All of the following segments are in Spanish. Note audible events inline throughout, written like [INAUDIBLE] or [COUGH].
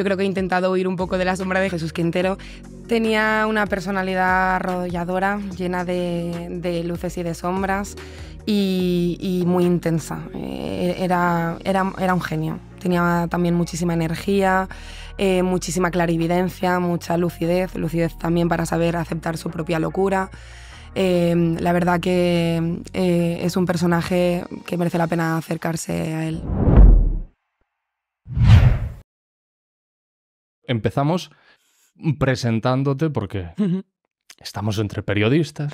Yo creo que he intentado huir un poco de la sombra de Jesús Quintero. Tenía una personalidad arrolladora, llena de, luces y de sombras y, muy intensa. Eh, era, era, era un genio. Tenía también muchísima energía, eh, muchísima clarividencia, mucha lucidez, lucidez también para saber aceptar su propia locura. Eh, la verdad que es un personaje que merece la pena acercarse a él empezamos presentándote porque estamos entre periodistas.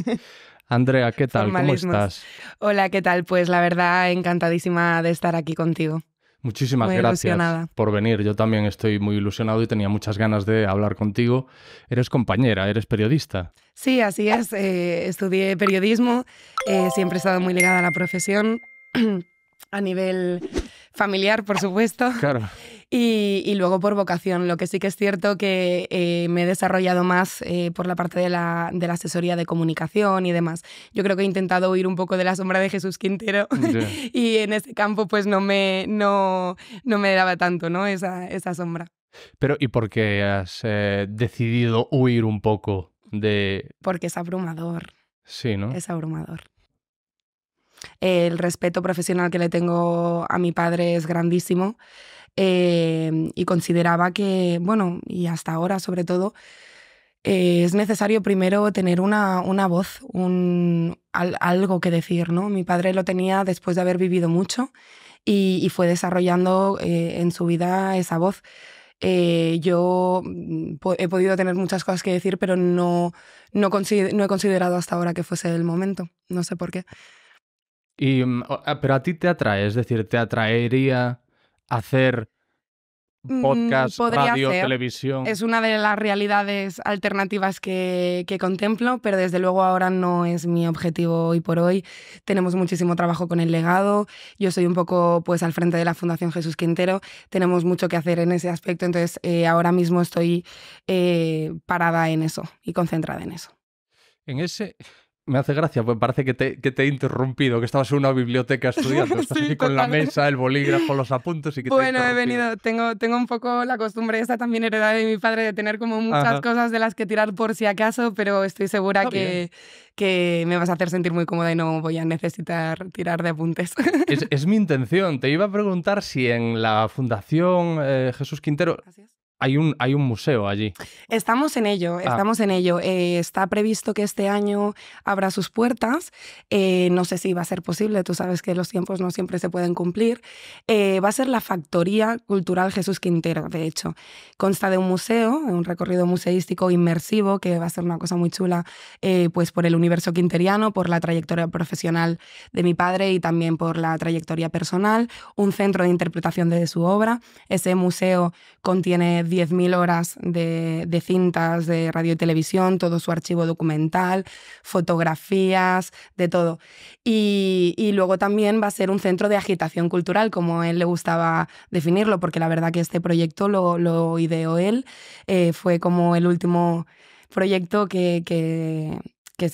[LAUGHS] Andrea, ¿qué tal? ¿Cómo estás? Hola, ¿qué tal? Pues la verdad, encantadísima de estar aquí contigo. Muchísimas gracias por venir. Yo también estoy muy ilusionado y tenía muchas ganas de hablar contigo. Eres compañera, eres periodista. Sí, así es. Eh, estudié periodismo, eh, siempre he estado muy ligada a la profesión [CLEARS THROAT] a nivel familiar, por supuesto. Claro. Y, luego por vocación. Lo que sí que es cierto que eh, me he desarrollado más eh, por la parte de la, asesoría de comunicación y demás. Yo creo que he intentado huir un poco de la sombra de Jesús Quintero [LAUGHS] y en ese campo pues no me, no, no me daba tanto ¿no? esa, esa sombra. Pero ¿y por qué has eh, decidido huir un poco de...? Porque es abrumador. Sí, ¿no? Es abrumador el respeto profesional que le tengo a mi padre es grandísimo em, y consideraba que, bueno, y hasta ahora sobre todo, eh, es necesario primero tener una, una voz, un, algo que decir, ¿no? Mi padre lo tenía después de haber vivido mucho y, fue desarrollando eh, en su vida esa voz. Eh, yo mm, he podido tener muchas cosas que decir, pero no, no, no he considerado hasta ahora que fuese el momento. No sé por qué. Y, mm, ah, pero a ti te atrae, es decir, ¿te atraería hacer podcast, radio, televisión? Es una de las realidades alternativas que, que, contemplo, pero desde luego ahora no es mi objetivo hoy por hoy. Tenemos muchísimo trabajo con el legado. Yo soy un poco pues al frente de la Fundación Jesús Quintero. Tenemos mucho que hacer en ese aspecto, entonces eh, ahora mismo estoy eh, parada en eso y concentrada en eso. En ese, me hace gracia, pues parece que te, que te, he interrumpido, que estabas en una biblioteca estudiando, [LAUGHS] estás aquí con la mesa, el bolígrafo, los apuntes y que Bueno, he, venido, tengo, tengo un poco la costumbre esta también heredada de mi padre de tener como muchas cosas de las que tirar por si acaso, pero estoy segura que, que me vas a hacer sentir muy cómoda y no voy a necesitar tirar de apuntes. Es, mi intención, te iba a preguntar si en la Fundación eh, Jesús Quintero... Gracias hay un, hay un museo allí. Estamos en ello, ah. estamos en ello. Eh, está previsto que este año abra sus puertas. Eh, no sé si va a ser posible, tú sabes que los tiempos no siempre se pueden cumplir. Eh, va a ser la Factoría Cultural Jesús Quintero, de hecho. Consta de un museo, un recorrido museístico inmersivo, que va a ser una cosa muy chula pues por el universo quinteriano, por la trayectoria profesional de mi padre y también por la trayectoria personal. Un centro de interpretación de su obra. Ese museo contiene 10.000 horas de, de, cintas de radio y televisión, todo su archivo documental, fotografías, de todo. Y, y, luego también va a ser un centro de agitación cultural, como él le gustaba definirlo, porque la verdad que este proyecto lo, lo ideó él, eh, fue como el último proyecto que, que, que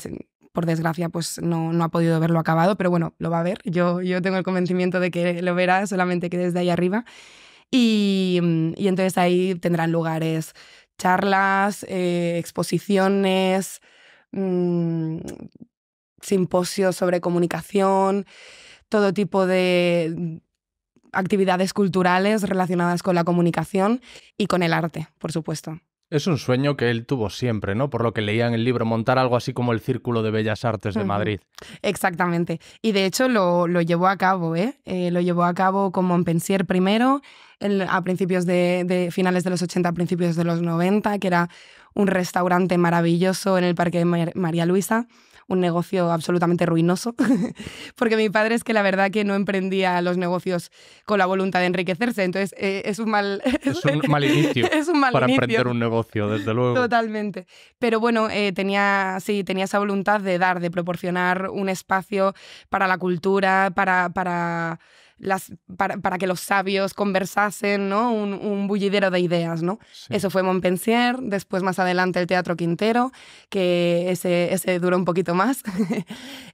por desgracia, pues no, no, ha podido verlo acabado, pero bueno, lo va a ver. Yo, yo tengo el convencimiento de que lo verá, solamente que desde ahí arriba. Mm, y, entonces ahí tendrán lugares charlas, eh, exposiciones, mm, simposios sobre comunicación, todo tipo de actividades culturales relacionadas con la comunicación y con el arte, por supuesto. Es un sueño que él tuvo siempre, ¿no? Por lo que leía en el libro, montar algo así como el Círculo de Bellas Artes de Madrid. Exactamente. Y de hecho lo, lo llevó a cabo, ¿eh? eh lo llevó a cabo como en Pensier primero a principios de, finales de los 80, principios de los 90, que era un restaurante maravilloso en el Parque de María Luisa, un negocio absolutamente ruinoso, [LAUGHS] porque mi padre es que la verdad que no emprendía los negocios con la voluntad de enriquecerse, entonces eh, es un mal... [LAUGHS] Es un mal inicio [LAUGHS] para emprender un negocio, desde luego. Totalmente. Pero bueno, eh, tenía, sí, tenía esa voluntad de dar, de proporcionar un espacio para la cultura, para... para las, para, que los sabios conversasen, ¿no? Un, bullidero de ideas, ¿no? Eso fue Montpensier, después más adelante el Teatro Quintero, que ese, duró un poquito más, [LAUGHS]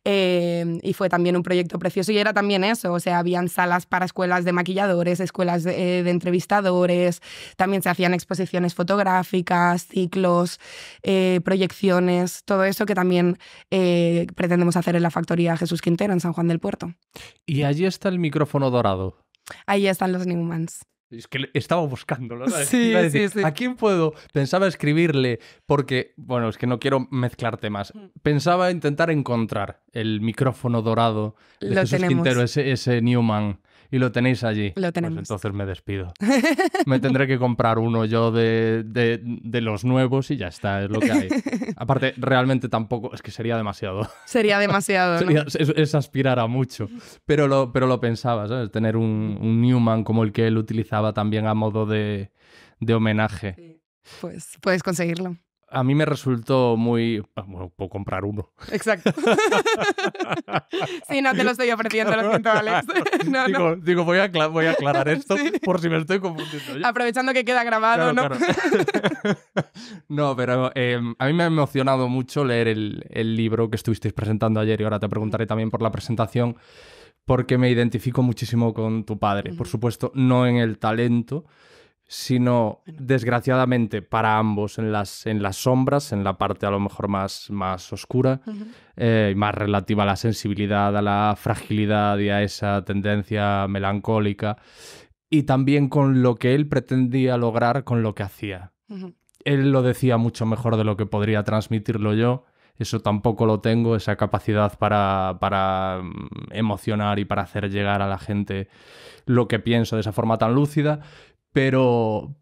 eh, y fue también un proyecto precioso, y era también eso, o sea, habían salas para escuelas de maquilladores, escuelas de, eh, entrevistadores, también se hacían exposiciones fotográficas, ciclos, eh, proyecciones, todo eso que también pretendemos hacer en la factoría Jesús Quintero, en San Juan del Puerto. Y allí está el micrófono dorado. Ahí están los Newmans. Es que estaba buscándolo. Sí, a ¿A quién puedo? Pensaba escribirle, porque, bueno, es que no quiero mezclarte más. Pensaba intentar encontrar el micrófono dorado de Jesús Quintero, ese Newman y lo tenéis allí. Lo pues tenemos. Pues entonces me despido. [LAUGHS] me tendré que comprar uno yo de, los nuevos y ya está, es lo que hay. [LAUGHS] Aparte, realmente tampoco, es que sería demasiado. Sería demasiado. [LAUGHS] es, aspirar a mucho. Pero lo, pero lo pensaba, ¿sabes? Tener un, Newman como el que él utilizaba también a modo de, de homenaje. Sí. Pues puedes conseguirlo a mí me resultó muy... Ah, bueno, puedo comprar uno. Exacto. [LAUGHS] sí, no te lo estoy ofreciendo, lo siento, Alex. [LAUGHS] [LAUGHS] digo, voy, a aclarar esto por si me estoy confundiendo. Aprovechando que queda grabado, ¿no? no, pero em, a mí me ha emocionado mucho leer el, el libro que estuvisteis presentando ayer y ahora te preguntaré también por la presentación porque me identifico muchísimo con tu padre. Por supuesto, no en el talento, sino desgraciadamente para ambos en las, sombras, en la parte a lo mejor más, más oscura, eh, más relativa a la sensibilidad, a la fragilidad y a esa tendencia melancólica, y también con lo que él pretendía lograr con lo que hacía. Él lo decía mucho mejor de lo que podría transmitirlo yo, eso tampoco lo tengo, esa capacidad para, para, mm, emocionar y para hacer llegar a la gente lo que pienso de esa forma tan lúcida pero,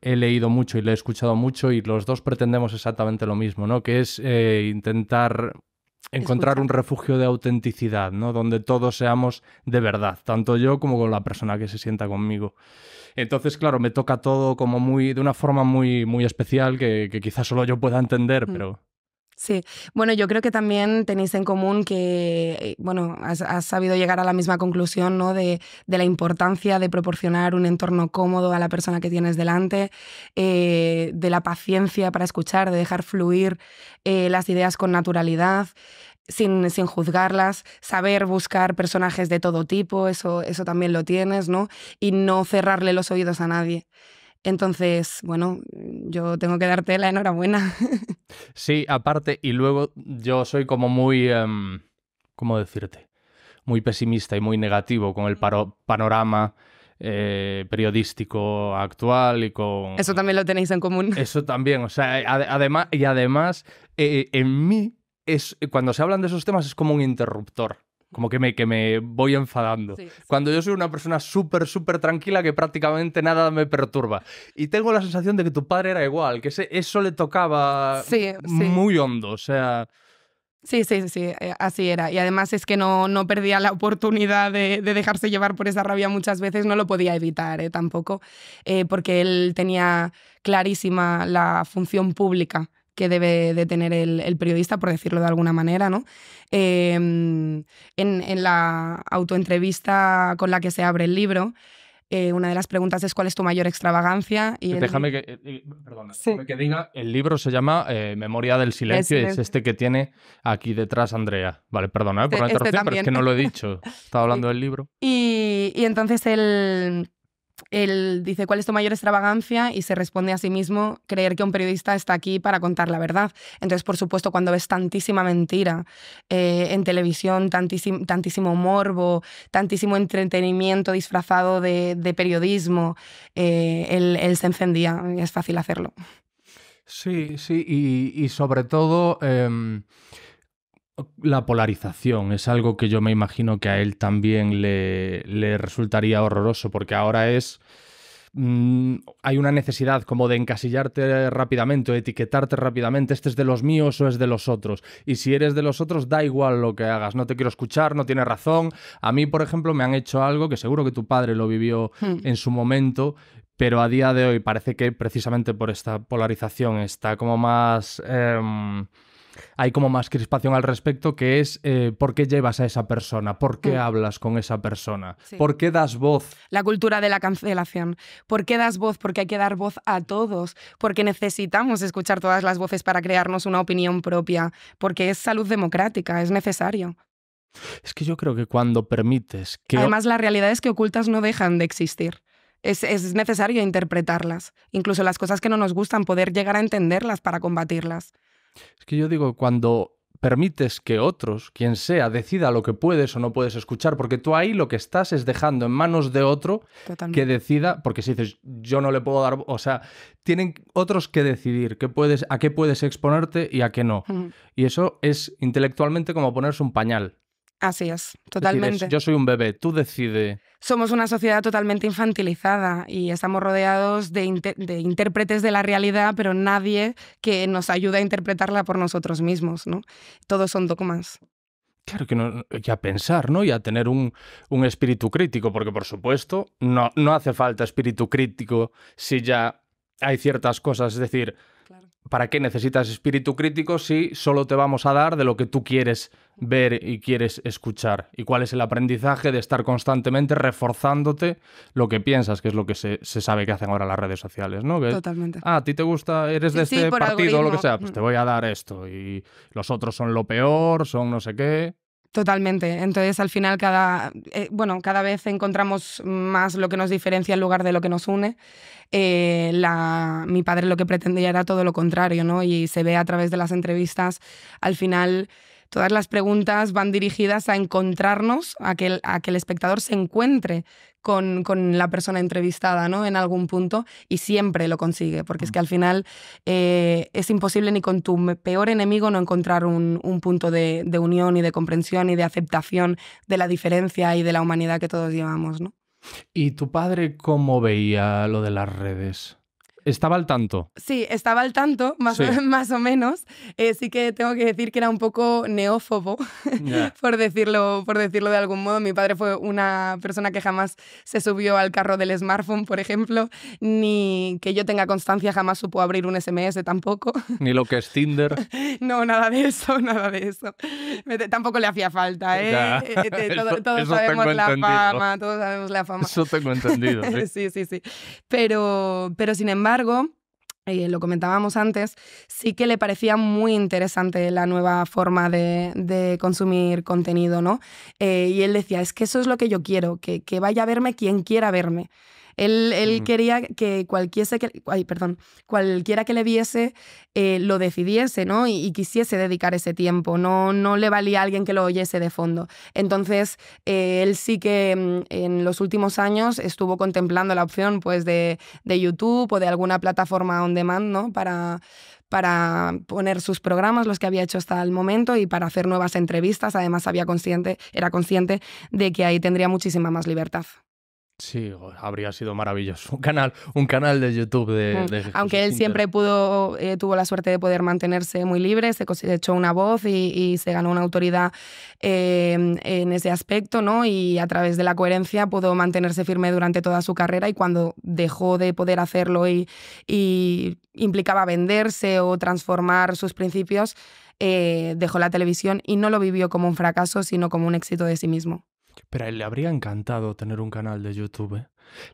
he leído mucho y le he escuchado mucho y los dos pretendemos exactamente lo mismo, ¿no? Que es eh, intentar encontrar un refugio de autenticidad, ¿no? Donde todos seamos de verdad, tanto yo como con la persona que se sienta conmigo. Entonces, claro, me toca todo como muy, de una forma muy, muy especial que, quizás solo yo pueda entender, mm. pero Sí, bueno, yo creo que también tenéis en común que, eh, bueno, has, sabido llegar a la misma conclusión, ¿no? De, la importancia de proporcionar un entorno cómodo a la persona que tienes delante, eh, de la paciencia para escuchar, de dejar fluir eh, las ideas con naturalidad. Sin, juzgarlas, saber buscar personajes de todo tipo, eso, eso también lo tienes, ¿no? Y no cerrarle los oídos a nadie. Entonces, bueno, yo tengo que darte la enhorabuena. [LAUGHS] Sí, aparte, y luego yo soy como muy, em, ¿cómo decirte? Muy pesimista y muy negativo con el panorama eh, periodístico actual y con... Eso también lo tenéis en común. [LAUGHS] Eso también, o sea, además, y además, eh, en mí, es, cuando se hablan de esos temas es como un interruptor como que me, que me voy enfadando. Cuando yo soy una persona súper, súper tranquila que prácticamente nada me perturba. Y tengo la sensación de que tu padre era igual, que eso le tocaba muy hondo, o sea... Sí, sí, sí, eh, así era. Y además es que no, no perdía la oportunidad de, dejarse llevar por esa rabia muchas veces, no lo podía evitar eh, tampoco, eh, porque él tenía clarísima la función pública que debe de tener el, periodista, por decirlo de alguna manera, ¿no? Em, en, la autoentrevista con la que se abre el libro, eh, una de las preguntas es cuál es tu mayor extravagancia. Y eh, eh, Déjame que, diga, el libro se llama Memoria del Silencio es, y es este que tiene aquí detrás Andrea. Vale, perdona por este, la este interrupción, pero es que no lo he dicho. Estaba hablando [LAUGHS] del libro. y entonces el él dice, ¿cuál es tu mayor extravagancia? Y se responde a sí mismo, creer que un periodista está aquí para contar la verdad. Entonces, por supuesto, cuando ves tantísima mentira eh, en televisión, tantísimo, tantísimo, morbo, tantísimo entretenimiento disfrazado de, periodismo, eh, él, se encendía, es fácil hacerlo. Sí, sí, y, sobre todo... Em, la polarización es algo que yo me imagino que a él también le, le resultaría horroroso, porque ahora es... Mm, hay una necesidad como de encasillarte rápidamente, o etiquetarte rápidamente, este es de los míos o es de los otros. Y si eres de los otros, da igual lo que hagas, no te quiero escuchar, no tienes razón. A mí, por ejemplo, me han hecho algo que seguro que tu padre lo vivió hmm. en su momento, pero a día de hoy parece que precisamente por esta polarización está como más... Em, hay como más crispación al respecto, que es eh, por qué llevas a esa persona, por qué mm. hablas con esa persona, por qué das voz. La cultura de la cancelación, por qué das voz, porque hay que dar voz a todos, porque necesitamos escuchar todas las voces para crearnos una opinión propia, porque es salud democrática, es necesario. Es que yo creo que cuando permites que... Además, las realidades que ocultas no dejan de existir. Es, es, necesario interpretarlas, incluso las cosas que no nos gustan, poder llegar a entenderlas para combatirlas. Es que yo digo, cuando permites que otros, quien sea, decida lo que puedes o no puedes escuchar, porque tú ahí lo que estás es dejando en manos de otro que decida, porque si dices yo no le puedo dar, o sea, tienen otros que decidir puedes, a qué puedes exponerte y a qué no. Y eso es intelectualmente como ponerse un pañal. Así es, totalmente. yo soy un bebé, tú decides somos una sociedad totalmente infantilizada y estamos rodeados de, intérpretes de la realidad, pero nadie que nos ayude a interpretarla por nosotros mismos, ¿no? Todos son dogmas. Claro que, no, que a pensar, ¿no? Y a tener un, espíritu crítico, porque por supuesto no, no hace falta espíritu crítico si ya hay ciertas cosas, es decir, ¿para qué necesitas espíritu crítico si solo te vamos a dar de lo que tú quieres ver y quieres escuchar? ¿Y cuál es el aprendizaje de estar constantemente reforzándote lo que piensas, que es lo que se, sabe que hacen ahora las redes sociales, ¿no? Totalmente. Ah, a ti te gusta, eres de este partido o lo que sea, pues te mm. voy a dar esto. Y los otros son lo peor, son no sé qué. Totalmente. Entonces, al final, cada, eh, bueno, cada vez encontramos más lo que nos diferencia en lugar de lo que nos une. Eh, la, mi padre lo que pretendía era todo lo contrario, ¿no? Y se ve a través de las entrevistas, al final, todas las preguntas van dirigidas a encontrarnos, a que a que el espectador se encuentre con, la persona entrevistada ¿no? en algún punto y siempre lo consigue, porque es que al final eh, es imposible ni con tu peor enemigo no encontrar un, punto de, unión y de comprensión y de aceptación de la diferencia y de la humanidad que todos llevamos. ¿Y tu padre cómo veía lo de las redes? estaba al tanto. Sí, estaba al tanto, más, o, [LAUGHS] más o menos. Eh, sí que tengo que decir que era un poco neófobo, [LAUGHS] por, decirlo, por decirlo de algún modo. Mi padre fue una persona que jamás se subió al carro del smartphone, por ejemplo, ni que yo tenga constancia jamás supo abrir un SMS tampoco. [LAUGHS] Ni lo que es Tinder. no, nada de eso, nada de eso. tampoco le hacía falta, ¿eh? eh, eh todos sabemos la fama, todos sabemos la fama. Eso tengo entendido. sí, sí, sí. Pero, pero sin embargo, embargo, eh, lo comentábamos antes, sí que le parecía muy interesante la nueva forma de, consumir contenido, ¿no? Eh, y él decía, es que eso es lo que yo quiero, que, que vaya a verme quien quiera verme. Él, quería que, cualquiera que le viese eh, lo decidiese ¿no? Y, quisiese dedicar ese tiempo. No, no le valía a alguien que lo oyese de fondo. Entonces, eh, él sí que mm, en los últimos años estuvo contemplando la opción pues, de, YouTube o de alguna plataforma on demand ¿no? para, para poner sus programas, los que había hecho hasta el momento, y para hacer nuevas entrevistas. Además, había consciente, era consciente de que ahí tendría muchísima más libertad. Sí, habría sido maravilloso. [LAUGHS] Un canal, un canal de YouTube de, Aunque él siempre pudo, eh, tuvo la suerte de poder mantenerse muy libre, se echó una voz y, se ganó una autoridad em, en ese aspecto, ¿no? Y a través de la coherencia pudo mantenerse firme durante toda su carrera y cuando dejó de poder hacerlo y, implicaba venderse o transformar sus principios, eh, dejó la televisión y no lo vivió como un fracaso, sino como un éxito de sí mismo. Pero él le habría encantado tener un canal de YouTube.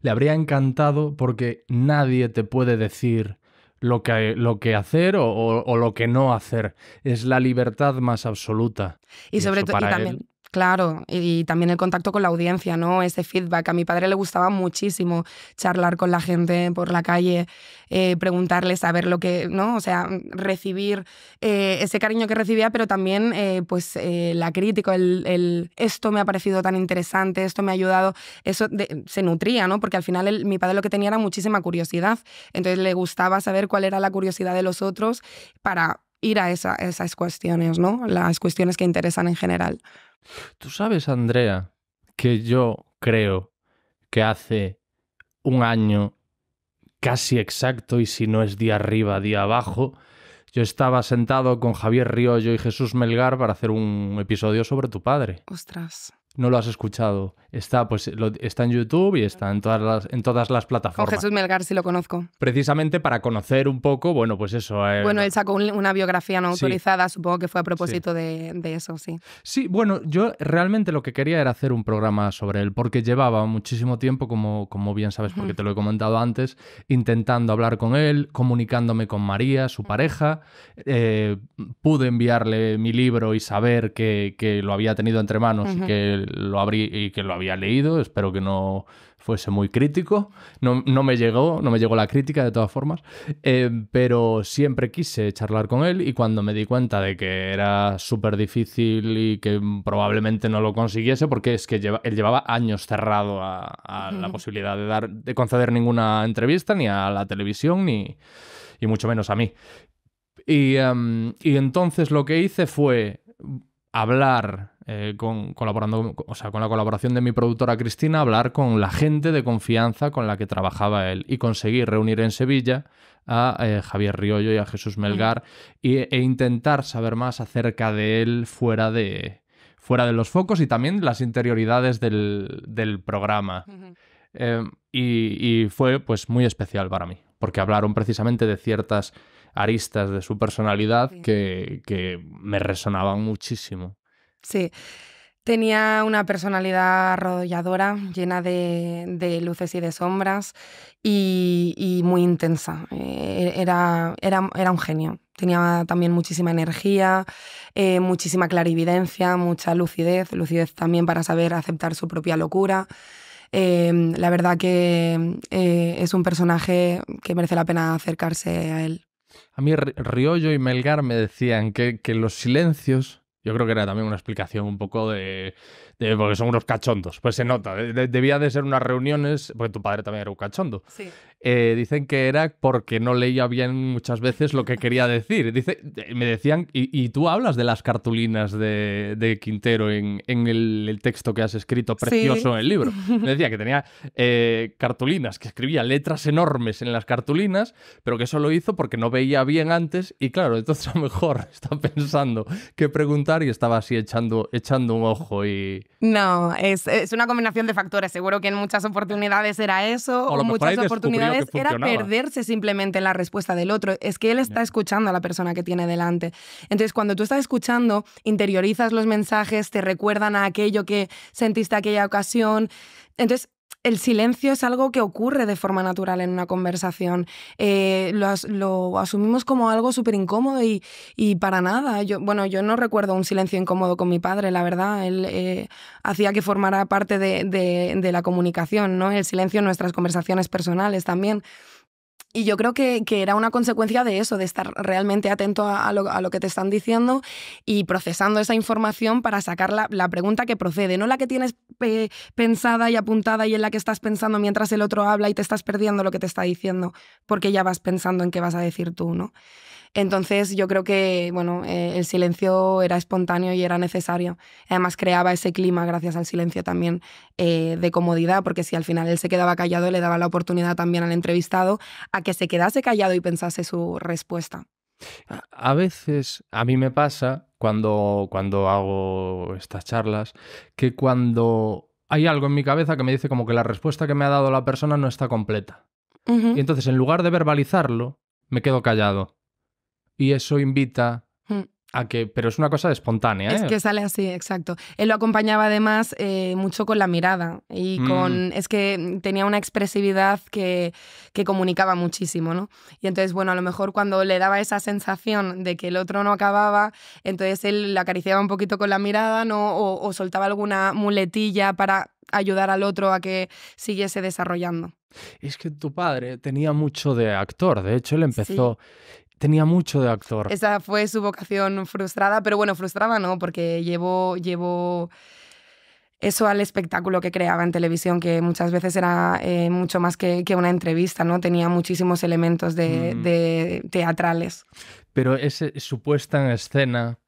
Le habría encantado porque nadie te puede decir lo que, lo que hacer o, lo que no hacer. Es la libertad más absoluta. Y, sobre todo, también, Claro, y, también el contacto con la audiencia, ¿no? Ese feedback. A mi padre le gustaba muchísimo charlar con la gente por la calle, eh, preguntarle, saber lo que, ¿no? O sea, recibir eh, ese cariño que recibía, pero también, eh, pues, eh, la crítica, el, esto me ha parecido tan interesante, esto me ha ayudado, eso se nutría, ¿no? Porque al final mi padre lo que tenía era muchísima curiosidad, entonces le gustaba saber cuál era la curiosidad de los otros para ir a esas cuestiones, ¿no? Las cuestiones que interesan en general. Tú sabes, Andrea, que yo creo que hace un año casi exacto, y si no es día arriba, día abajo, yo estaba sentado con Javier Riollo y Jesús Melgar para hacer un episodio sobre tu padre. Ostras. No lo has escuchado. Está, pues, está en YouTube y está en todas las, en todas las plataformas. Con Jesús Melgar sí lo conozco. Precisamente para conocer un poco, bueno, pues eso. bueno, él sacó una biografía no autorizada, supongo que fue a propósito de, eso, sí. Sí, bueno, yo realmente lo que quería era hacer un programa sobre él, porque llevaba muchísimo tiempo, como, como bien sabes, porque te lo he comentado antes, intentando hablar con él, comunicándome con María, su pareja. Eh, pude enviarle mi libro y saber que, que lo había tenido entre manos que lo abrí y que lo había leído, espero que no fuese muy crítico. No, me llegó, no me llegó la crítica de todas formas, eh, pero siempre quise charlar con él y cuando me di cuenta de que era súper difícil y que probablemente no lo consiguiese, porque es que él llevaba años cerrado a, la posibilidad de, dar, de conceder ninguna entrevista, ni a la televisión, ni y mucho menos a mí. y em, entonces lo que hice fue hablar eh, con, colaborando, o sea, con la colaboración de mi productora Cristina, hablar con la gente de confianza con la que trabajaba él y conseguir reunir en Sevilla a eh, Javier Riollo y a Jesús Melgar e, intentar saber más acerca de él fuera de, fuera de los focos y también las interioridades del, programa. Eh, y, fue pues muy especial para mí, porque hablaron precisamente de ciertas aristas de su personalidad que, que me resonaban muchísimo. Sí. Tenía una personalidad arrolladora, llena de, luces y de sombras y, muy intensa. Eh, era, un genio. Tenía también muchísima energía, eh, muchísima clarividencia, mucha lucidez, lucidez también para saber aceptar su propia locura. Em, la verdad que eh, es un personaje que merece la pena acercarse a él. A mí Riollo y Melgar me decían que los silencios yo creo que era también una explicación un poco de, porque son unos cachondos. Pues se nota, debía de ser unas reuniones, porque tu padre también era un cachondo. Sí. Eh, dicen que era porque no leía bien muchas veces lo que quería decir. Dice, eh, me decían, y, tú hablas de las cartulinas de, de Quintero en, el, texto que has escrito precioso en el libro. Me decía que tenía eh, cartulinas, que escribía letras enormes en las cartulinas, pero que eso lo hizo porque no veía bien antes y claro, entonces a lo mejor [LAUGHS] está pensando que preguntar y estaba así echando, echando un ojo y... No, es, una combinación de factores. Seguro que en muchas oportunidades era eso, o, o muchas oportunidades era perderse simplemente la respuesta del otro. Es que él está escuchando a la persona que tiene delante. Entonces, cuando tú estás escuchando, interiorizas los mensajes, te recuerdan a aquello que sentiste aquella ocasión. Entonces, el silencio es algo que ocurre de forma natural en una conversación. Eh, lo, asumimos como algo súper incómodo y, para nada. Yo, bueno, yo no recuerdo un silencio incómodo con mi padre, la verdad. Él eh, hacía que formara parte de, de la comunicación, ¿no? El silencio en nuestras conversaciones personales también. Y yo creo que, que, era una consecuencia de eso, de estar realmente atento a, lo, que te están diciendo y procesando esa información para sacar la, pregunta que procede, no la que tienes pensada y apuntada y en la que estás pensando mientras el otro habla y te estás perdiendo lo que te está diciendo, porque ya vas pensando en qué vas a decir tú, ¿no? Entonces yo creo que bueno, eh, el silencio era espontáneo y era necesario. Además creaba ese clima gracias al silencio también eh, de comodidad, porque si al final él se quedaba callado le daba la oportunidad también al entrevistado a que se quedase callado y pensase su respuesta. A veces a mí me pasa cuando, cuando hago estas charlas que cuando hay algo en mi cabeza que me dice como que la respuesta que me ha dado la persona no está completa. Y entonces en lugar de verbalizarlo, me quedo callado y eso invita hmm. a que, pero es una cosa espontánea. ¿eh? Es que sale así, exacto. Él lo acompañaba además eh, mucho con la mirada y mm. con, es que tenía una expresividad que, comunicaba muchísimo, ¿no? Y entonces, bueno, a lo mejor cuando le daba esa sensación de que el otro no acababa, entonces él la acariciaba un poquito con la mirada, ¿no? o, soltaba alguna muletilla para ayudar al otro a que siguiese desarrollando. Es que tu padre tenía mucho de actor, de hecho él empezó, tenía mucho de actor. Esa fue su vocación frustrada, pero bueno, frustrada no, porque llevó, eso al espectáculo que creaba en televisión, que muchas veces era eh, mucho más que, una entrevista, ¿no? Tenía muchísimos elementos de, mm. teatrales. Pero esa supuesta en escena,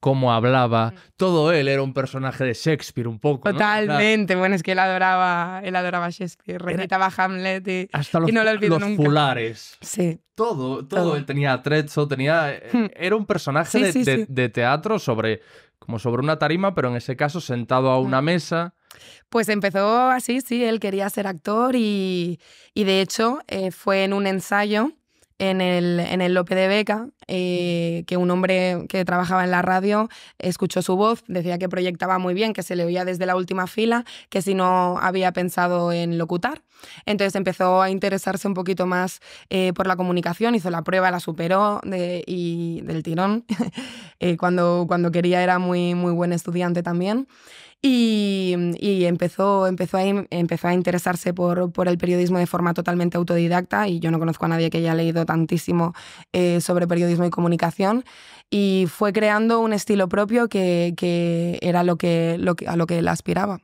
cómo hablaba. Mm. Todo él era un personaje de Shakespeare un poco. Totalmente. Bueno, es que él adoraba, él adoraba Shakespeare, recitaba Hamlet y, no lo Sí. Todo, todo, Él tenía trecho, tenía... Hmm. Era un personaje de, teatro sobre... Como sobre una tarima, pero en ese caso sentado a hmm. una mesa. Pues empezó así, sí, él quería ser actor y, de hecho eh, fue en un ensayo en el, en el Lope de Beca, eh, que un hombre que trabajaba en la radio escuchó su voz, decía que proyectaba muy bien, que se le oía desde la última fila, que si no había pensado en locutar. Entonces empezó a interesarse un poquito más eh, por la comunicación, hizo la prueba, la superó de, y del tirón. [LAUGHS] Eh, cuando, cuando quería era muy, muy buen estudiante también. Mm, y, empezó, empezó, a, a interesarse por, por, el periodismo de forma totalmente autodidacta y yo no conozco a nadie que haya leído tantísimo eh, sobre periodismo y comunicación y fue creando un estilo propio que, era lo que, lo que, a lo que la aspiraba.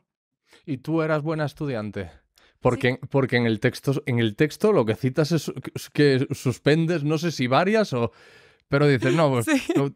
¿Y tú eras buena estudiante? Porque, porque en, el texto, en el texto lo que citas es que suspendes, no sé si varias o pero dices, no, pues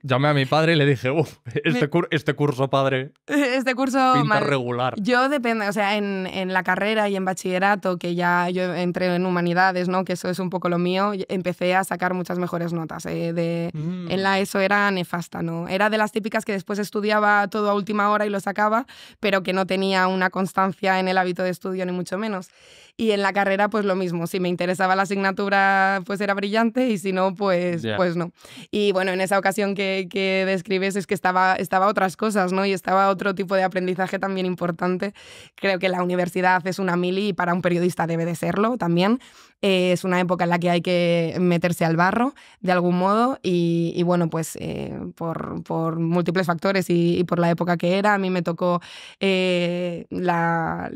llamé a mi padre y le dije, uff, este, este, curso padre. Este curso más regular. Yo depende, o sea, en, en, la carrera y en bachillerato, que ya yo entré en humanidades, ¿no? Que eso es un poco lo mío, empecé a sacar muchas mejores notas. Eh, de, mm. En la ESO era nefasta, ¿no? Era de las típicas que después estudiaba todo a última hora y lo sacaba, pero que no tenía una constancia en el hábito de estudio, ni mucho menos. Y en la carrera, pues lo mismo. Si me interesaba la asignatura, pues era brillante y si no, pues, pues no. Y bueno, en esa ocasión que, que describes es que estaba, estaba otras cosas, ¿no? Y estaba otro tipo de aprendizaje también importante. Creo que la universidad es una mili y para un periodista debe de serlo también. Eh, es una época en la que hay que meterse al barro de algún modo y, bueno, pues eh, por, múltiples factores y, por la época que era, a mí me tocó eh, la,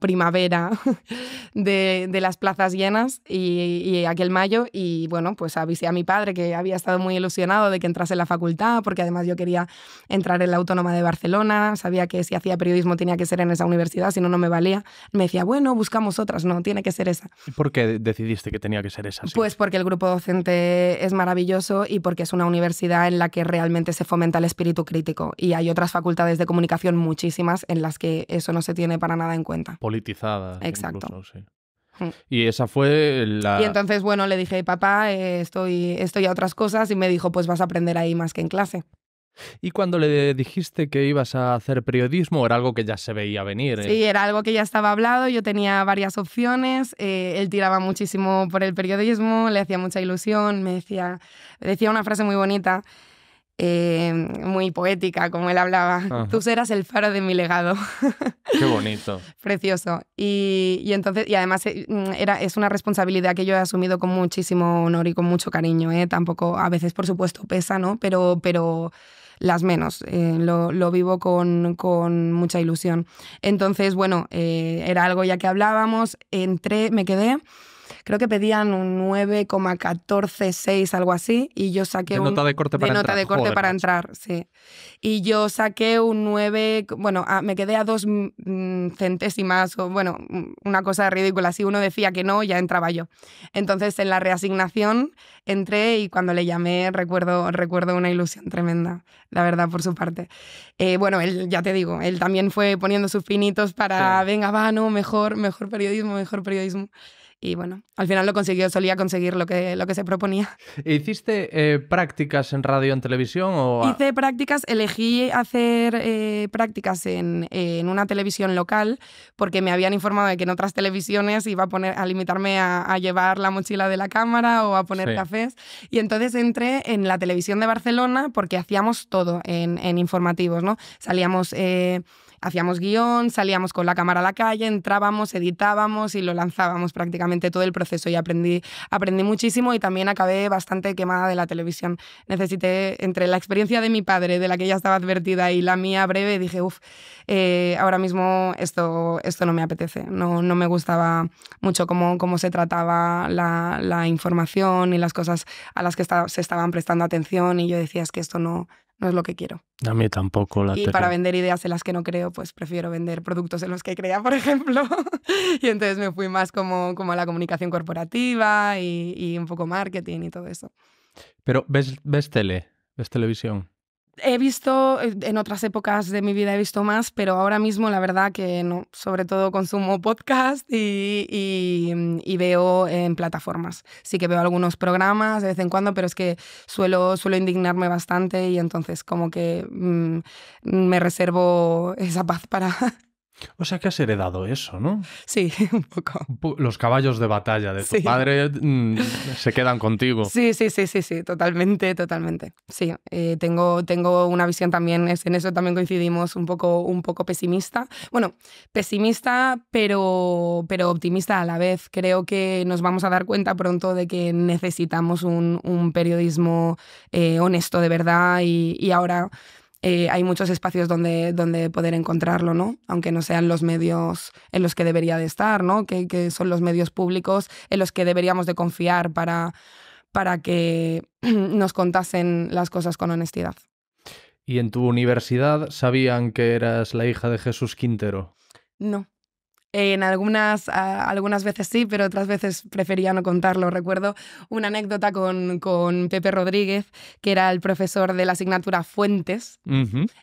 primavera [LAUGHS] de, las plazas llenas y, y, aquel mayo y bueno, pues avisé a mi padre que había estado muy ilusionado de que entrase en la facultad porque además yo quería entrar en la Autónoma de Barcelona, sabía que si hacía periodismo tenía que ser en esa universidad, si no, no me valía. Me decía, bueno, buscamos otras, no, tiene que ser esa. ¿Por qué? decidiste que tenía que ser esa? Pues porque el grupo docente es maravilloso y porque es una universidad en la que realmente se fomenta el espíritu crítico. Y hay otras facultades de comunicación muchísimas en las que eso no se tiene para nada en cuenta. Politizada. Exacto. Mm. Y esa fue la... Y entonces, bueno, le dije, papá, eh, estoy, estoy a otras cosas y me dijo, pues vas a aprender ahí más que en clase. Y cuando le dijiste que ibas a hacer periodismo, era algo que ya se veía venir. ¿eh? Sí, era algo que ya estaba hablado, yo tenía varias opciones, eh, él tiraba muchísimo por el periodismo, le hacía mucha ilusión, me decía, decía una frase muy bonita, eh, muy poética, como él hablaba, tú serás el faro de mi legado. [LAUGHS] Qué bonito. Precioso. Y, y, entonces, y además eh, mm, era, es una responsabilidad que yo he asumido con muchísimo honor y con mucho cariño, Tampoco, a veces por supuesto pesa, ¿no? Pero... pero las menos. Eh, lo, lo, vivo con, con, mucha ilusión. Entonces, bueno, eh, era algo ya que hablábamos, entré, me quedé creo que pedían un 9,146, algo así, y yo saqué de un... Nota de corte para entrar. de corte para entrar, sí. Y yo saqué un 9, bueno, ah, me quedé a dos mm, mm, centésimas, o bueno, mm, una cosa ridícula. Si uno decía que no, ya entraba yo. Entonces en la reasignación entré y cuando le llamé recuerdo, recuerdo una ilusión tremenda, la verdad, por su parte. Eh, bueno, él, ya te digo, él también fue poniendo sus finitos para, venga, va, no, mejor, mejor periodismo, mejor periodismo. Y bueno, al final lo consiguió, solía conseguir lo que, lo que se proponía. ¿E ¿Hiciste eh, prácticas en radio, en televisión? O... Hice prácticas, elegí hacer eh, prácticas en, una televisión local porque me habían informado de que en otras televisiones iba a, poner, a limitarme a, llevar la mochila de la cámara o a poner cafés. Y entonces entré en la televisión de Barcelona porque hacíamos todo en, informativos, ¿no? Salíamos... Eh, hacíamos guión, salíamos con la cámara a la calle, entrábamos, editábamos y lo lanzábamos prácticamente todo el proceso y aprendí, aprendí muchísimo y también acabé bastante quemada de la televisión. Necesité, entre la experiencia de mi padre, de la que ya estaba advertida, y la mía breve, dije, uff, eh, ahora mismo esto, esto no me apetece, no, no me gustaba mucho cómo, cómo se trataba la, información y las cosas a las que se estaban prestando atención y yo decía, es que esto no, no es lo que quiero. A mí tampoco la Y para vender ideas en las que no creo, pues prefiero vender productos en los que crea, por [LAUGHS] ejemplo. y entonces me fui más como, como a la comunicación corporativa y, un poco marketing y todo eso. Pero, ves tele? ¿Ves televisión? He visto, eh, en otras épocas de mi vida he visto más, pero ahora mismo la verdad que no. Sobre todo consumo [LAUGHS] podcast mm, y, veo en plataformas. Sí que veo algunos programas de vez en cuando, pero es que suelo, suelo indignarme bastante y entonces como que mm, me reservo [LAUGHS] esa paz para, o sea que has heredado eso, ¿no? Sí, [LAUGHS] un poco. Los caballos de batalla de tu padre mm, se quedan contigo. Sí, sí, sí, sí, sí, totalmente, totalmente. Sí, eh, tengo, tengo una visión también, en eso también coincidimos, un poco, un poco pesimista. Bueno, pesimista, pero, pero optimista a la vez. Creo que nos vamos a dar cuenta pronto de que necesitamos un, periodismo eh, honesto de verdad y, y ahora eh, hay muchos espacios donde, donde poder encontrarlo, ¿no? Aunque no sean los medios en los que debería de estar, ¿no? Que, son los medios públicos en los que deberíamos de confiar para, para que [CLEARS THROAT] nos contasen las cosas con honestidad. ¿Y en tu universidad sabían que eras la hija de Jesús Quintero? No. En algunas, algunas veces sí, pero otras veces prefería no contarlo. Recuerdo una anécdota con, Pepe Rodríguez, que era el profesor de la asignatura Fuentes.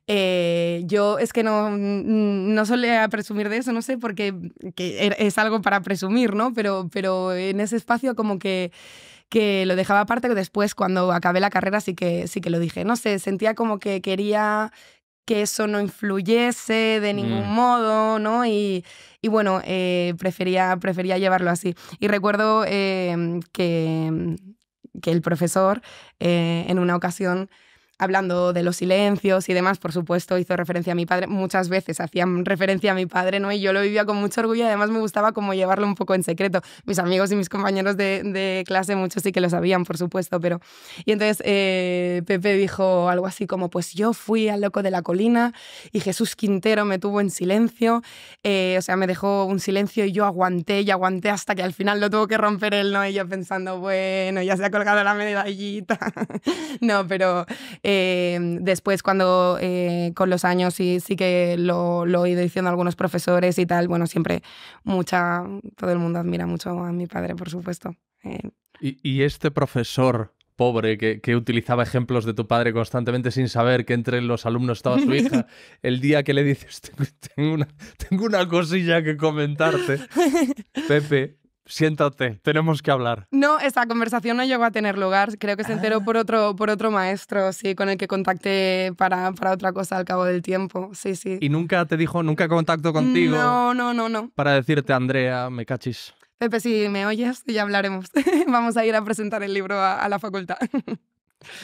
Eh, yo es que no, mm, no solía presumir de eso, no sé, porque que er, es algo para presumir, ¿no? Pero, pero en ese espacio como que que lo dejaba aparte, que después cuando acabé la carrera sí que, sí que lo dije. No sé, sentía como que quería que eso no influyese de ningún mm. modo, ¿no? Y, bueno, eh, prefería, llevarlo así. Y recuerdo eh, que, que, el profesor eh, en una ocasión hablando de los silencios y demás, por supuesto, hizo referencia a mi padre, muchas veces hacían referencia a mi padre, ¿no? Y yo lo vivía con mucho orgullo y además me gustaba como llevarlo un poco en secreto. Mis amigos y mis compañeros de, clase, muchos sí que lo sabían, por supuesto, pero... Y entonces eh, Pepe dijo algo así como, pues yo fui al loco de la colina y Jesús Quintero me tuvo en silencio, eh, o sea, me dejó un silencio y yo aguanté y aguanté hasta que al final lo tuvo que romper él, ¿no? Y yo pensando, bueno, ya se ha colgado la medallita. [LAUGHS] no, pero... Em, después, cuando eh, con los años sí, sí que lo, lo, he ido diciendo a algunos profesores y tal, bueno, siempre mucha, todo el mundo admira mucho a mi padre, por supuesto. Eh. ¿Y, este profesor pobre que, utilizaba ejemplos de tu padre constantemente sin saber que entre los alumnos estaba su hija, [LAUGHS] el día que le dices, tengo una, tengo una cosilla que comentarte, [LAUGHS] Pepe, siéntate, tenemos que hablar. No, esa conversación no llegó a tener lugar. Creo que se enteró ah. por, otro, por otro maestro, sí, con el que contacté para, para, otra cosa al cabo del tiempo. Sí, sí. ¿Y nunca te dijo, nunca contacto contigo? No, no, no, no. Para decirte, Andrea, me cachis. Pepe, si me oyes, ya hablaremos. [LAUGHS] Vamos a ir a presentar el libro a la facultad. [LAUGHS]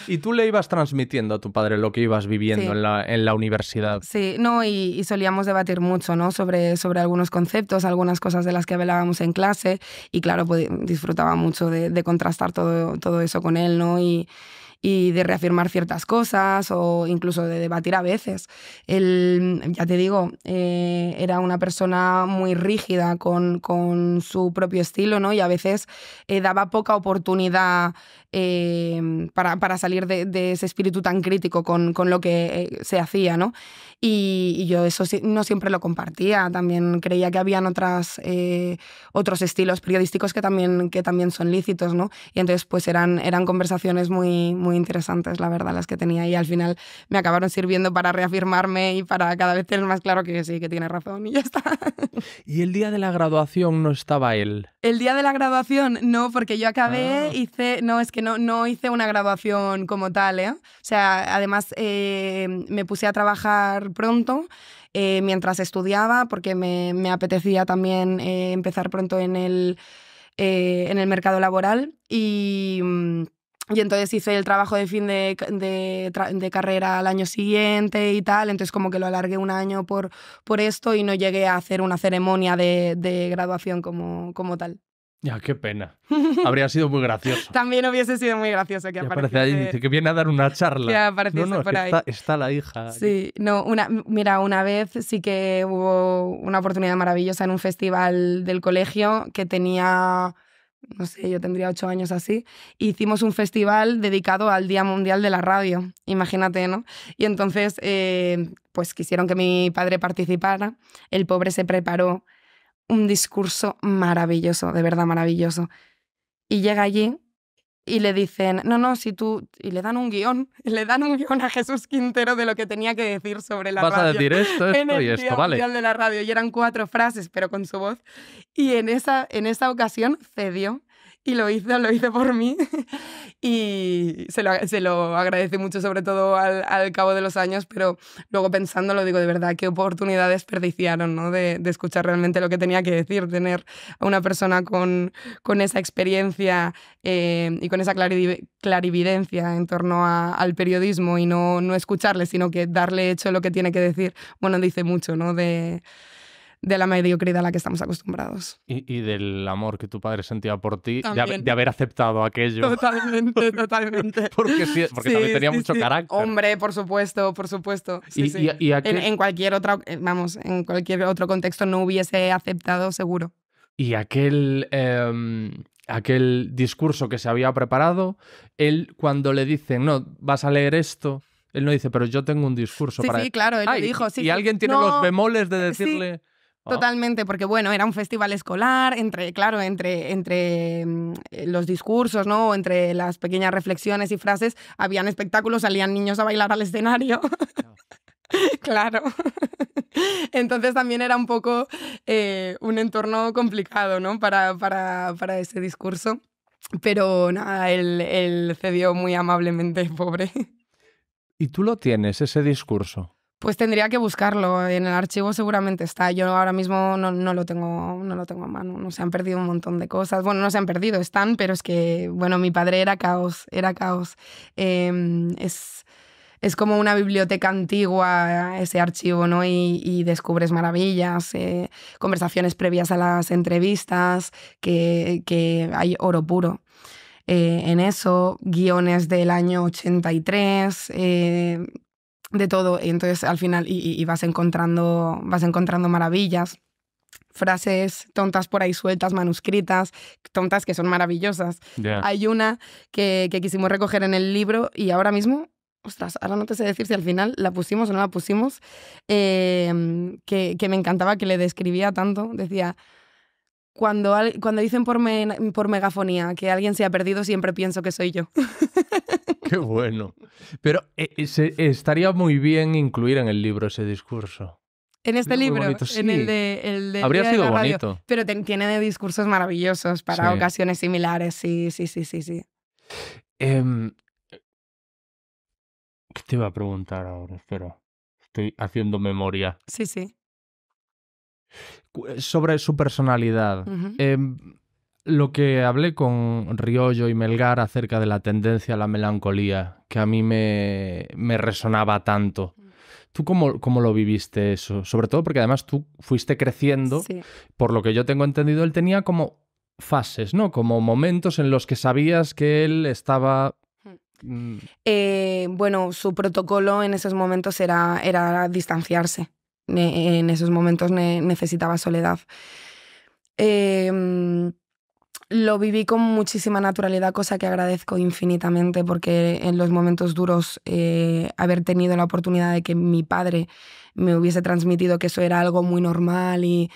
Y tú le ibas transmitiendo a tu padre lo que ibas viviendo en, la, universidad. Sí, no, y, solíamos debatir mucho, ¿no? Sobre, sobre algunos conceptos, algunas cosas de las que hablábamos en clase. Y claro, pues, disfrutaba mucho de, contrastar todo, todo eso con él, ¿no? Y, y de reafirmar ciertas cosas o incluso de debatir a veces. Él, ya te digo, eh, era una persona muy rígida con, con, su propio estilo, ¿no? Y a veces eh, daba poca oportunidad Em, para, para, salir de, ese espíritu tan crítico con, con lo que eh, se hacía, ¿no? Y, yo eso no siempre lo compartía, también creía que habían otras, eh, otros estilos periodísticos que también, que también son lícitos, ¿no? Y entonces pues eran, eran conversaciones muy, muy interesantes, la verdad, las que tenía y al final me acabaron sirviendo para reafirmarme y para cada vez tener más claro que sí, que tiene razón y ya está. [LAUGHS] ¿Y el día de la graduación no estaba él? El día de la graduación no, porque yo acabé, y ah. hice, no, es que que no, hice una graduación como tal, ¿eh? O sea, además eh, me puse a trabajar pronto eh, mientras estudiaba porque me, apetecía también eh, empezar pronto en el, mercado laboral y... Mm, y entonces hice el trabajo de fin de, carrera al año siguiente y tal, entonces como que lo alargué un año por, por esto y no llegué a hacer una ceremonia de, de graduación como, como tal. Ya, qué pena. Habría sido muy gracioso. [LAUGHS] También hubiese sido muy gracioso que ahí dice que viene a dar una charla. [LAUGHS] Que por Está, la hija. Sí, no, una, mira, una vez sí que hubo una oportunidad maravillosa en un festival del colegio que tenía, no sé, yo tendría ocho años así. hicimos un festival dedicado al Día Mundial de la Radio, imagínate, ¿no? Y entonces, eh, pues quisieron que mi padre participara. El pobre se preparó un discurso maravilloso, de verdad maravilloso. Y llega allí y le dicen, no, no, si tú, y le dan un guión, [LAUGHS] le dan un guión a Jesús Quintero de lo que tenía que decir sobre la radio. Vas a decir esto, [LAUGHS] esto y esto, vale. de la radio, y eran cuatro frases, pero con su voz. Y en esa, en esa ocasión cedió y lo hizo, lo hizo por mí. [LAUGHS] y se lo, se lo agradece mucho, sobre todo al, al, cabo de los años, pero luego pensando lo digo de verdad, qué oportunidades perdiciaron, ¿no? de, de, escuchar realmente lo que tenía que decir, tener a una persona con, con esa experiencia eh, y con esa clarividencia en torno a, al periodismo y no, no escucharle, sino que darle hecho lo que tiene que decir, bueno, dice mucho ¿no? de de la mediocridad a la que estamos acostumbrados. Y, del amor que tu padre sentía por ti, de haber, aceptado aquello. Totalmente, [LAUGHS] totalmente. porque, porque también tenía mucho carácter. Hombre, por supuesto, por supuesto. ¿Y, y, en, cualquier otra, eh, vamos, en cualquier otro contexto no hubiese aceptado seguro. Y aquel, em, aquel discurso que se había preparado, él cuando le dice no, vas a leer esto, él no dice, pero yo tengo un discurso sí, para. Sí, e-". claro, él dijo. Sí, y alguien tiene los bemoles de eh, decirle. Totalmente, porque bueno, era un festival escolar, entre, claro, entre, entre mm, eh, los discursos, ¿no? Entre las pequeñas reflexiones y frases, habían espectáculos, salían niños a bailar al escenario. claro. [LAUGHS] Entonces también era un poco eh, un entorno complicado, ¿no? Para, para, ese discurso. Pero nada, él cedió muy amablemente, [LAUGHS] pobre. ¿Y tú lo tienes, ese discurso? Pues tendría que buscarlo. En el archivo seguramente está. Yo ahora mismo no, lo tengo, no lo tengo a mano. No se han perdido un montón de cosas. Bueno, no se han perdido, están, pero es que, bueno, mi padre era caos, era caos. Em, es, es, como una biblioteca antigua ese archivo, ¿no? Y, descubres maravillas, eh, conversaciones previas a las entrevistas, que, hay oro puro. Eh, en eso, guiones del año 83, de todo. Y entonces al final y, vas, encontrando, vas encontrando maravillas frases tontas por ahí sueltas, manuscritas, tontas que son maravillosas. Hay una que, quisimos recoger en el libro y ahora mismo, ostras, ahora no te sé decir si al final la pusimos o no la pusimos, eh, que me encantaba que le describía tanto. Decía, cuando, cuando dicen por, megafonía que alguien se ha perdido, siempre pienso que soy yo. [LAUGHS] Qué bueno. Pero eh, eh, estaría muy bien incluir en el libro ese discurso. En este libro, en el de, Habría sido bonito. Pero tiene de discursos maravillosos para ocasiones similares, sí, sí, sí, sí, sí. Em, ¿Qué te iba a preguntar ahora? Espero. estoy haciendo memoria. Sí, sí. Eh, sobre su personalidad. Em, lo que hablé con Riollo y Melgar acerca de la tendencia a la melancolía, que a mí me, me resonaba tanto. ¿Tú cómo, cómo, lo viviste eso? Sobre todo porque además tú fuiste creciendo. Por lo que yo tengo entendido, él tenía como fases, ¿no? Como momentos en los que sabías que él estaba mm, eh, bueno, su protocolo en esos momentos era, era distanciarse en esos momentos necesitaba soledad. Em, lo viví con muchísima naturalidad, cosa que agradezco infinitamente porque en los momentos duros eh, haber tenido la oportunidad de que mi padre me hubiese transmitido que eso era algo muy normal y,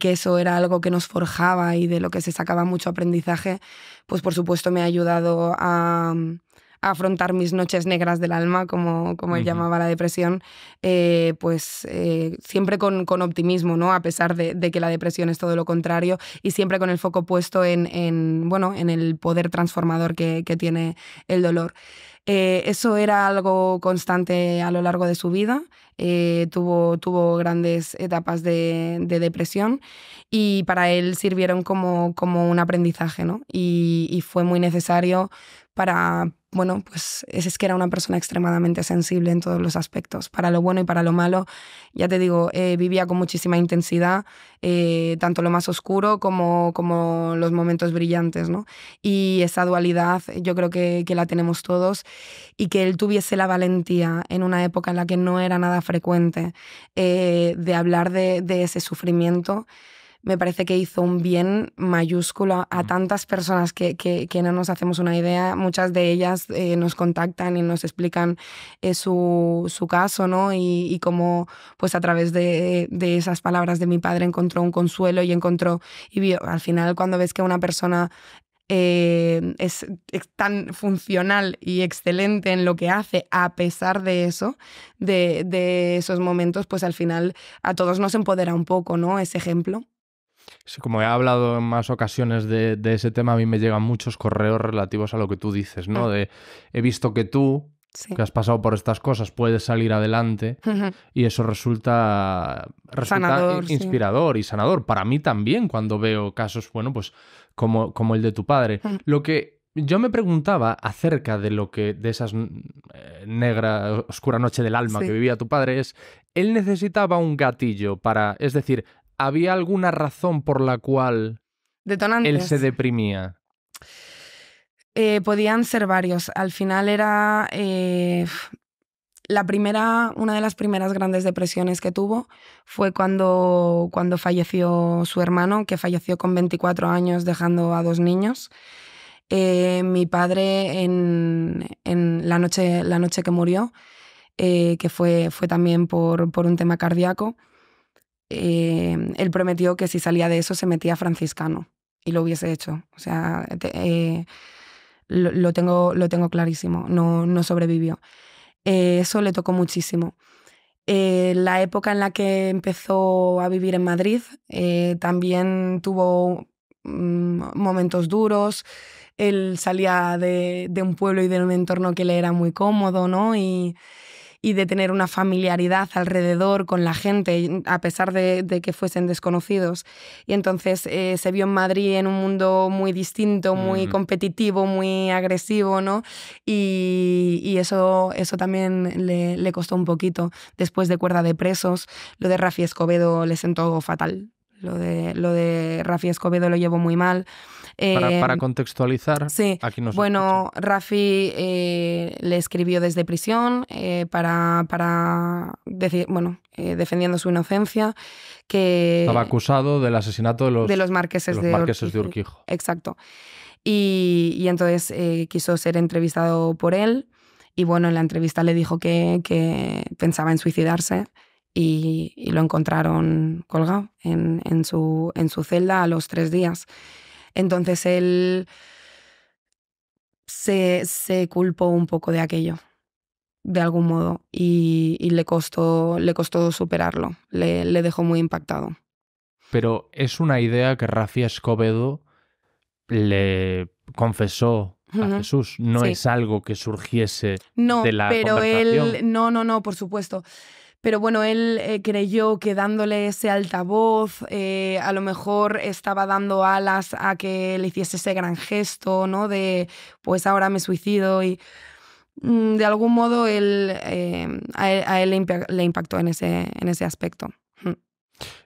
que eso era algo que nos forjaba y de lo que se sacaba mucho aprendizaje, pues por supuesto me ha ayudado a, afrontar mis noches negras del alma, como, como él llamaba la depresión, eh, pues eh, siempre con, optimismo, ¿no? A pesar de, que la depresión es todo lo contrario y siempre con el foco puesto en, bueno, en el poder transformador que, tiene el dolor. Eh, eso era algo constante a lo largo de su vida. tuvo, tuvo grandes etapas de, depresión y para él sirvieron como, como un aprendizaje, ¿no? y fue muy necesario para, bueno, pues es, es, que era una persona extremadamente sensible en todos los aspectos, para lo bueno y para lo malo. Ya te digo, eh, vivía con muchísima intensidad, eh, tanto lo más oscuro como, como los momentos brillantes, ¿no? Y esa dualidad yo creo que, que la tenemos todos y que él tuviese la valentía en una época en la que no era nada frecuente eh, de hablar de, de ese sufrimiento me parece que hizo un bien mayúsculo a tantas personas que, no nos hacemos una idea. Muchas de ellas eh, nos contactan y nos explican eh, su, caso, ¿no? Y, cómo, pues a través de, esas palabras de mi padre encontró un consuelo y encontró, y al final cuando ves que una persona eh, es, tan funcional y excelente en lo que hace, a pesar de eso, de, de, esos momentos, pues al final a todos nos empodera un poco, ¿no? Ese ejemplo como he hablado en más ocasiones de, ese tema, a mí me llegan muchos correos relativos a lo que tú dices, ¿no? Mm. De he visto que tú, que has pasado por estas cosas, puedes salir adelante y eso resulta, inspirador y sanador. Para mí también, cuando veo casos, bueno, pues como, como el de tu padre. Mm. Lo que yo me preguntaba acerca de lo que, de esas eh, negra, oscura noche del alma que vivía tu padre, es, él necesitaba un gatillo para, es decir, ¿había alguna razón por la cual él se deprimía? Eh, podían ser varios. Al final era eh, la primera, una de las primeras grandes depresiones que tuvo fue cuando, cuando falleció su hermano, que falleció con 24 años dejando a dos niños. Eh, mi padre en, en, la, noche, la noche que murió, que fue, fue también por, por un tema cardíaco. Em, él prometió que si salía de eso se metía franciscano y lo hubiese hecho. O sea, eh, lo, tengo, lo tengo clarísimo, no, no sobrevivió. Eh, eso le tocó muchísimo. Eh, la época en la que empezó a vivir en Madrid también tuvo mm, momentos duros. Él salía de, de un pueblo y de un entorno que le era muy cómodo, ¿no? Y, y de tener una familiaridad alrededor con la gente, a pesar de, que fuesen desconocidos. Y entonces eh, se vio en Madrid en un mundo muy distinto, muy competitivo, muy agresivo, ¿no? Y, eso, eso también le, costó un poquito. Después de Cuerda de Presos, lo de Rafi Escobedo le sentó fatal. Lo de, lo de Rafi Escobedo lo llevó muy mal para, em, contextualizar, aquí nos bueno, Rafi eh, le escribió desde prisión eh, para, para decir, bueno, eh, defendiendo su inocencia. Que, Estaba acusado del asesinato de los, de los marqueses, de, Urquijo. Exacto. Y, y entonces quiso ser entrevistado por él. Y bueno, en la entrevista le dijo que, que pensaba en suicidarse. Y, y, lo encontraron colgado en, en, su, en su celda a los tres días. Entonces él se, se culpó un poco de aquello, de algún modo, y, le, costó, le costó superarlo, le, le dejó muy impactado. Pero es una idea que Rafi Escobedo le confesó a Jesús. No es algo que surgiese de la pero él, no, no, no, por supuesto. Pero bueno, él eh, creyó que dándole ese altavoz eh, a lo mejor estaba dando alas a que le hiciese ese gran gesto, ¿no? De pues ahora me suicido y mm, de algún modo él, eh, a él, le, le impactó en ese, en ese aspecto.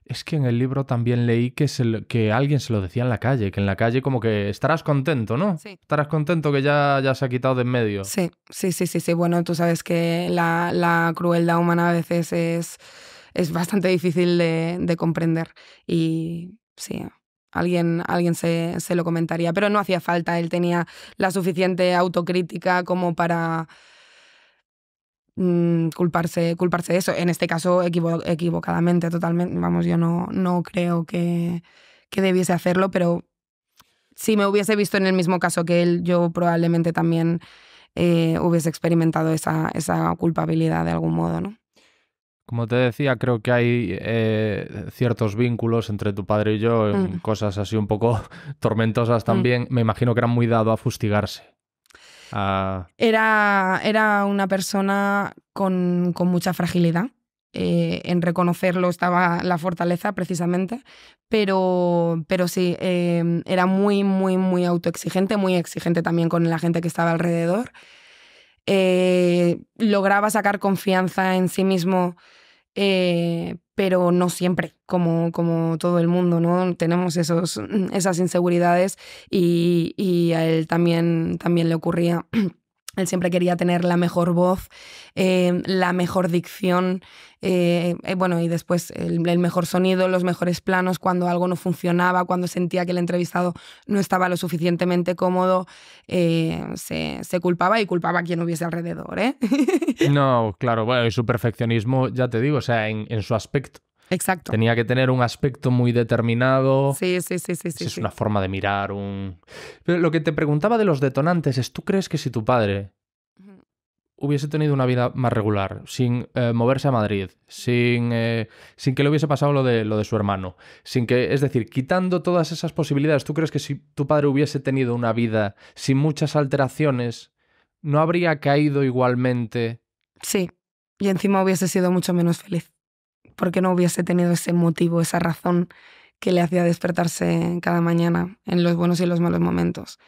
Es que en el libro también leí que, que alguien se lo decía en la calle, que en la calle como que estarás contento, ¿no? Sí. Estarás contento que ya, ya se ha quitado de en medio. Sí, sí, sí, sí, sí. Bueno, tú sabes que la, la crueldad humana a veces es, es bastante difícil de, de comprender. Y sí, alguien, alguien se, se lo comentaría. Pero no hacía falta, él tenía la suficiente autocrítica como para Mm, culparse, culparse de eso. En este caso, equivocadamente, totalmente. Vamos, yo no, no creo que, que debiese hacerlo, pero si me hubiese visto en el mismo caso que él, yo probablemente también eh, hubiese experimentado esa, esa, culpabilidad de algún modo, ¿no? Como te decía, creo que hay eh, ciertos vínculos entre tu padre y yo, mm. cosas así un poco [LAUGHS] tormentosas mm. también. Me imagino que eran muy dado a fustigarse. Ah. Era, era una persona con, mucha fragilidad. Eh, en reconocerlo estaba la fortaleza precisamente, pero, pero sí, em, era muy, muy, muy autoexigente, muy exigente también con la gente que estaba alrededor. Eh, lograba sacar confianza en sí mismo, eh, pero no siempre, como, como todo el mundo, ¿no? Tenemos esos, mm, esas inseguridades y, a él también, también le ocurría. [CLEARS THROAT] Él siempre quería tener la mejor voz, eh, la mejor dicción, eh, eh, bueno, y después el, mejor sonido, los mejores planos, cuando algo no funcionaba, cuando sentía que el entrevistado no estaba lo suficientemente cómodo, se, culpaba y culpaba a quien hubiese alrededor. [LAUGHS] no, claro, bueno, y su perfeccionismo, ya te digo, o sea, en su aspecto Exacto. Tenía que tener un aspecto muy determinado. Sí, sí, sí, sí. es una forma de mirar, un... Pero lo que te preguntaba de los detonantes es, ¿tú crees que si tu padre hubiese tenido una vida más regular, sin eh, moverse a Madrid, sin, eh, sin que le hubiese pasado lo de, lo de su hermano, sin que, es decir, quitando todas esas posibilidades, ¿tú crees que si tu padre hubiese tenido una vida sin muchas alteraciones, no habría caído igualmente? Sí, y encima hubiese sido mucho menos feliz porque no hubiese tenido ese motivo, esa razón que le hacía despertarse cada mañana en los buenos y los malos momentos.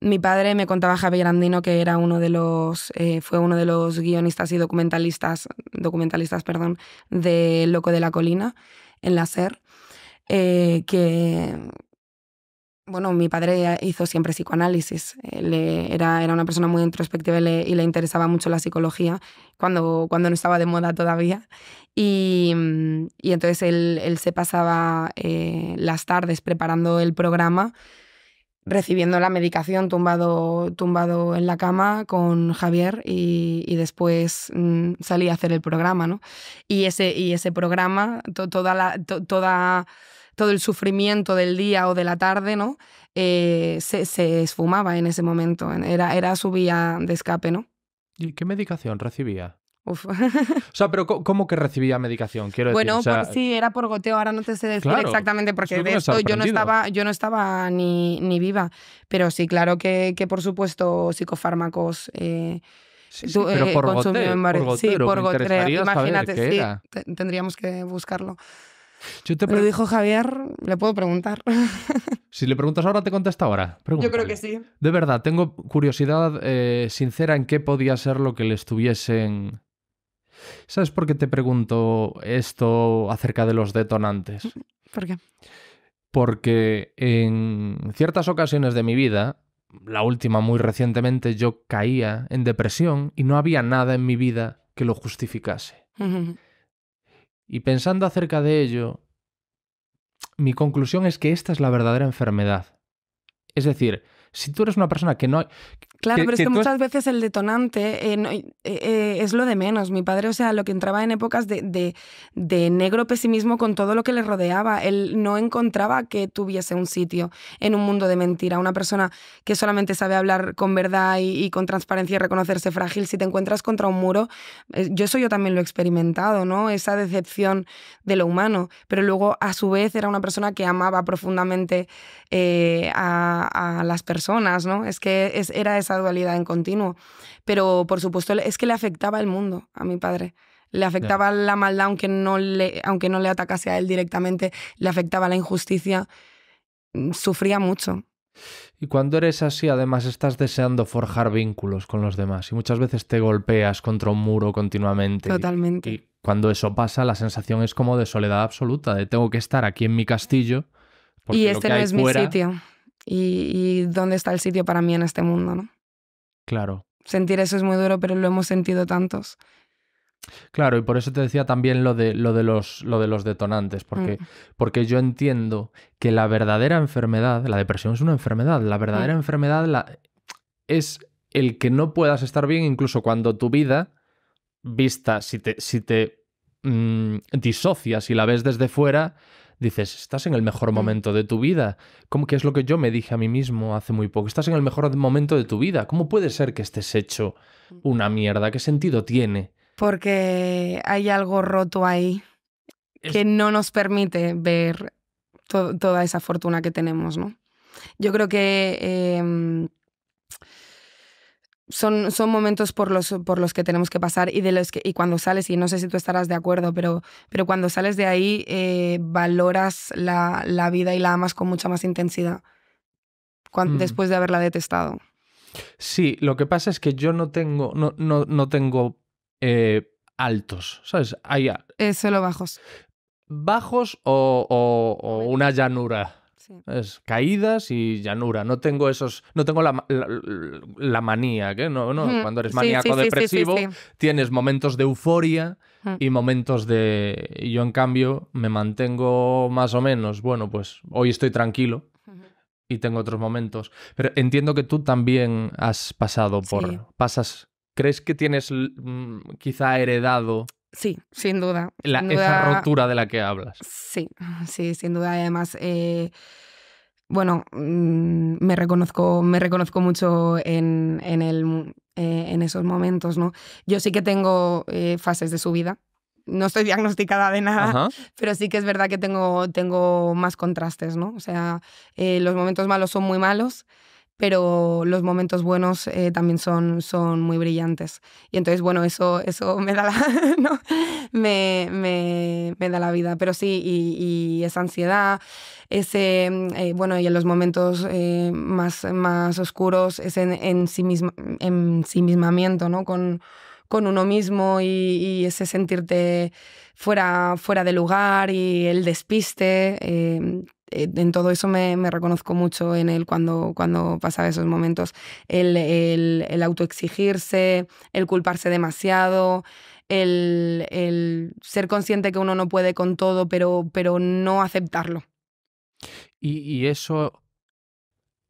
Mi padre me contaba Javier Andino que era uno de los, eh, fue uno de los guionistas y documentalistas, documentalistas perdón, de Loco de la Colina en la SER, eh, que, bueno, mi padre hizo siempre psicoanálisis. Eh, era, era una persona muy introspectiva y le, interesaba mucho la psicología cuando, cuando no estaba de moda todavía. Y, mm, entonces él, se pasaba eh, las tardes preparando el programa, recibiendo la medicación tumbado, tumbado en la cama con Javier y, después mm, salía a hacer el programa, ¿no? Y ese, y ese programa, toda la... toda todo el sufrimiento del día o de la tarde, ¿no? Eh, se, se, esfumaba en ese momento, era, era su vía de escape, ¿no? ¿Y qué medicación recibía? o sea, pero ¿cómo que recibía medicación? Quiero bueno, decir, sí, era por goteo, ahora no te sé decir exactamente, porque de yo no estaba, yo no estaba ni, ni viva. Pero sí, claro que, que por supuesto, psicofármacos. Eh, sí, eh, por, goteo, Sí, por goteo. Imagínate, sí, tendríamos que buscarlo. Yo te Lo dijo Javier, le puedo preguntar. [LAUGHS] si le preguntas ahora, te contesta ahora. Yo creo que sí. De verdad, tengo curiosidad eh, sincera en qué podía ser lo que le estuviesen... ¿Sabes por qué te pregunto esto acerca de los detonantes? ¿Por qué? Porque en ciertas ocasiones de mi vida, la última muy recientemente, yo caía en depresión y no había nada en mi vida que lo justificase. Y pensando acerca de ello, mi conclusión es que esta es la verdadera enfermedad. Es decir, si tú eres una persona que no, Claro, pero es que, muchas veces el detonante eh, eh, eh, es lo de menos. Mi padre, o sea, lo que entraba en épocas de, de, negro pesimismo con todo lo que le rodeaba. Él no encontraba que tuviese un sitio en un mundo de mentira. Una persona que solamente sabe hablar con verdad y, con transparencia y reconocerse frágil, si te encuentras contra un muro, yo eso yo también lo he experimentado, ¿no? Esa decepción de lo humano. Pero luego, a su vez, era una persona que amaba profundamente a, las personas, ¿no? Es que era esa dualidad en continuo. Pero por supuesto es que le afectaba el mundo a mi padre. Le afectaba la maldad, aunque no, le, aunque no le atacase a él directamente, le afectaba la injusticia. Mm, sufría mucho. Y cuando eres así, además estás deseando forjar vínculos con los demás y muchas veces te golpeas contra un muro continuamente. Totalmente. Y, cuando eso pasa, la sensación es como de soledad absoluta, de tengo que estar aquí en mi castillo. y este no es mi sitio. Y, y, dónde está el sitio para mí en este mundo, ¿no? Claro. Sentir eso es muy duro, pero lo hemos sentido tantos. Claro, y por eso te decía también lo de, lo de, los, lo de los detonantes, porque, mm. porque yo entiendo que la verdadera enfermedad, la depresión es una enfermedad, la verdadera mm. enfermedad la, es el que no puedas estar bien incluso cuando tu vida, vista, si te, si te mm, disocias y la ves desde fuera, dices, estás en el mejor mm. momento de tu vida. ¿Qué que es lo que yo me dije a mí mismo hace muy poco? Estás en el mejor momento de tu vida. ¿Cómo puede ser que estés hecho mm. una mierda? ¿Qué sentido tiene? Porque hay algo roto ahí que no nos permite ver toda esa fortuna que tenemos, ¿no? Yo creo que em, son, son momentos por los, por los que tenemos que pasar y, de los que, y cuando sales, y no sé si tú estarás de acuerdo, pero, pero cuando sales de ahí eh, valoras la, la, vida y la amas con mucha más intensidad mm. después de haberla detestado. Sí, lo que pasa es que yo no tengo, no, no, tengo eh, altos, ¿sabes? Eh, solo bajos. Bajos o, o, o una llanura. Es caídas y llanura. No tengo esos, no tengo la, manía, que no, no. Cuando eres maníaco depresivo, tienes momentos de euforia y momentos de. yo, en cambio, me mantengo más o menos. Bueno, pues hoy estoy tranquilo y tengo otros momentos. Pero entiendo que tú también has pasado por. Pasas. ¿Crees que tienes mm, quizá heredado Sí, sin duda. La, esa rotura de la que hablas. Sí, [LAUGHS] sí, sin duda. además, eh, bueno, mm, me reconozco, me reconozco mucho en, en, el, eh, en esos momentos, ¿no? Yo sí que tengo eh, fases de subida. No estoy diagnosticada de nada, [LAUGHS] pero sí que es verdad que tengo, tengo más contrastes, ¿no? O sea, los momentos malos son muy malos pero los momentos buenos eh, también son, son muy brillantes. Y entonces, bueno, eso, eso me, da la, [LAUGHS] me, da la vida. Pero sí, y, esa ansiedad, ese, mm, eh, bueno, y en los momentos eh, más, más oscuros, ese en, en sí ensimismamiento, ¿no? Con, con uno mismo y, ese sentirte fuera, fuera de lugar y el despiste, eh, en todo eso me, reconozco mucho en él cuando, pasaba esos momentos. El, autoexigirse, el culparse demasiado, el, ser consciente que uno no puede con todo, pero, no aceptarlo. Y, eso,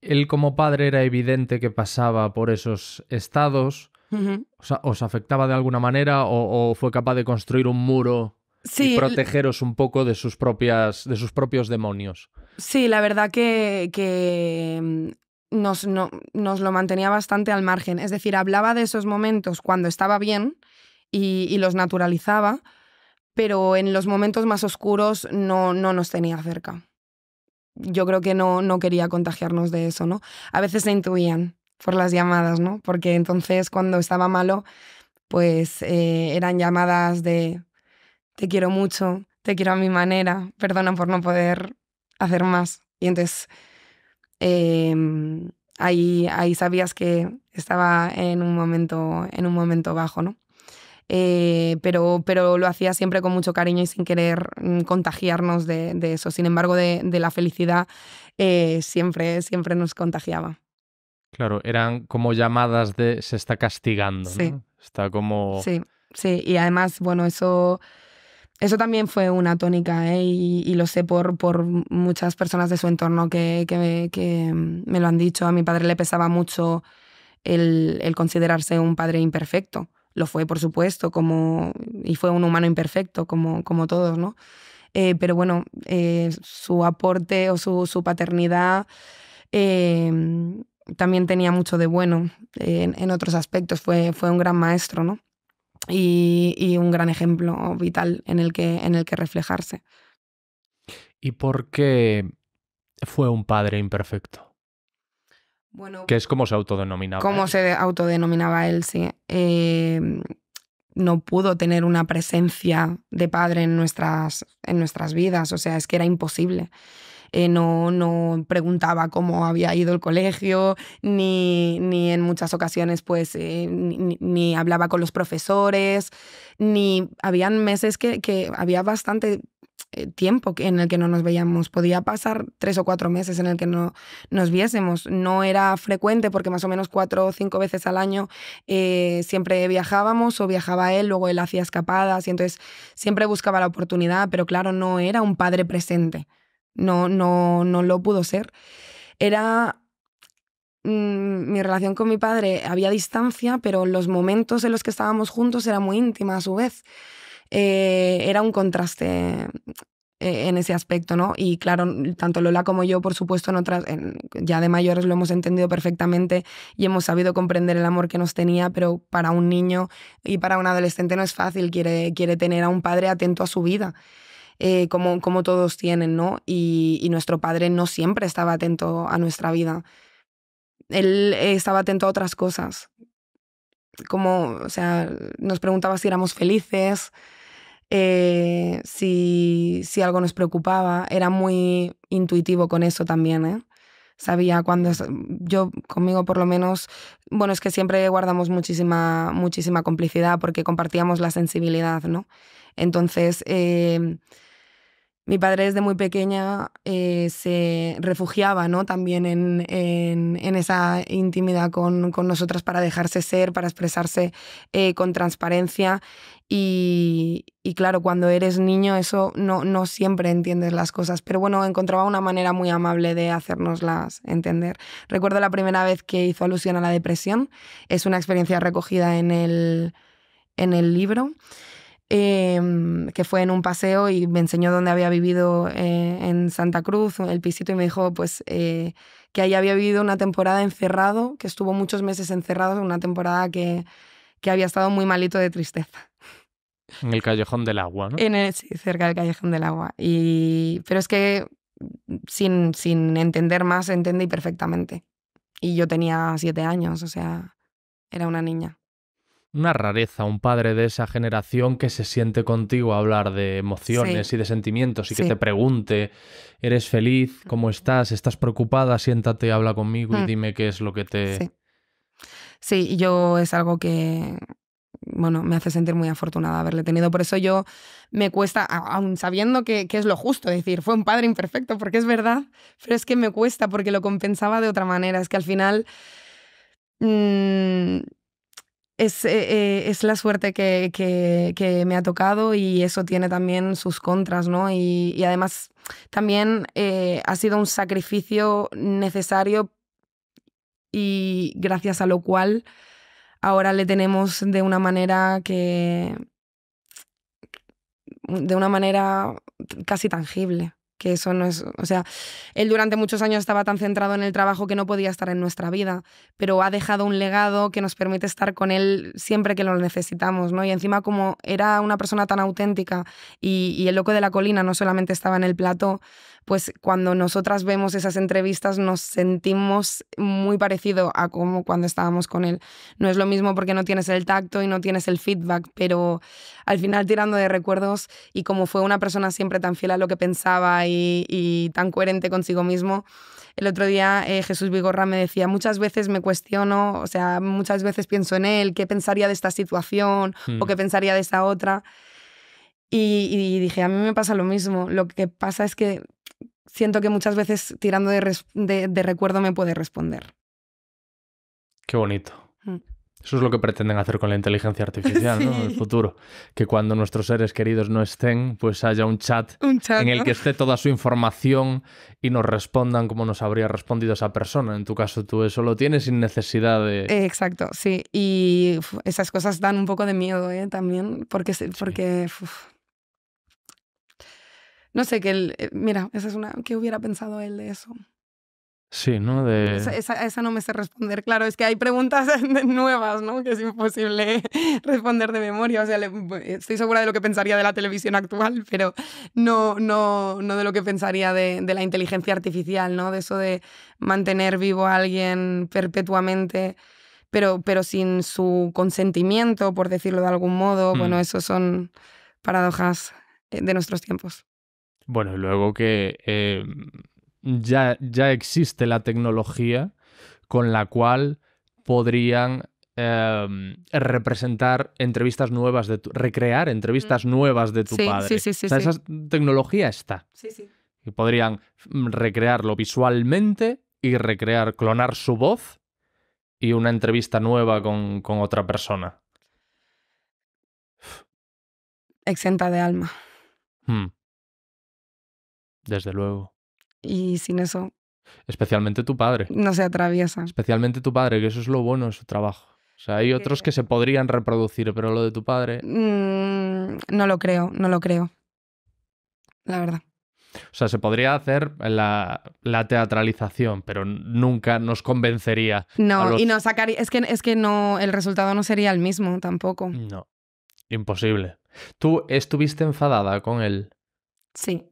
él como padre era evidente que pasaba por esos estados. o sea, ¿Os afectaba de alguna manera o fue capaz de construir un muro y protegeros un poco de sus propias, de sus propios demonios. Sí, la verdad que, que mm, nos, no, nos, lo mantenía bastante al margen. Es decir, hablaba de esos momentos cuando estaba bien y, los naturalizaba, pero en los momentos más oscuros no, no nos tenía cerca. Yo creo que no, no quería contagiarnos de eso, ¿no? A veces se intuían por las llamadas, ¿no? Porque entonces cuando estaba malo, pues eh, eran llamadas de te quiero mucho, te quiero a mi manera, perdona por no poder hacer más. Y entonces em, ahí, ahí sabías que estaba en un momento, en un momento bajo, ¿no? Eh, pero, pero lo hacía siempre con mucho cariño y sin querer mm, contagiarnos de, eso. Sin embargo, de, la felicidad eh, siempre, siempre nos contagiaba. Claro, eran como llamadas de se está castigando, ¿no? Está como... Sí, sí, y además, bueno, eso eso también fue una tónica ¿eh? y, lo sé por, por muchas personas de su entorno que, que, me lo han dicho. A mi padre le pesaba mucho el, considerarse un padre imperfecto. Lo fue, por supuesto, como, y fue un humano imperfecto, como, como todos, ¿no? Eh, pero bueno, eh, su aporte o su, paternidad también tenía mucho de bueno en, en, otros aspectos. Fue, fue un gran maestro, ¿no? y, un gran ejemplo vital en el que, en el que reflejarse. ¿Y por qué fue un padre imperfecto? Bueno, que es como se autodenominaba. Como se autodenominaba él, sí. Em, no pudo tener una presencia de padre en nuestras, en nuestras vidas, o sea, es que era imposible. Eh, no, preguntaba cómo había ido el colegio, ni, en muchas ocasiones pues eh, ni, hablaba con los profesores, ni habían meses que, había bastante eh, tiempo en el que no nos veíamos. Podía pasar tres o cuatro meses en el que no nos viésemos. No era frecuente porque más o menos cuatro o cinco veces al año siempre viajábamos o viajaba él, luego él hacía escapadas y entonces siempre buscaba la oportunidad, pero claro, no era un padre presente no, no, no lo pudo ser. Era mm, mi relación con mi padre había distancia, pero los momentos en los que estábamos juntos era muy íntima a su vez. Eh, era un contraste eh, en ese aspecto, ¿no? Y claro, tanto Lola como yo, por supuesto, en otras, ya de mayores lo hemos entendido perfectamente y hemos sabido comprender el amor que nos tenía, pero para un niño y para un adolescente no es fácil, quiere, quiere tener a un padre atento a su vida. Eh, como, como, todos tienen, ¿no? Y, y nuestro padre no siempre estaba atento a nuestra vida. Él estaba atento a otras cosas. Como, o sea, nos preguntaba si éramos felices, eh, si, si, algo nos preocupaba. Era muy intuitivo con eso también, ¿eh? Sabía cuando yo conmigo por lo menos, bueno, es que siempre guardamos muchísima, muchísima complicidad porque compartíamos la sensibilidad, ¿no? Entonces, eh, mi padre desde muy pequeña eh, se refugiaba ¿no? también en, esa intimidad con, nosotras para dejarse ser, para expresarse eh, con transparencia. Y, claro, cuando eres niño eso no, no siempre entiendes las cosas, pero bueno, encontraba una manera muy amable de hacernoslas entender. Recuerdo la primera vez que hizo alusión a la depresión, es una experiencia recogida en el, en el libro. Em, que fue en un paseo y me enseñó dónde había vivido eh, en Santa Cruz, el pisito, y me dijo pues eh, que ahí había vivido una temporada encerrado, que estuvo muchos meses encerrado, una temporada que, que había estado muy malito de tristeza. En el Callejón del Agua, ¿no? En el, sí, cerca del Callejón del Agua. Y, pero es que sin, sin entender más, entendí perfectamente. Y yo tenía siete años, o sea, era una niña una rareza, un padre de esa generación que se siente contigo a hablar de emociones y de sentimientos y que te pregunte, ¿eres feliz? ¿Cómo estás? ¿Estás preocupada? Siéntate, habla conmigo y mm. dime qué es lo que te... Sí. sí, yo es algo que, bueno, me hace sentir muy afortunada haberle tenido. Por eso yo me cuesta, aún sabiendo que, es lo justo decir, fue un padre imperfecto, porque es verdad, pero es que me cuesta porque lo compensaba de otra manera. Es que al final... Mm, es, eh, eh, es la suerte que, me ha tocado y eso tiene también sus contras, ¿no? Y, además también eh, ha sido un sacrificio necesario y gracias a lo cual ahora le tenemos de una manera que... de una manera casi tangible que eso no es, o sea, él durante muchos años estaba tan centrado en el trabajo que no podía estar en nuestra vida, pero ha dejado un legado que nos permite estar con él siempre que lo necesitamos, ¿no? Y encima como era una persona tan auténtica y, y el loco de la colina no solamente estaba en el plató, pues cuando nosotras vemos esas entrevistas nos sentimos muy parecido a como cuando estábamos con él. No es lo mismo porque no tienes el tacto y no tienes el feedback, pero al final tirando de recuerdos y como fue una persona siempre tan fiel a lo que pensaba y, tan coherente consigo mismo, el otro día eh, Jesús Vigorra me decía, muchas veces me cuestiono, o sea, muchas veces pienso en él, qué pensaría de esta situación o qué mm. pensaría de esa otra. Y, y, dije, a mí me pasa lo mismo. Lo que pasa es que siento que muchas veces tirando de, recuerdo me puede responder. Qué bonito. Mm. Eso es lo que pretenden hacer con la inteligencia artificial, ¿no? En [LAUGHS] el futuro. Que cuando nuestros seres queridos no estén, pues haya un chat, en el que esté toda su información y nos respondan como nos habría respondido esa persona. En tu caso, tú eso lo tienes sin necesidad de. Eh, exacto, sí. Y esas cosas dan un poco de miedo, ¿eh? También, porque. porque no sé, que él, eh, mira, esa es una, ¿qué hubiera pensado él de eso? Sí, ¿no? De... Esa, no me sé responder. Claro, es que hay preguntas [LAUGHS] nuevas, ¿no? Que es imposible [LAUGHS] responder de memoria. O sea, eh, estoy segura de lo que pensaría de la televisión actual, pero no, no, no de lo que pensaría de, la inteligencia artificial, ¿no? De eso de mantener vivo a alguien perpetuamente. Pero, pero sin su consentimiento, por decirlo de algún modo. Bueno, mm. eso son paradojas eh, de nuestros tiempos. Bueno, luego que eh, ya, ya existe la tecnología con la cual podrían em, representar entrevistas nuevas de recrear entrevistas mm. nuevas de tu padre. Sí, sí, sí, Esa tecnología está. Sí, sí. Y podrían recrearlo visualmente y recrear, clonar su voz y una entrevista nueva con, otra persona. Exenta de alma. Hmm. Desde luego. Y sin eso. Especialmente tu padre. No se atraviesa. Especialmente tu padre, que eso es lo bueno de su trabajo. O sea, hay otros que se podrían reproducir, pero lo de tu padre. Mm, no lo creo, no lo creo. La verdad. O sea, se podría hacer la, la teatralización, pero nunca nos convencería. No, y no sacaría. Es que, es que no, el resultado no sería el mismo tampoco. No. Imposible. ¿Tú estuviste enfadada con él? Sí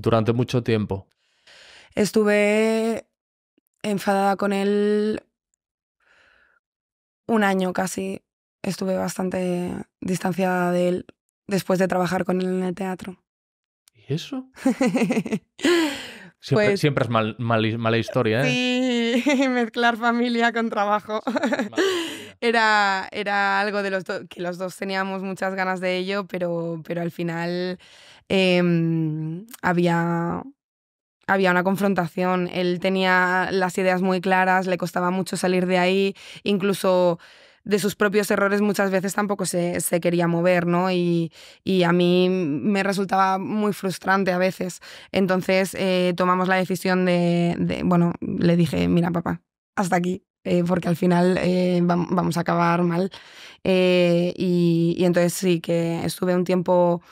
durante mucho tiempo. Estuve enfadada con él un año casi. Estuve bastante distanciada de él después de trabajar con él en el teatro. ¿Y eso? [LAUGHS] Pues siempre, es mal, mala historia, ¿eh? Sí, [LAUGHS] mezclar familia con trabajo. [LAUGHS] Era, era algo de los que los dos teníamos muchas ganas de ello, pero, pero al final em, había, había una confrontación. Él tenía las ideas muy claras, le costaba mucho salir de ahí, incluso de sus propios errores muchas veces tampoco se, quería mover, ¿no? Y, a mí me resultaba muy frustrante a veces. Entonces eh, tomamos la decisión de, de, bueno, le dije, mira papá, hasta aquí. Eh, porque al final eh, vamos a acabar mal. Eh, y, entonces sí que estuve un tiempo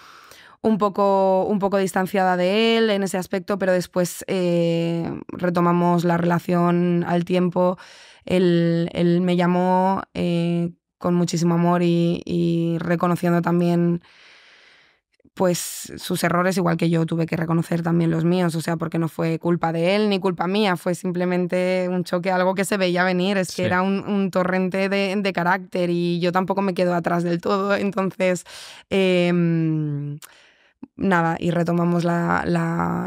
un poco, un poco distanciada de él en ese aspecto, pero después retomamos la relación al tiempo. Él, me llamó con muchísimo amor y reconociendo también pues sus errores, igual que yo tuve que reconocer también los míos, o sea, porque no fue culpa de él ni culpa mía, fue simplemente un choque, algo que se veía venir, es que era un, torrente de, carácter y yo tampoco me quedo atrás del todo, entonces... Em, nada, y retomamos la,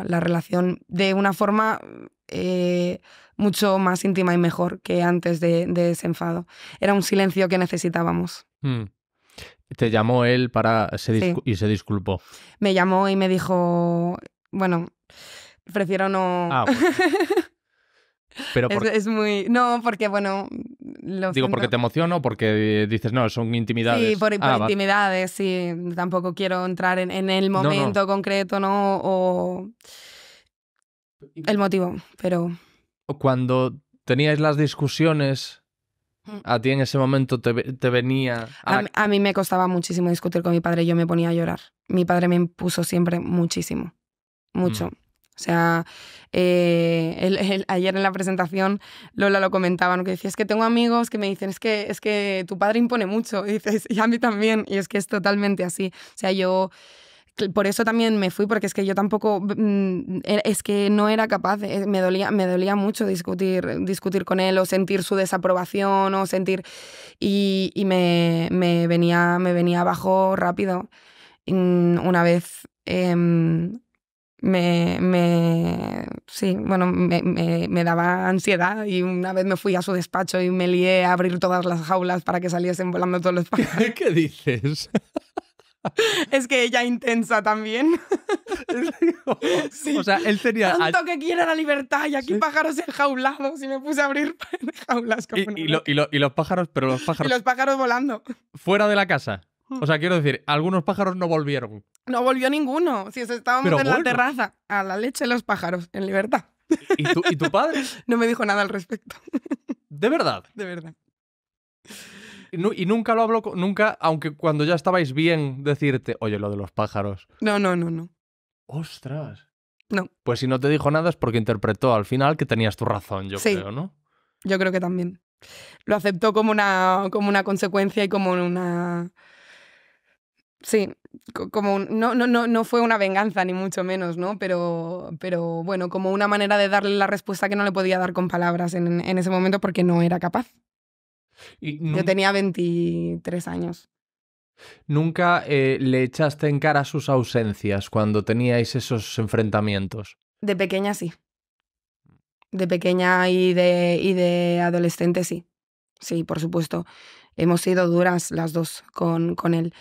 relación de una forma eh, mucho más íntima y mejor que antes de, ese enfado. Era un silencio que necesitábamos. Mm. Te llamó él para y se disculpó. Me llamó y me dijo, bueno, prefiero no. Ah, [LAUGHS] pero es, muy. No, porque bueno. Digo, porque te emociono, porque dices, no, son intimidades. Sí, por, ah, intimidades, sí. Tampoco quiero entrar en, el momento concreto, ¿no? O el motivo, pero. Cuando teníais las discusiones, Mm. A ti en ese momento te, te venía... A, a, mí me costaba muchísimo discutir con mi padre, yo me ponía a llorar. Mi padre me impuso siempre muchísimo, mucho. Mm. O sea, eh, el, ayer en la presentación Lola lo comentaba, que decía, es que tengo amigos que me dicen, es que, es que tu padre impone mucho, y dices, y a mí también, y es que es totalmente así. O sea, yo por eso también me fui, porque es que yo tampoco, mm, e-, es que no era capaz, me dolía, me dolía mucho discutir, discutir con él o sentir su desaprobación o sentir, y, y me, me, venía, me venía abajo rápido. Mm, una vez eh, me, me, sí, bueno, me, me, daba ansiedad y una vez me fui a su despacho y me lié a abrir todas las jaulas para que saliesen volando todos los [LAUGHS] pájaros. ¿Qué dices? [LAUGHS] Es que ella intensa también. [LAUGHS] O sea, él tenía. Tanto que quiere la libertad y aquí pájaros enjaulados y me puse a abrir [LAUGHS] jaulas. Como y, y, los pájaros, pero los pájaros. Y los pájaros volando. Fuera de la casa. Hmm. O sea, quiero decir, algunos pájaros no volvieron. No volvió ninguno. Si estábamos en la terraza, a la leche los pájaros, en libertad. ¿Y tu, ¿Y tu padre? No me dijo nada al respecto. ¿De verdad? De verdad y nunca lo hablo, nunca, aunque cuando ya estabais bien, decirte, oye, lo de los pájaros. No, no, no, no. Ostras. No. Pues si no te dijo nada es porque interpretó al final que tenías tu razón, yo creo, ¿no? Yo creo que también. Lo aceptó como una, como una consecuencia y como una... Sí, como no, no, no, no fue una venganza, ni mucho menos, ¿no? Pero, pero bueno, como una manera de darle la respuesta que no le podía dar con palabras en, en ese momento porque no era capaz. Yo tenía 23 años. ¿Nunca eh, le echaste en cara sus ausencias cuando teníais esos enfrentamientos? De pequeña sí. De pequeña y de, y de adolescente sí. Sí, por supuesto. Hemos sido duras las dos con, con él.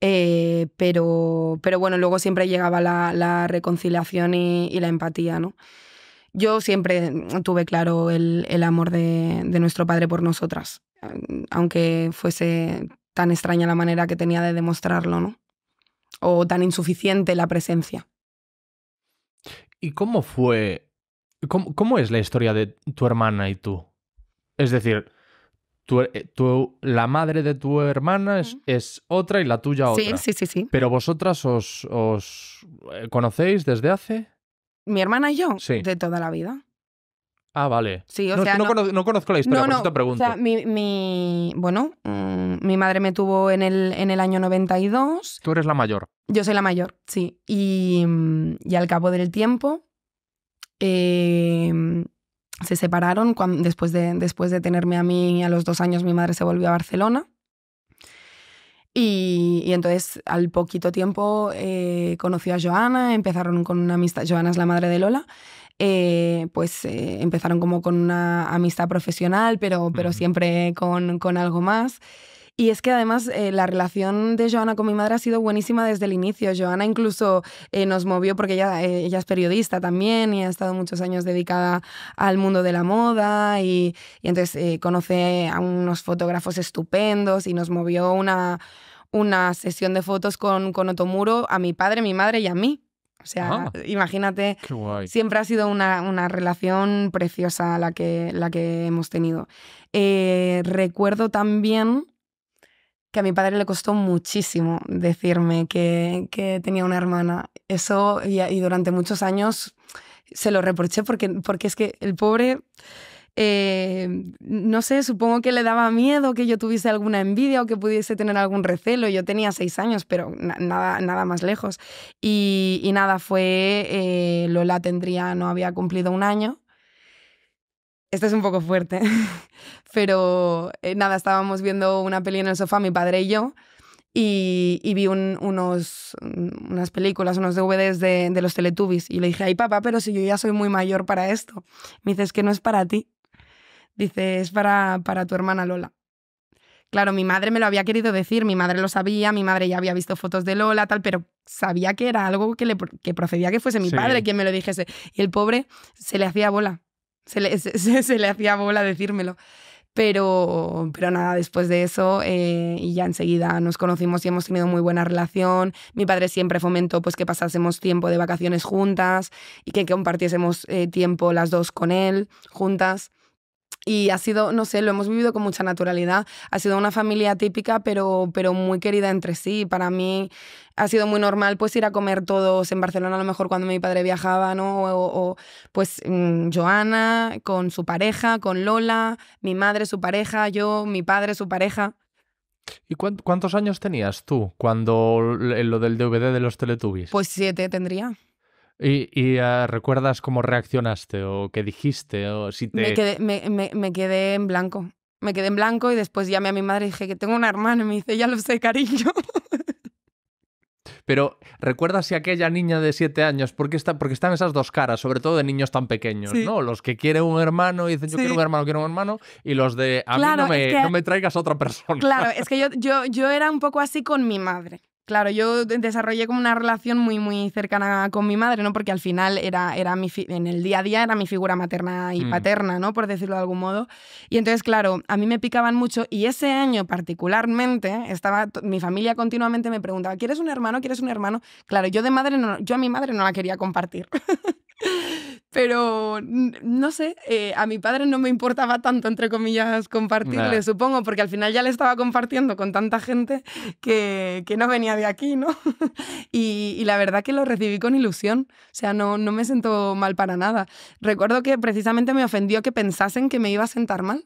Eh, pero, pero bueno, luego siempre llegaba la, la reconciliación y, y la empatía, ¿no? Yo siempre mm, tuve claro el, amor de, nuestro padre por nosotras, mm, aunque fuese tan extraña la manera que tenía de demostrarlo, ¿no? O tan insuficiente la presencia. ¿Y cómo fue? ¿Cómo, es la historia de tu hermana y tú? Es decir, tu, eh, tu, la madre de tu hermana es, otra y la tuya otra. Sí, sí, sí, sí. Pero vosotras os, os eh, conocéis desde hace mi hermana y yo, de toda la vida. Ah, vale. no, sea, no, conozco, la historia, por eso te pregunto. mi, bueno, mm, mi madre me tuvo en el, en el año 92. Tú eres la mayor. Yo soy la mayor, sí. Y, mm, al cabo del tiempo em, se separaron después, de, después de tenerme a mí a los dos años, mi madre se volvió a Barcelona. Y, entonces al poquito tiempo eh, conoció a Joana, empezaron con una amistad, Joana es la madre de Lola, eh, pues eh, empezaron como con una amistad profesional, pero, siempre con, algo más. Y es que además eh, la relación de Joana con mi madre ha sido buenísima desde el inicio. Joana incluso eh, nos movió porque ella, eh, ella, es periodista también y ha estado muchos años dedicada al mundo de la moda y, y entonces conoce a unos fotógrafos estupendos y nos movió una, una sesión de fotos con, con Otomuro a mi padre, mi madre y a mí. O sea, ah. imagínate, siempre ha sido una, una, relación preciosa la que, la que hemos tenido. recuerdo también que a mi padre le costó muchísimo decirme que, tenía una hermana. Eso, y, durante muchos años se lo reproché porque, porque es que el pobre, eh, no sé, supongo que le daba miedo que yo tuviese alguna envidia o que pudiese tener algún recelo. Yo tenía seis años, pero nada, nada más lejos. Y, nada, fue, eh, Lola tendría, no había cumplido un año. Este es un poco fuerte, [LAUGHS] pero eh, nada, estábamos viendo una peli en el sofá, mi padre y yo, y, vi unos, unas películas, unos DVDs de, los Teletubbies, y le dije, ay papá, pero si yo ya soy muy mayor para esto. Me dice, que no es para ti. Dice, es para, para tu hermana Lola. Claro, mi madre me lo había querido decir, mi madre lo sabía, mi madre ya había visto fotos de Lola, tal, pero sabía que era algo que, le, procedía que fuese mi padre quien me lo dijese. Y el pobre se le hacía bola se le, hacía bola decírmelo. Pero, pero nada, después de eso eh, y ya enseguida nos conocimos y hemos tenido muy buena relación. Mi padre siempre fomentó pues, que pasásemos tiempo de vacaciones juntas y que compartiésemos eh, tiempo las dos con él, juntas y ha sido, no sé, lo hemos vivido con mucha naturalidad. Ha sido una familia típica, pero, pero muy querida entre sí. Para mí ha sido muy normal pues ir a comer todos en Barcelona, a lo mejor cuando mi padre viajaba, ¿no? O, pues mm, Joana con su pareja, con Lola, mi madre, su pareja, yo, mi padre, su pareja. ¿Y cuántos años tenías tú cuando lo del DVD de los Teletubbies? Pues siete tendría. ¿Y, ah, recuerdas cómo reaccionaste o qué dijiste? O si te... me, quedé, me, quedé en blanco. Me quedé en blanco y después llamé a mi madre y dije que tengo una hermana. Y me dice, ya lo sé, cariño. Pero recuerdas si aquella niña de siete años, porque, está, están esas dos caras, sobre todo de niños tan pequeños, ¿no? Los que quieren un hermano y dicen yo quiero un hermano, quiero un hermano, y los de a mí no me, traigas a otra persona. Claro, es que yo, [LAUGHS] yo, yo era un poco así con mi madre. Claro, yo desarrollé como una relación muy, muy cercana con mi madre, ¿no? Porque al final era, era mi en el día a día era mi figura materna y mm. paterna, ¿no? Por decirlo de algún modo. Y entonces, claro, a mí me picaban mucho y ese año particularmente estaba mi familia continuamente me preguntaba, ¿quieres un hermano? ¿Quieres un hermano? Claro, yo de madre no, yo a mi madre no la quería compartir. [LAUGHS] Pero no sé, eh, a mi padre no me importaba tanto, entre comillas, compartirle, supongo, porque al final ya le estaba compartiendo con tanta gente que, no venía de aquí, ¿no? [LAUGHS] y, la verdad que lo recibí con ilusión, o sea, no, no me sentó mal para nada. Recuerdo que precisamente me ofendió que pensasen que me iba a sentar mal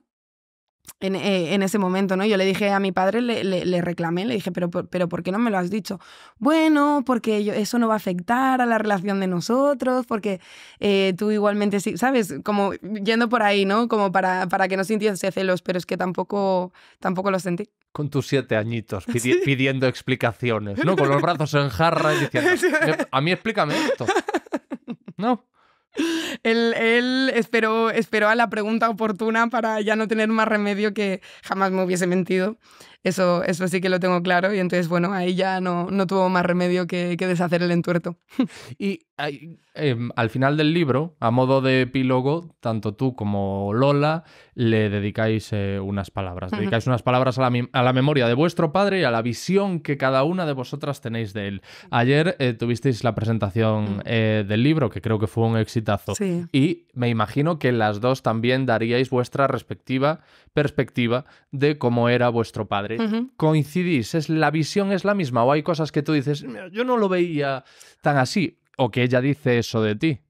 en, eh, en, ese momento, ¿no? Yo le dije a mi padre, le, le, reclamé, le dije, ¿Pero, pero ¿por qué no me lo has dicho? Bueno, porque eso no va a afectar a la relación de nosotros, porque eh, tú igualmente sí, ¿sabes? Como yendo por ahí, ¿no? Como para, para que no sintiese celos, pero es que tampoco, tampoco lo sentí. Con tus siete añitos [LAUGHS] pidiendo explicaciones, ¿no? Con los brazos en jarra y diciendo, [LAUGHS] eh, a mí explícame esto. [LAUGHS] No, él, esperó a la pregunta oportuna para ya no tener más remedio que jamás me hubiese mentido. Eso, eso sí que lo tengo claro y entonces, bueno, ahí ya no, tuvo más remedio que, deshacer el entuerto. [LAUGHS] y em, al final del libro, a modo de epílogo, tanto tú como Lola le dedicáis eh, unas palabras. Dedicáis unas palabras a la, memoria de vuestro padre y a la visión que cada una de vosotras tenéis de él. Ayer eh, tuvisteis la presentación mm. eh, del libro, que creo que fue un exitazo. Y me imagino que las dos también daríais vuestra respectiva perspectiva de cómo era vuestro padre coincidís, es, la visión es la misma o hay cosas que tú dices, yo no lo veía tan así, o que ella dice eso de ti.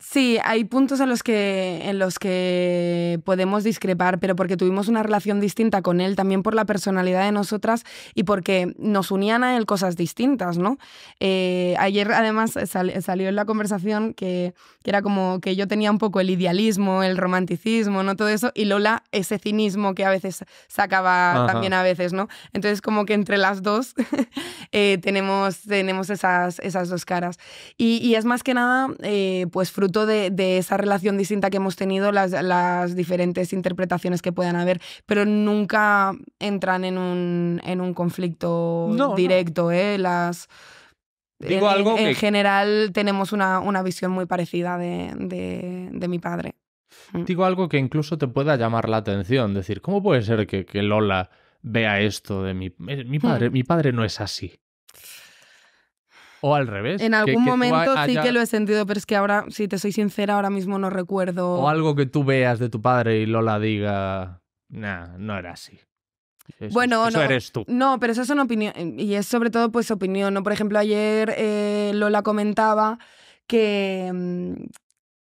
Sí, hay puntos en los, que, en los que podemos discrepar, pero porque tuvimos una relación distinta con él, también por la personalidad de nosotras y porque nos unían a él cosas distintas, ¿no? Eh, ayer además salió en la conversación que, que, era como que yo tenía un poco el idealismo, el romanticismo, ¿no? Todo eso, y Lola ese cinismo que a veces sacaba también a veces, ¿no? Entonces como que entre las dos [LAUGHS] eh, tenemos, tenemos esas, esas dos caras. Y, y es más que nada, eh, pues, fruto de, esa relación distinta que hemos tenido, las, diferentes interpretaciones que puedan haber, pero nunca entran en un, conflicto directo, ¿eh? Digo en, algo en general tenemos una, visión muy parecida de, mi padre. Mm. Digo algo que incluso te pueda llamar la atención, decir, ¿cómo puede ser que, Lola vea esto de mi, eh, hmm. padre? Mi padre no es así. O al revés. En algún momento sí que lo he sentido, pero es que ahora, si te soy sincera, ahora mismo no recuerdo. O algo que tú veas de tu padre y Lola diga, nah, no era así. Eso, bueno, no, eres tú. No, pero eso es una opinión y es sobre todo pues opinión. ¿no? Por ejemplo, ayer eh, Lola comentaba que, mm,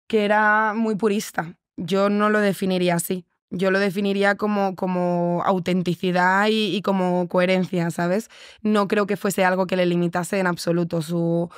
que era muy purista. Yo no lo definiría así yo lo definiría como, como autenticidad y, como coherencia, ¿sabes? No creo que fuese algo que le limitase en absoluto su...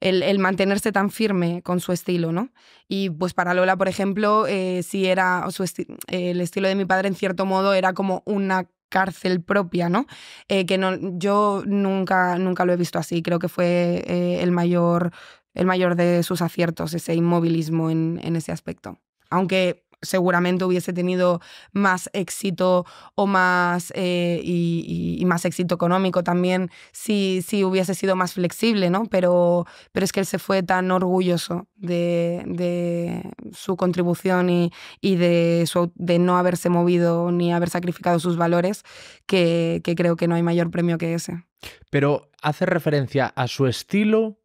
El, mantenerse tan firme con su estilo, ¿no? Y pues para Lola, por ejemplo, eh, sí era su el estilo de mi padre, en cierto modo, era como una cárcel propia, ¿no? Eh, que no, yo nunca, nunca lo he visto así. Creo que fue eh, el, mayor, el mayor de sus aciertos, ese inmovilismo en ese aspecto. Aunque seguramente hubiese tenido más éxito o más eh, y, más éxito económico también si, hubiese sido más flexible, ¿no? Pero, pero es que él se fue tan orgulloso de, su contribución y, de, de no haberse movido ni haber sacrificado sus valores que, que creo que no hay mayor premio que ese. Pero hace referencia a su estilo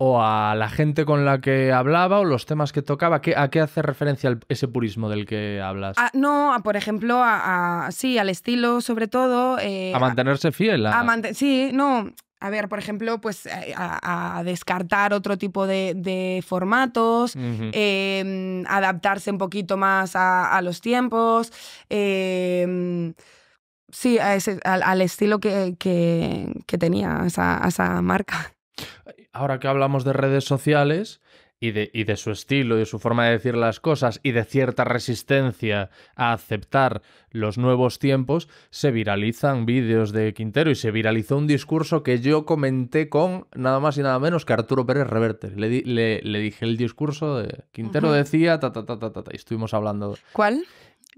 o a la gente con la que hablaba o los temas que tocaba? ¿A qué hace referencia ese purismo del que hablas? Ah, no, por ejemplo, a, sí, al estilo sobre todo. Eh, a mantenerse fiel. A... sí, no. A ver, por ejemplo, pues eh, a, descartar otro tipo de, formatos, em, adaptarse un poquito más a, los tiempos. Em, sí, al, estilo que, tenía esa, esa marca. Eh, ahora que hablamos de redes sociales y de, y de su estilo y de su forma de decir las cosas y de cierta resistencia a aceptar los nuevos tiempos, se viralizan vídeos de Quintero y se viralizó un discurso que yo comenté con nada más y nada menos que Arturo Pérez Reverte. Le, dije el discurso de Quintero decía, ta, ta, ta, ta, y estuvimos hablando. ¿Cuál?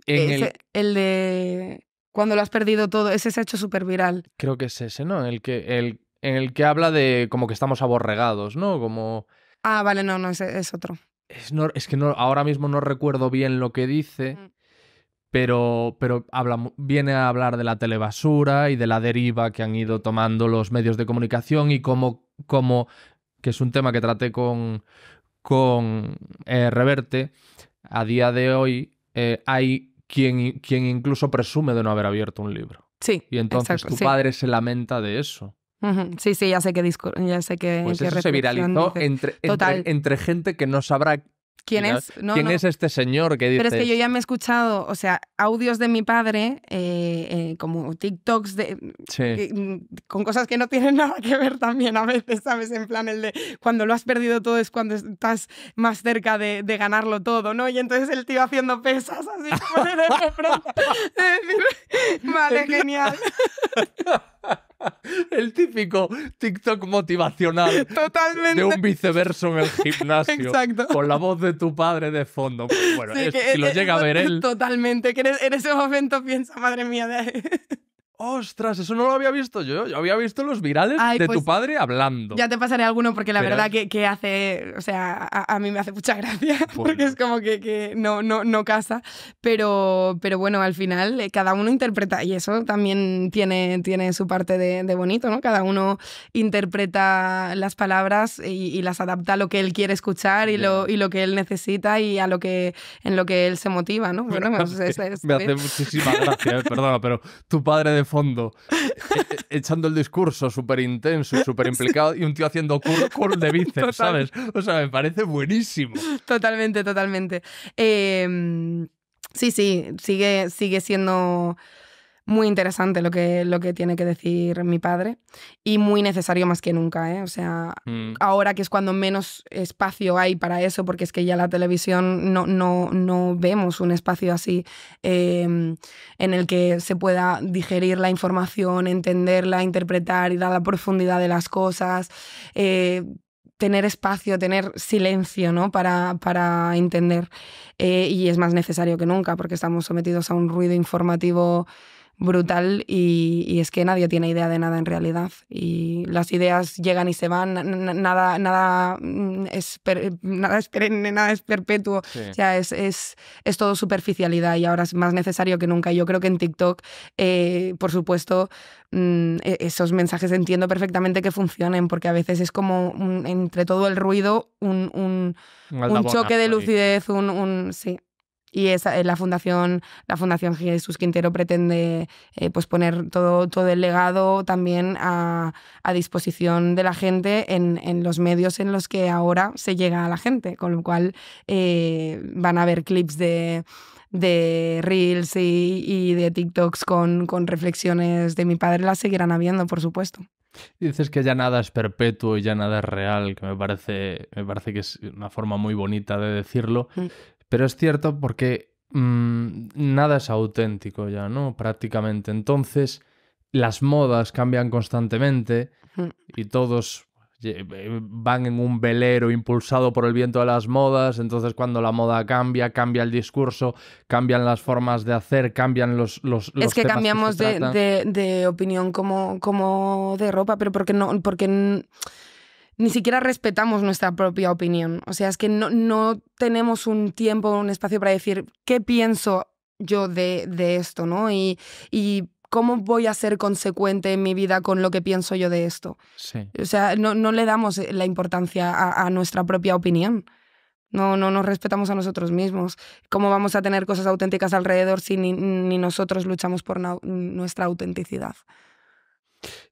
el... de cuando lo has perdido todo, ese se ha hecho súper viral. Creo que es ese, ¿no? El que, el en el que habla de como que estamos aborregados, ¿no? Como... Ah, vale, no, no, es, otro. Es, no, es que no, ahora mismo no recuerdo bien lo que dice, pero, pero habla, viene a hablar de la telebasura y de la deriva que han ido tomando los medios de comunicación y cómo, cómo que es un tema que traté con, con eh, Reverte, a día de hoy eh, hay quien, quien incluso presume de no haber abierto un libro. Sí. Y entonces tu padre se lamenta de eso. Sí, sí, ya sé que sé que. Pues se viralizó entre, entre, gente que no sabrá quién es, este señor que dice. Pero es que yo ya me he escuchado, o sea, audios de mi padre, eh, eh como TikToks de, mm, con cosas que no tienen nada que ver también a veces, ¿sabes? En plan el de cuando lo has perdido todo es cuando estás más cerca de, ganarlo todo, ¿no? Y entonces el tío haciendo pesas así, [LAUGHS] [LAUGHS] vale, genial. [LAUGHS] El típico TikTok motivacional. Totalmente. De un viceverso en el gimnasio. Con la voz de tu padre de fondo. Bueno, si lo llega a ver él. Totalmente. Que en ese momento piensa, madre mía. De... ¡Ostras! Eso no lo había visto yo. Yo había visto los virales de tu pues padre hablando. Ya te pasaré alguno porque la verdad que, que, hace. O sea, a, mí me hace mucha gracia [LAUGHS] porque es como que, que, no, no, no casa. Pero, pero bueno, al final eh, cada uno interpreta y eso también tiene, tiene su parte de, bonito, ¿no? Cada uno interpreta las palabras y, las adapta a lo que él quiere escuchar y, lo, y lo que él necesita y a lo que, en lo que él se motiva, ¿no? Bueno, me, pues hace muchísima gracia, [LAUGHS] perdona, pero tu padre de fondo, e-, e-, echando el discurso súper intenso y súper implicado, y un tío haciendo curl, de bíceps, ¿sabes? O sea, me parece buenísimo. Totalmente, totalmente. Em, sí, sí, sigue, sigue siendo muy interesante lo que, lo que tiene que decir mi padre y muy necesario más que nunca. ¿eh? O sea, mm. ahora que es cuando menos espacio hay para eso, porque es que ya la televisión no, no, no vemos un espacio así em, en el que se pueda digerir la información, entenderla, interpretar y dar la profundidad de las cosas. Eh, tener espacio, tener silencio, ¿no? Para, para entender. Eh, y es más necesario que nunca, porque estamos sometidos a un ruido informativo brutal y, es que nadie tiene idea de nada en realidad y las ideas llegan y se van, nada, nada, mm, es, nada es nada es perpetuo, o sea, es, es, todo superficialidad y ahora es más necesario que nunca. Yo creo que en TikTok, eh, por supuesto, mm, e, esos mensajes entiendo perfectamente que funcionen porque a veces es como entre todo el ruido un, un, un choque de lucidez, un, sí, y eh, la fundación la fundación Jesús Quintero pretende eh, pues poner todo todo el legado también a, disposición de la gente en, los medios en los que ahora se llega a la gente con lo cual eh, van a ver clips de reels y, y de TikToks con, con, reflexiones de mi padre las seguirán habiendo, por supuesto. Dices que ya nada es perpetuo y ya nada es real, que me parece, me parece que es una forma muy bonita de decirlo. Mm. Pero es cierto porque mm, nada es auténtico ya, ¿no? Prácticamente. Entonces, las modas cambian constantemente y todos eh, van en un velero impulsado por el viento de las modas, entonces cuando la moda cambia, cambia el discurso, cambian las formas de hacer, cambian los... los, es que cambiamos de, opinión como, como de ropa, pero porque no... Porque ni siquiera respetamos nuestra propia opinión. O sea, es que no, no tenemos un tiempo, un espacio para decir qué pienso yo de, de esto, ¿no? Y, y, cómo voy a ser consecuente en mi vida con lo que pienso yo de esto. Sí. O sea, no, no, le damos eh, la importancia a, a nuestra propia opinión. No, no nos respetamos a nosotros mismos. ¿Cómo vamos a tener cosas auténticas alrededor si ni, ni nosotros luchamos por nuestra autenticidad?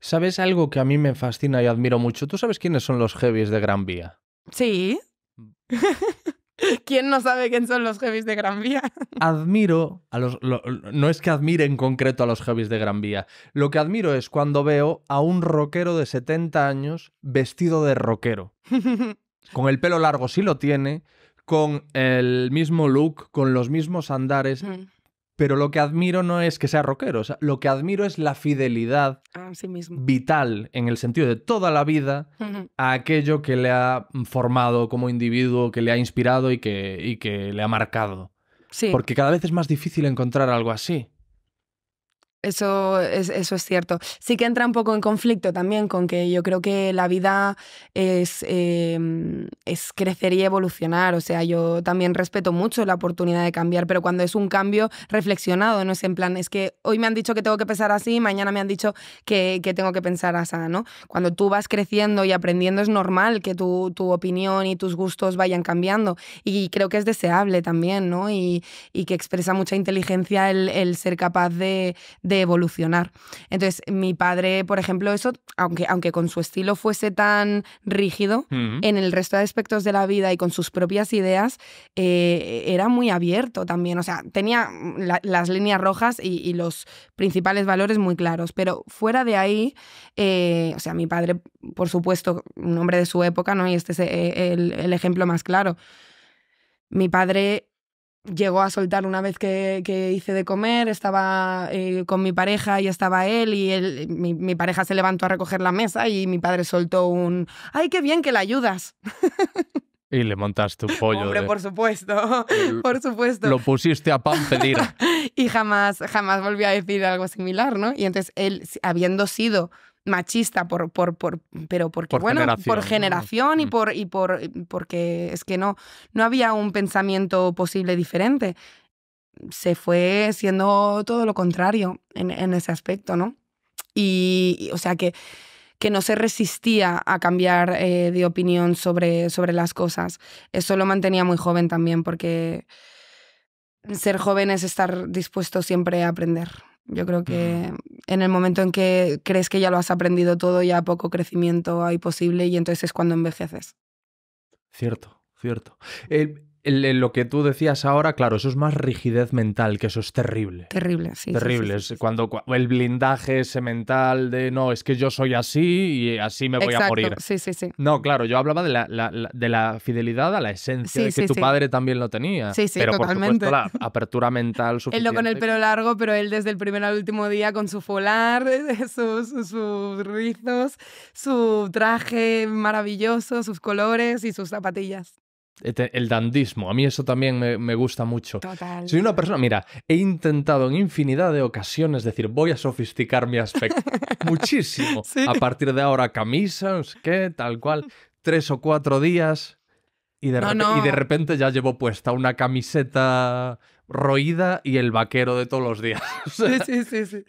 ¿Sabes algo que a mí me fascina y admiro mucho? ¿Tú sabes quiénes son los heavies de Gran Vía? Sí. Mm. [LAUGHS] ¿Quién no sabe quién son los heavies de Gran Vía? [LAUGHS] admiro a los. no es que admire en concreto a los heavies de Gran Vía. Lo que admiro es cuando veo a un rockero de 70 años vestido de rockero. [LAUGHS] con el pelo largo sí lo tiene, con el mismo look, con los mismos andares. Mm. Pero lo que admiro no es que sea rockero, lo que admiro es la fidelidad ah, vital, en el sentido de toda la vida, a aquello que le ha formado como individuo, que le ha inspirado y que, y que le ha marcado. Sí. Porque cada vez es más difícil encontrar algo así. Eso es, eso es cierto. Sí que entra un poco en conflicto también con que yo creo que la vida es, em, es crecer y evolucionar. O sea, yo también respeto mucho la oportunidad de cambiar, pero cuando es un cambio reflexionado, no es en plan, es que hoy me han dicho que tengo que pensar así, mañana me han dicho que, tengo que pensar así, ¿no? Cuando tú vas creciendo y aprendiendo es normal que tu, opinión y tus gustos vayan cambiando y creo que es deseable también, ¿no? Y, que expresa mucha inteligencia el, ser capaz de de evolucionar. Entonces, mi padre, por ejemplo, eso, aunque, aunque con su estilo fuese tan rígido, en el resto de aspectos de la vida y con sus propias ideas, eh, era muy abierto también. O sea, tenía las líneas rojas y, los principales valores muy claros, pero fuera de ahí, eh, o sea, mi padre, por supuesto, un hombre de su época, ¿no? Y este es eh, el ejemplo más claro. Mi padre llegó a soltar una vez que, hice de comer, estaba eh, con mi pareja y estaba él y mi, pareja se levantó a recoger la mesa y mi padre soltó un, ¡ay, qué bien que la ayudas! [LAUGHS] Y le montaste un pollo. Hombre, por supuesto, [LAUGHS] por supuesto. Lo pusiste a pan pedir. [LAUGHS] y jamás, jamás volví a decir algo similar, ¿no? Y entonces él, habiendo sido machista, por, por, por, pero porque, por bueno, generación, por generación y, mm. por, y por, porque es que no, no había un pensamiento posible diferente. Se fue siendo todo lo contrario en, ese aspecto, ¿no? Y, o sea que, que no se resistía a cambiar eh, de opinión sobre, sobre las cosas. Eso lo mantenía muy joven también, porque ser joven es estar dispuesto siempre a aprender. Yo creo que en el momento en que crees que ya lo has aprendido todo, ya poco crecimiento hay posible y entonces es cuando envejeces. Cierto, cierto lo que tú decías ahora, claro, eso es más rigidez mental, que eso es terrible. Terrible, sí. Terrible. cuando, el blindaje ese mental de no, es que yo soy así y así me voy a morir. Sí, sí, sí. No, claro, yo hablaba de la, de la fidelidad a la esencia, de que tu padre también lo tenía. Sí, sí, pero Por supuesto, la apertura mental suficiente. [LAUGHS] Él no con el pelo largo, pero él desde el primer al último día con su folar, [LAUGHS] sus rizos, su traje maravilloso, sus colores y sus zapatillas. El dandismo, a mí eso también me, gusta mucho. Total. Soy una persona, mira, he intentado en infinidad de ocasiones decir, voy a sofisticar mi aspecto [LAUGHS] muchísimo. A partir de ahora, camisas, qué, tal cual, tres o cuatro días y de repente ya llevo puesta una camiseta roída y el vaquero de todos los días. [LAUGHS] sí, sí, sí, sí,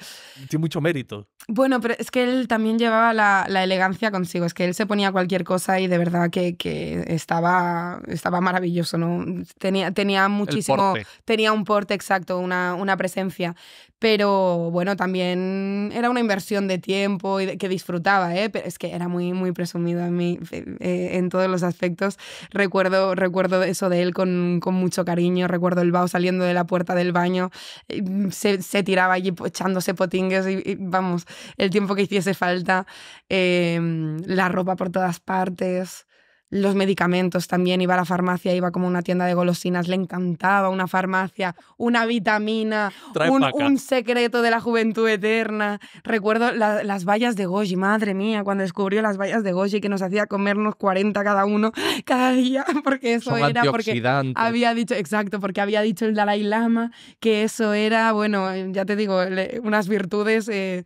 Tiene mucho mérito. Bueno, pero es que él también llevaba la, elegancia consigo, es que él se ponía cualquier cosa y de verdad que, que estaba, estaba maravilloso, ¿no? Tenía, tenía muchísimo, tenía un porte exacto, una, una presencia. Pero bueno, también era una inversión de tiempo y que disfrutaba, ¿eh? pero es que era muy, muy presumido a mí, eh, eh, en todos los aspectos. Recuerdo, recuerdo eso de él con, mucho cariño, recuerdo el Bao saliendo de la puerta del baño, mm, se, tiraba allí echándose potingues y, vamos, el tiempo que hiciese falta, em, la ropa por todas partes los medicamentos también, iba a la farmacia, iba como una tienda de golosinas, le encantaba una farmacia, una vitamina, un, secreto de la juventud eterna. Recuerdo las vallas de Goji, madre mía, cuando descubrió las vallas de Goji que nos hacía comernos 40 cada uno [LAUGHS] cada día, porque eso era porque había dicho, exacto, porque había dicho el Dalai Lama que eso era, bueno, ya te digo, unas virtudes eh,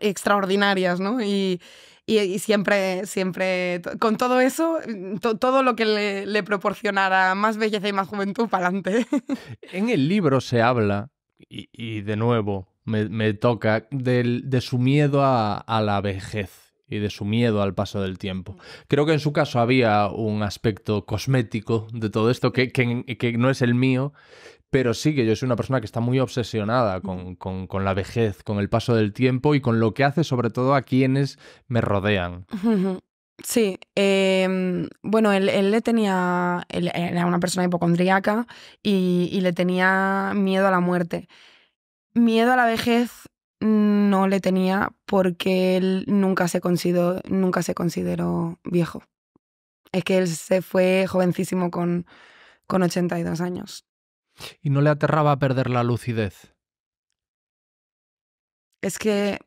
extraordinarias, ¿no? Y, y, siempre, siempre, con todo eso, mm, todo lo que le, le proporcionara más belleza y más juventud para adelante. [LAUGHS] En el libro se habla, y, de nuevo me, toca, de su miedo a, la vejez y de su miedo al paso del tiempo. Creo que en su caso había un aspecto cosmético de todo esto que, que no es el mío, pero sí que yo soy una persona que está muy obsesionada con, la vejez, con el paso del tiempo y con lo que hace sobre todo a quienes me rodean. Sí, em, bueno, él, le tenía, era una persona hipocondríaca y, le tenía miedo a la muerte. Miedo a la vejez no le tenía porque él nunca se consideró, nunca se consideró viejo. Es que él se fue jovencísimo con, con 82 años y no le aterraba perder la lucidez. Es que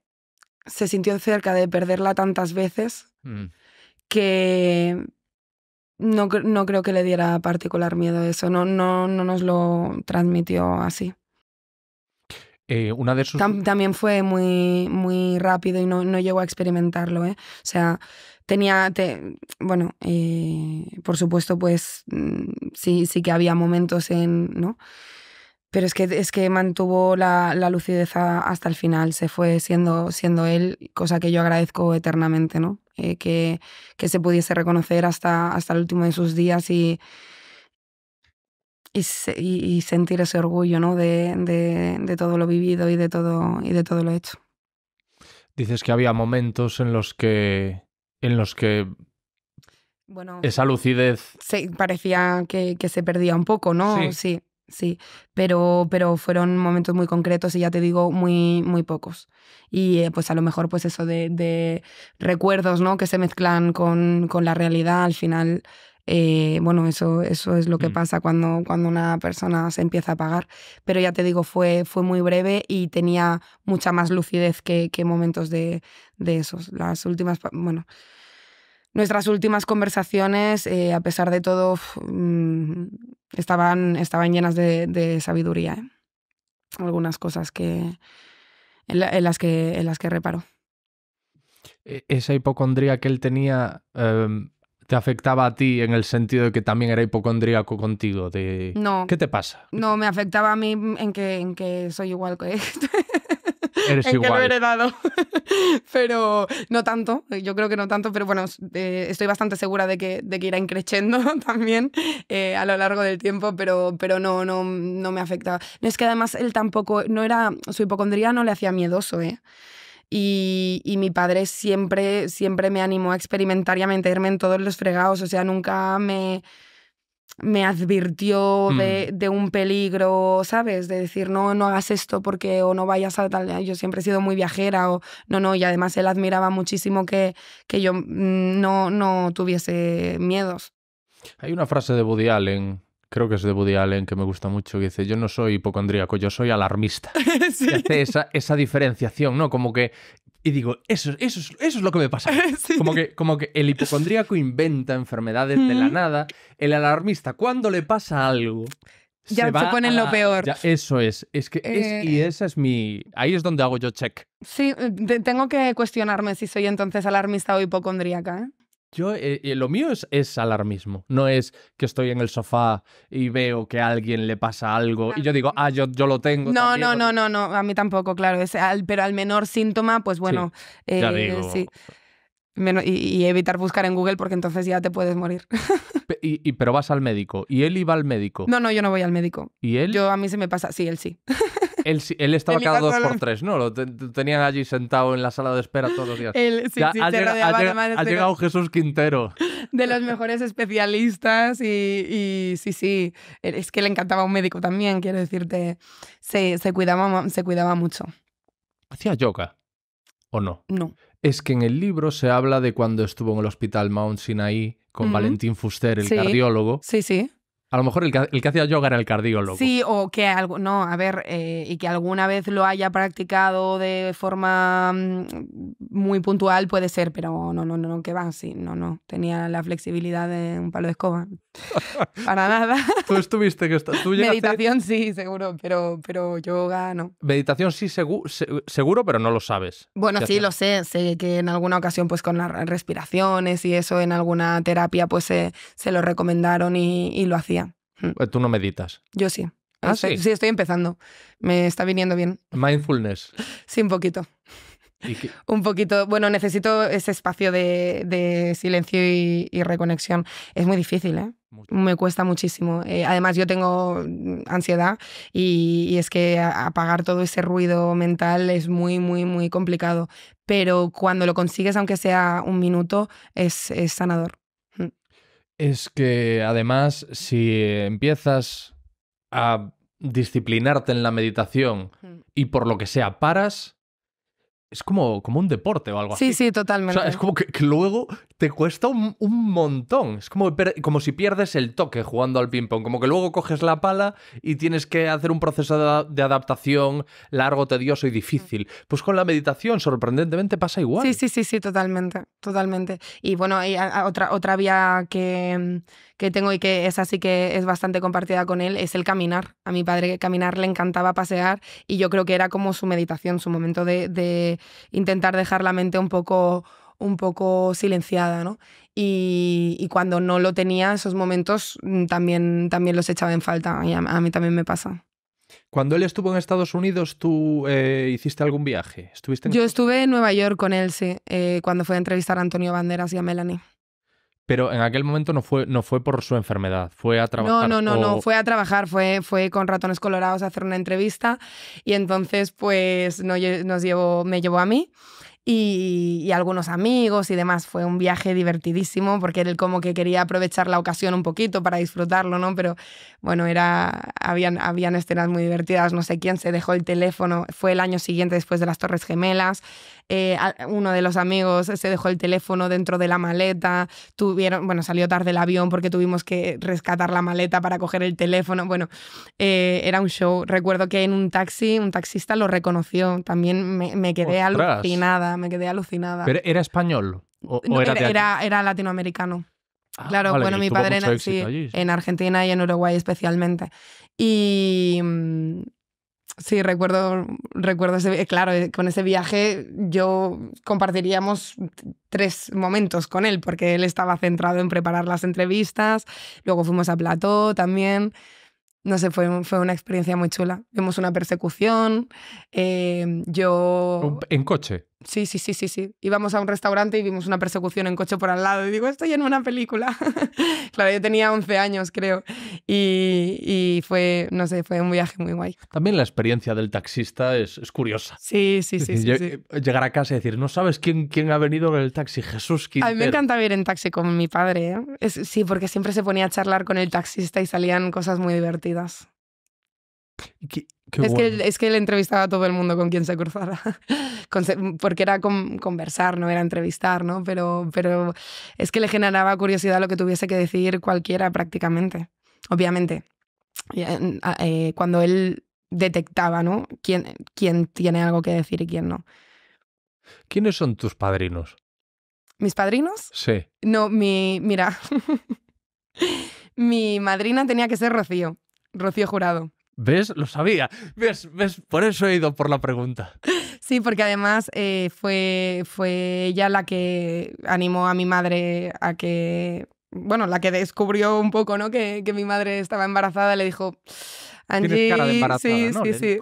se sintió cerca de perderla tantas veces mm. que no, no, creo que le diera particular miedo eso, no, no, no nos lo transmitió así. Eh, una de sus... también fue muy, muy rápido y no, no llegó a experimentarlo. ¿eh? O sea, tenía, bueno, eh, por supuesto, pues mm, sí, sí que había momentos en, ¿no? Pero es que, es que mantuvo la, lucidez hasta el final, se fue siendo, siendo él, cosa que yo agradezco eternamente, ¿no? Eh, que, que, se pudiese reconocer hasta, hasta el último de sus días y, y, sentir ese orgullo, ¿no? De, de, todo lo vivido y de todo, y de todo lo hecho. Dices que había momentos en los que en los que esa lucidez... Sí, parecía que, se perdía un poco, ¿no? Sí, sí, Pero, pero fueron momentos muy concretos y ya te digo, muy, muy pocos. Y eh, pues a lo mejor pues eso de, recuerdos, ¿no? Que se mezclan con, con la realidad, al final... Eh, bueno, eso, eso es lo que mm. pasa cuando, cuando una persona se empieza a apagar. Pero ya te digo, fue, fue muy breve y tenía mucha más lucidez que, momentos de, de esos. Las últimas, bueno, Nuestras últimas conversaciones, eh, a pesar de todo, mm, estaban, estaban llenas de, sabiduría. ¿eh? Algunas cosas que, en, las que, en las que reparo. E, esa hipocondría que él tenía em, te afectaba a ti en el sentido de que también era hipocondríaco contigo. De... No. ¿Qué te pasa? No, me afectaba a mí en que, en que soy igual que [LAUGHS] en igual. que lo he heredado. [LAUGHS] pero no tanto, yo creo que no tanto, pero bueno, eh, estoy bastante segura de que, de que irá increciendo [LAUGHS] también eh, a lo largo del tiempo, pero, pero no, no, no me afecta. No es que además él tampoco, no era, su hipocondría no le hacía miedoso, ¿eh? Y, y, mi padre siempre, siempre me animó a experimentar y a meterme en todos los fregados, o sea, nunca me me advirtió mm. de, un peligro, ¿sabes? De decir, no, no hagas esto porque o no vayas a tal. Yo siempre he sido muy viajera o no, no. Y además él admiraba muchísimo que, que yo mm, no, no tuviese miedos. Hay una frase de Woody Allen creo que es de Woody Allen, que me gusta mucho, que dice, yo no soy hipocondríaco, yo soy alarmista. [LAUGHS] esa, diferenciación, ¿no? Como que y digo, eso, eso, eso, es lo que me pasa. [LAUGHS] Como, que, como que el hipocondríaco inventa enfermedades de la nada. El alarmista, cuando le pasa algo, ya se, pone en lo peor. eso es. es, que es y eh. esa es mi. Ahí es donde hago yo check. Sí, eh, tengo que cuestionarme si soy entonces alarmista o hipocondríaca. ¿eh? Yo, eh, eh, lo mío es, es, alarmismo, no es que estoy en el sofá y veo que a alguien le pasa algo y yo digo, ah, yo, lo tengo. No, no, no, no, no, a mí tampoco, claro, es pero al menor síntoma, pues bueno, ya eh, digo. y, evitar buscar en Google porque entonces ya te puedes morir. [LAUGHS] y, y, pero vas al médico, y él iba al médico. No, no, yo no voy al médico. ¿Y él? Yo a mí se me pasa, sí, él sí. [LAUGHS] él, estaba cada dos por tres, ¿no? Lo tenían allí sentado en la sala de espera todos los días. sí, sí, ha, llegado, Jesús Quintero. De los mejores especialistas y, sí, sí. Es que le encantaba un médico también, quiero decirte. se cuidaba, mucho. ¿Hacía yoga o no? No. Es que en el libro se habla de cuando estuvo en el hospital Mount Sinai con Valentín Fuster, el cardiólogo. Sí, sí a lo mejor el que, hacía yoga era el cardiólogo. Sí, o que algo, no, a ver, eh, y que alguna vez lo haya practicado de forma mm, muy puntual puede ser, pero no, no, no, no, que va, sí, no, no. Tenía la flexibilidad de un palo de escoba. [LAUGHS] Para nada. Tú estuviste que tú Meditación sí, seguro, pero, pero yoga no. Meditación sí, seguro, pero no lo sabes. Bueno, sí, lo sé. Sé que en alguna ocasión, pues con las respiraciones y eso, en alguna terapia, pues se, lo recomendaron y, y lo hacía Mm. Eh, tú no meditas. Yo ah, sí. sí? estoy empezando. Me está viniendo bien. Mindfulness. Sí, un poquito. un poquito. Bueno, necesito ese espacio de, silencio y, reconexión. Es muy difícil, ¿eh? Me cuesta muchísimo. Eh, además, yo tengo mm, ansiedad y, es que apagar todo ese ruido mental es muy, muy, muy complicado. Pero cuando lo consigues, aunque sea un minuto, es sanador es que además si empiezas a disciplinarte en la meditación y por lo que sea paras, es como, como un deporte o algo así. Sí, sí, totalmente. O sea, es como que, luego te cuesta un, montón. Es como, como si pierdes el toque jugando al ping-pong. Como que luego coges la pala y tienes que hacer un proceso de, adaptación largo, tedioso y difícil. Pues con la meditación, sorprendentemente, pasa igual. Sí, sí, sí, sí, totalmente. Totalmente. Y bueno, hay otra, otra vía que que tengo y que es así que es bastante compartida con él es el caminar. A mi padre caminar le encantaba pasear y yo creo que era como su meditación, su momento de, de intentar dejar la mente un poco un poco silenciada, ¿no? Y, y, cuando no lo tenía, esos momentos mm, también, también los echaba en falta. Y a, mí también me pasa. Cuando él estuvo en Estados Unidos, ¿tú eh, hiciste algún viaje? ¿Estuviste Yo estuve en Nueva York con él, sí, eh, cuando fue a entrevistar a Antonio Banderas y a Melanie pero en aquel momento no fue, no fue por su enfermedad, fue a trabajar. No, no, no, no, fue a trabajar, fue, fue con ratones colorados a hacer una entrevista y entonces pues no, nos llevó, me llevó a mí. Y, y, algunos amigos y demás. Fue un viaje divertidísimo porque él como que quería aprovechar la ocasión un poquito para disfrutarlo, ¿no? Pero bueno, era, habían, habían escenas muy divertidas. No sé quién se dejó el teléfono. Fue el año siguiente después de las Torres Gemelas. Eh, uno de los amigos se dejó el teléfono dentro de la maleta, tuvieron, bueno, salió tarde el avión porque tuvimos que rescatar la maleta para coger el teléfono, bueno, eh, era un show. Recuerdo que en un taxi, un taxista lo reconoció, también me, quedé alucinada, me quedé alucinada. era español? O, era, era, latinoamericano. Ah, claro, bueno, mi padre en, en, Argentina y en Uruguay especialmente. Y, mm, Sí, recuerdo, recuerdo ese, claro, eh, con ese viaje yo compartiríamos tres momentos con él, porque él estaba centrado en preparar las entrevistas, luego fuimos a Plató también, no sé, fue, fue una experiencia muy chula. Vimos una persecución, eh, yo... ¿En coche? Sí, sí, sí, sí, sí. Íbamos a un restaurante y vimos una persecución en coche por al lado y digo, estoy en una película. [LAUGHS] claro, yo tenía 11 años, creo. Y, fue, no sé, fue un viaje muy guay. También la experiencia del taxista es, curiosa. Sí, sí, sí, eh, Llegar a casa y decir, no sabes quién, quién ha venido en el taxi, Jesús Quintero. A mí me encanta ir en taxi con mi padre. ¿eh? sí, porque siempre se ponía a charlar con el taxista y salían cosas muy divertidas es, que él, es que entrevistaba a todo el mundo con quien se cruzara, [LAUGHS] porque era conversar, no era entrevistar, ¿no? Pero, pero es que le generaba curiosidad lo que tuviese que decir cualquiera prácticamente, obviamente. Eh, cuando él detectaba, ¿no? Quién, quién tiene algo que decir y quién no. ¿Quiénes son tus padrinos? ¿Mis padrinos? Sí. No, mi. Mira. [LAUGHS] mi madrina tenía que ser Rocío. Rocío Jurado. ¿Ves? Lo sabía. ¿Ves? ¿Ves? Por eso he ido por la pregunta. Sí, porque además eh, fue, fue ella la que animó a mi madre a que. Bueno, la que descubrió un poco, ¿no? Que, que mi madre estaba embarazada, le dijo Angie, cara de embarazada, sí,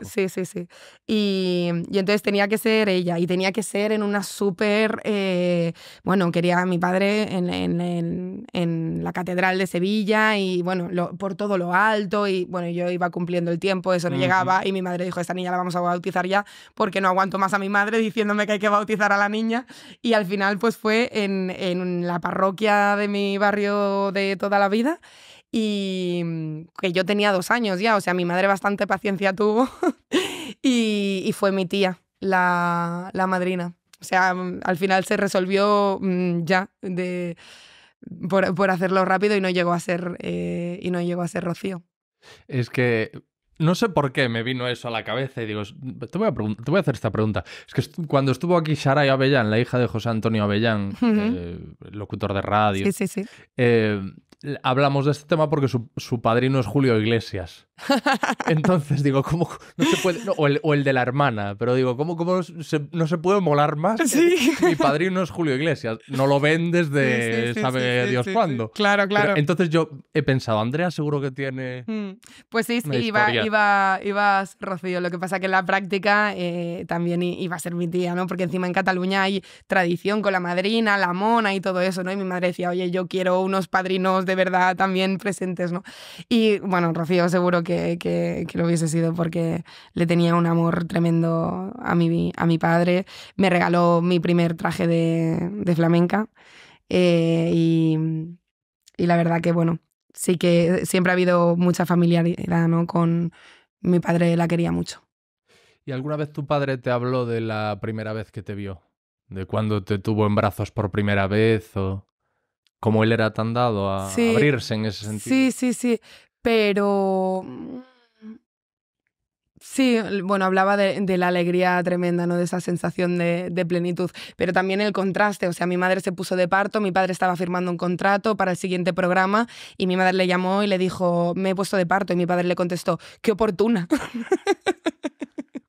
sí, sí, sí, y, entonces tenía que ser ella y tenía que ser en una súper, eh, bueno, quería a mi padre en, en, en, la Catedral de Sevilla y bueno, por todo lo alto y bueno, yo iba cumpliendo el tiempo, eso no llegaba y mi madre dijo, esta niña la vamos a bautizar ya porque no aguanto más a mi madre diciéndome que hay que bautizar a la niña y al final pues fue en, en la parroquia de mi barrio de toda la vida y mm, que yo tenía dos años ya, o sea, mi madre bastante paciencia tuvo [LAUGHS] y, fue mi tía la, madrina. O sea, mm, al final se resolvió mm, ya de, por, hacerlo rápido y no llegó a ser, eh, y no llegó a ser Rocío. Es que no sé por qué me vino eso a la cabeza y digo, te voy a, hacer esta pregunta. Es que cuando estuvo aquí y Avellán, la hija de José Antonio Avellán, eh, locutor de radio, sí, sí, sí. Eh, hablamos de este tema porque su, su padrino es Julio Iglesias. [LAUGHS] Entonces digo, ¿cómo no se puede? o, el, o, el, de la hermana, pero digo, ¿cómo, cómo no se puede molar más? ¿Sí? Mi padrino es Julio Iglesias, no lo ven desde sabe Dios cuándo. Claro, claro. entonces yo he pensado, Andrea seguro que tiene. Mm. Pues sí, iba, iba, ibas, Rocío. Lo que pasa que en la práctica eh, también iba a ser mi tía, ¿no? Porque encima en Cataluña hay tradición con la madrina, la mona y todo eso, ¿no? Y mi madre decía, oye, yo quiero unos padrinos de verdad también presentes, ¿no? Y bueno, Rocío seguro que que, lo hubiese sido porque le tenía un amor tremendo a mi, a mi padre. Me regaló mi primer traje de, flamenca eh, y, y, la verdad que, bueno, sí que siempre ha habido mucha familiaridad ¿no? con mi padre, la quería mucho. ¿Y alguna vez tu padre te habló de la primera vez que te vio? ¿De cuando te tuvo en brazos por primera vez? o...? como él era tan dado a abrirse en ese sentido. Sí, sí, sí. Pero... Mm, sí, bueno, hablaba de, la alegría tremenda, ¿no? De esa sensación de, de, plenitud, pero también el contraste, o sea, mi madre se puso de parto, mi padre estaba firmando un contrato para el siguiente programa y mi madre le llamó y le dijo, me he puesto de parto y mi padre le contestó, qué oportuna. [LAUGHS]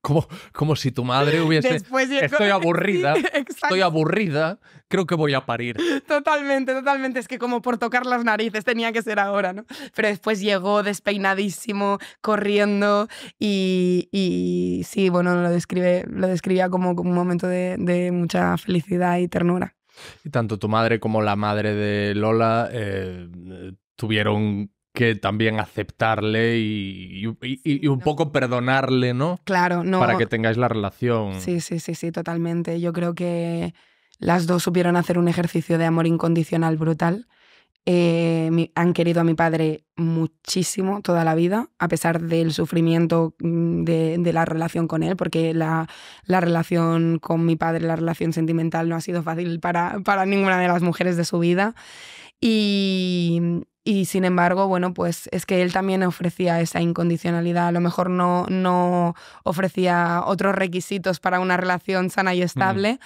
Como, si tu madre hubiese. Después Estoy aburrida. [LAUGHS] estoy aburrida. Creo que voy a parir. Totalmente, totalmente. Es que como por tocar las narices tenía que ser ahora, ¿no? Pero después llegó despeinadísimo, corriendo. Y, y sí, bueno, lo, describe, lo describía como, como un momento de, mucha felicidad y ternura. Y tanto tu madre como la madre de Lola eh, tuvieron que también aceptarle y, un poco perdonarle, ¿no? Claro, no. Para que tengáis la relación. Sí, sí, sí, sí, totalmente. Yo creo que las dos supieron hacer un ejercicio de amor incondicional brutal. Eh, han querido a mi padre muchísimo toda la vida, a pesar del sufrimiento mm, de, la relación con él, porque la, relación con mi padre, la relación sentimental, no ha sido fácil para, para ninguna de las mujeres de su vida. Y, y sin embargo, bueno, pues es que él también ofrecía esa incondicionalidad. A lo mejor no, no ofrecía otros requisitos para una relación sana y estable,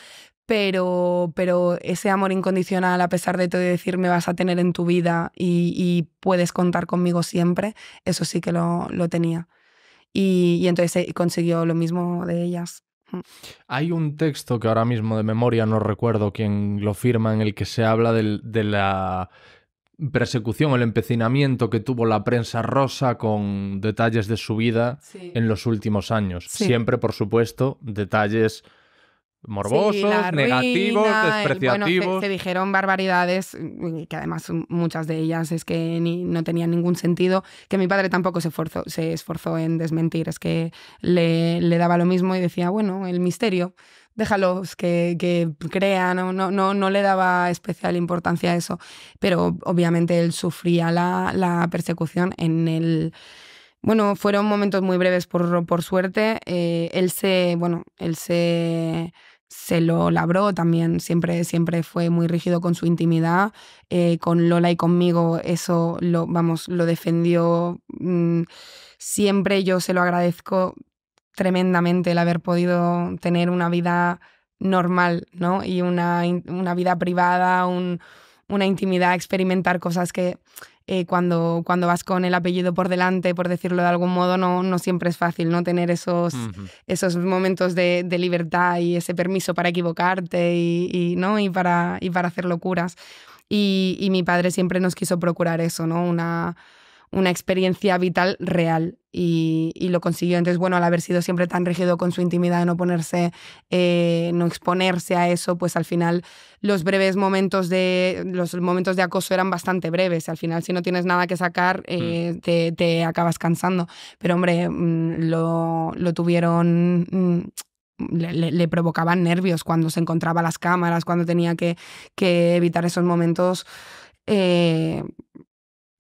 pero, pero ese amor incondicional, a pesar de todo, de decir me vas a tener en tu vida y, y puedes contar conmigo siempre, eso sí que lo, lo tenía. Y, y entonces eh, consiguió lo mismo de ellas. Mm. Hay un texto que ahora mismo de memoria no recuerdo quién lo firma, en el que se habla del, de la persecución, el empecinamiento que tuvo la prensa rosa con detalles de su vida en los últimos años. Siempre, por supuesto, detalles morbosos, negativos, despreciativos. se, dijeron barbaridades, que además muchas de ellas es que no tenían ningún sentido, que mi padre tampoco se esforzó, en desmentir, es que le daba lo mismo y decía, bueno, el misterio déjalos que, crean, no, no, no, le daba especial importancia a eso, pero obviamente él sufría la, persecución en el... Bueno, fueron momentos muy breves por, por suerte, eh, él se, bueno, él se, se lo labró también, siempre, siempre fue muy rígido con su intimidad, eh, con Lola y conmigo eso lo, vamos, lo defendió mm, siempre, yo se lo agradezco tremendamente el haber podido tener una vida normal, ¿no? Y una, una vida privada, una intimidad, experimentar cosas que eh, cuando, cuando vas con el apellido por delante, por decirlo de algún modo, no, no siempre es fácil, ¿no? Tener esos, esos momentos de, libertad y ese permiso para equivocarte y, ¿no? y, para, y para hacer locuras. Y, y mi padre siempre nos quiso procurar eso, ¿no? Una una experiencia vital real y, lo consiguió. Entonces, bueno, al haber sido siempre tan rígido con su intimidad, de no ponerse, eh, no exponerse a eso, pues al final los breves momentos de, los momentos de acoso eran bastante breves. Al final, si no tienes nada que sacar, eh, mm. te, acabas cansando. Pero hombre, mm, lo, tuvieron... Mm, le, provocaban nervios cuando se encontraba las cámaras, cuando tenía que, que evitar esos momentos eh,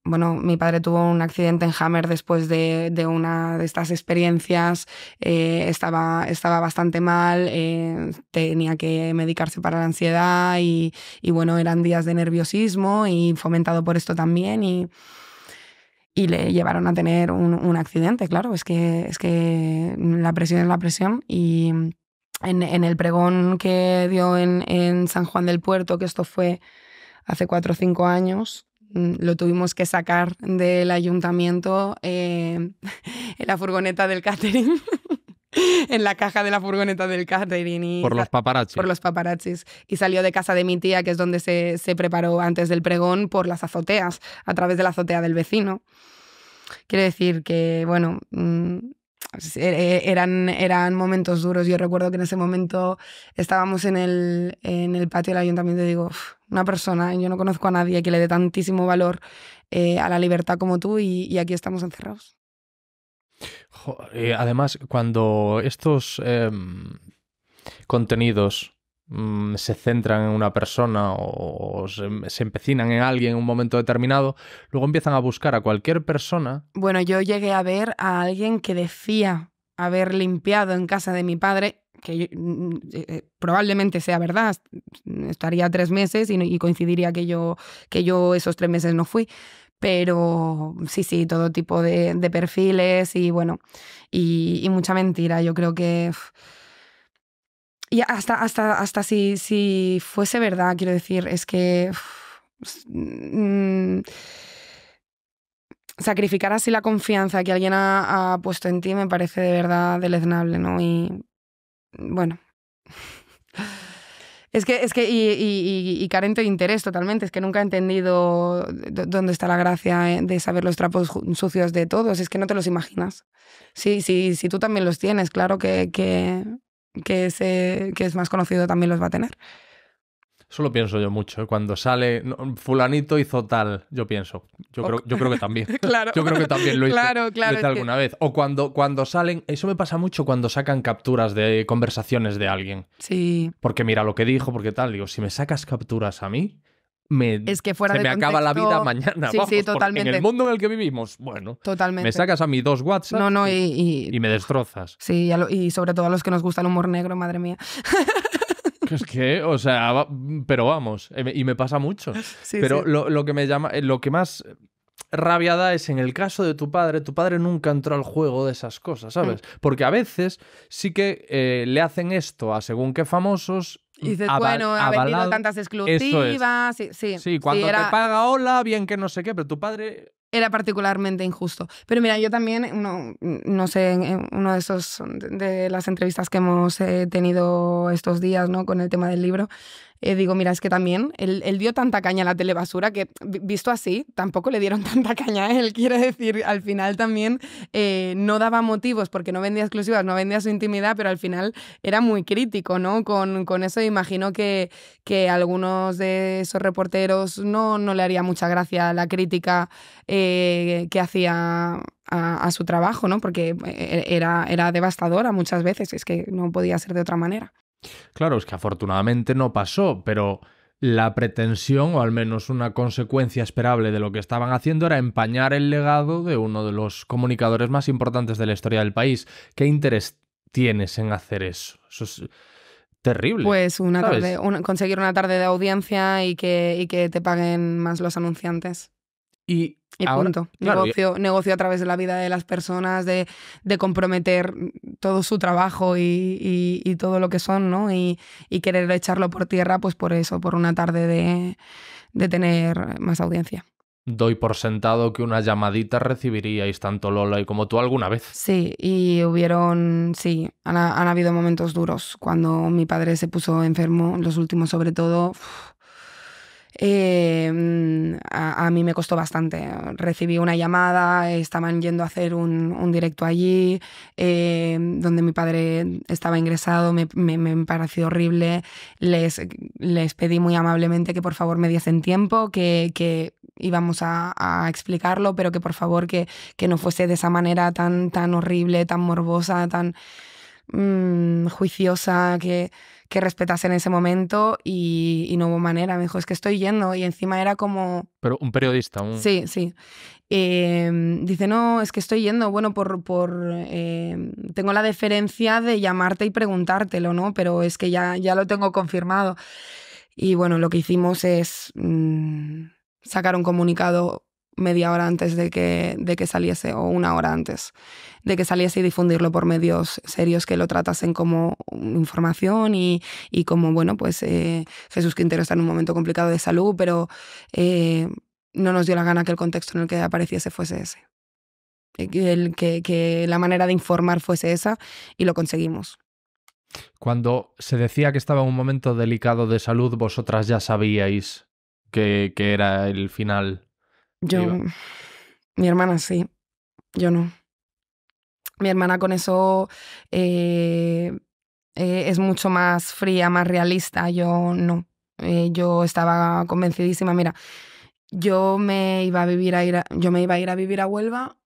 bueno, mi padre tuvo un accidente en Hammer después de, una de estas experiencias, eh, estaba, bastante mal, eh, tenía que medicarse para la ansiedad y, bueno, eran días de nerviosismo y fomentado por esto también y, le llevaron a tener un, accidente, claro, es que, es que la presión es la presión y en, el pregón que dio en San Juan del Puerto, que esto fue hace cuatro o cinco años, Mm, lo tuvimos que sacar del ayuntamiento eh, [LAUGHS] en la furgoneta del catering. [LAUGHS] en la caja de la furgoneta del catering. por los paparazzis. Por los paparazzis. Y salió de casa de mi tía, que es donde se, se preparó antes del pregón, por las azoteas, a través de la azotea del vecino. Quiere decir que, bueno, mm, eh, eh, eran, eran momentos duros. Yo recuerdo que en ese momento estábamos en el, patio del ayuntamiento y digo, una persona, y yo no conozco a nadie que le dé tantísimo valor eh, a la libertad como tú y, aquí estamos encerrados. además, cuando estos em, contenidos Mm, se centran en una persona o, se, empecinan en alguien en un momento determinado, luego empiezan a buscar a cualquier persona. Bueno, yo llegué a ver a alguien que decía haber limpiado en casa de mi padre, que mm, eh, eh, probablemente sea verdad, estaría tres meses y, coincidiría que yo, que yo esos tres meses no fui, pero sí, sí, todo tipo de, perfiles y bueno, y, mucha mentira. Yo creo que y hasta, hasta, hasta si, si fuese verdad, quiero decir, es que... Mm, sacrificar así la confianza que alguien ha, puesto en ti me parece de verdad deleznable, ¿no? Y bueno. [LAUGHS] Es que, es que y, carente de interés totalmente, es que nunca he entendido dónde está la gracia eh, de saber los trapos sucios de todos, es que no te los imaginas. Sí, sí, sí, tú también los tienes, claro que que es, es más conocido también los va a tener. Eso lo pienso yo mucho. ¿eh? Cuando sale fulanito hizo tal, yo pienso. Yo, creo, yo creo que también. [LAUGHS] claro. Yo creo que también lo hice, claro, claro, alguna vez. O cuando, cuando salen, eso me pasa mucho cuando sacan capturas de conversaciones de alguien. Sí. Porque mira lo que dijo, porque tal. Digo, si me sacas capturas a mí, es que fuera se me acaba la vida mañana. Sí, sí, totalmente. En el mundo en el que vivimos, bueno, totalmente. me sacas a mí dos WhatsApp no, no, y, y, me destrozas. Sí, y, sobre todo a los que nos gusta el humor negro, madre mía. Es que, o sea, pero vamos, eh, y me pasa mucho. pero Lo, que me llama, eh, lo que más rabia da es en el caso de tu padre, tu padre nunca entró al juego de esas cosas, ¿sabes? Mm. Porque a veces sí que eh, le hacen esto a según qué famosos y dices, bueno, ha venido tantas exclusivas. Sí, cuando te paga hola, bien que no sé qué, pero tu padre. Era particularmente injusto. Pero mira, yo también, no, no sé, en una de esos, de las entrevistas que hemos eh, tenido estos días, ¿no? Con el tema del libro, eh, digo, mira, es que también él, dio tanta caña a la telebasura que, visto así, tampoco le dieron [LAUGHS] tanta caña a él. Quiere decir, al final también eh, no daba motivos porque no vendía exclusivas, no vendía su intimidad, pero al final era muy crítico, ¿no? Con, eso imagino que, que algunos de esos reporteros no, no le haría mucha gracia la crítica eh, que hacía a, su trabajo, ¿no? Porque era, era devastadora muchas veces, es que no podía ser de otra manera. Claro, es que afortunadamente no pasó, pero la pretensión, o al menos una consecuencia esperable de lo que estaban haciendo, era empañar el legado de uno de los comunicadores más importantes de la historia del país. ¿Qué interés tienes en hacer eso? Eso es terrible. Pues una conseguir una tarde de audiencia y que, y que te paguen más los anunciantes. Y y punto. negocio, negocio, a través de la vida de las personas, de, de comprometer todo su trabajo y, y, todo lo que son, ¿no? Y, y, querer echarlo por tierra, pues por eso, por una tarde de, de tener más audiencia. Doy por sentado que una llamadita recibiríais tanto Lola y como tú alguna vez. Sí, y hubieron, sí, han, han habido momentos duros. Cuando mi padre se puso enfermo, los últimos sobre todo, Em, a, mí me costó bastante. Recibí una llamada, estaban yendo a hacer un, directo allí, em, donde mi padre estaba ingresado, me, me, pareció horrible. Les, les pedí muy amablemente que por favor me diesen tiempo, que, íbamos a, explicarlo, pero que por favor que, no fuese de esa manera tan, tan horrible, tan morbosa, tan mm, juiciosa, que que respetase en ese momento y, no hubo manera. Me dijo, es que estoy yendo y encima era como... Pero un periodista, Sí, sí. Em, dice, no, es que estoy yendo, bueno, por... por em, tengo la deferencia de llamarte y preguntártelo, ¿no? Pero es que ya, ya lo tengo confirmado. Y bueno, lo que hicimos es... Mm, sacar un comunicado media hora antes de que, saliese o una hora antes de que saliese y difundirlo por medios serios que lo tratasen como información y, como, bueno, pues eh, Jesús Quintero está en un momento complicado de salud, pero eh, no nos dio la gana que el contexto en el que apareciese fuese ese. que, la manera de informar fuese esa y lo conseguimos. Cuando se decía que estaba en un momento delicado de salud, vosotras ya sabíais que era el final yo, mi hermana sí, yo no. Mi hermana con eso eh, eh, es mucho más fría, más realista, yo no. Eh, yo estaba convencidísima, mira, yo me iba a vivir a ir a, yo me iba a ir a vivir a Huelva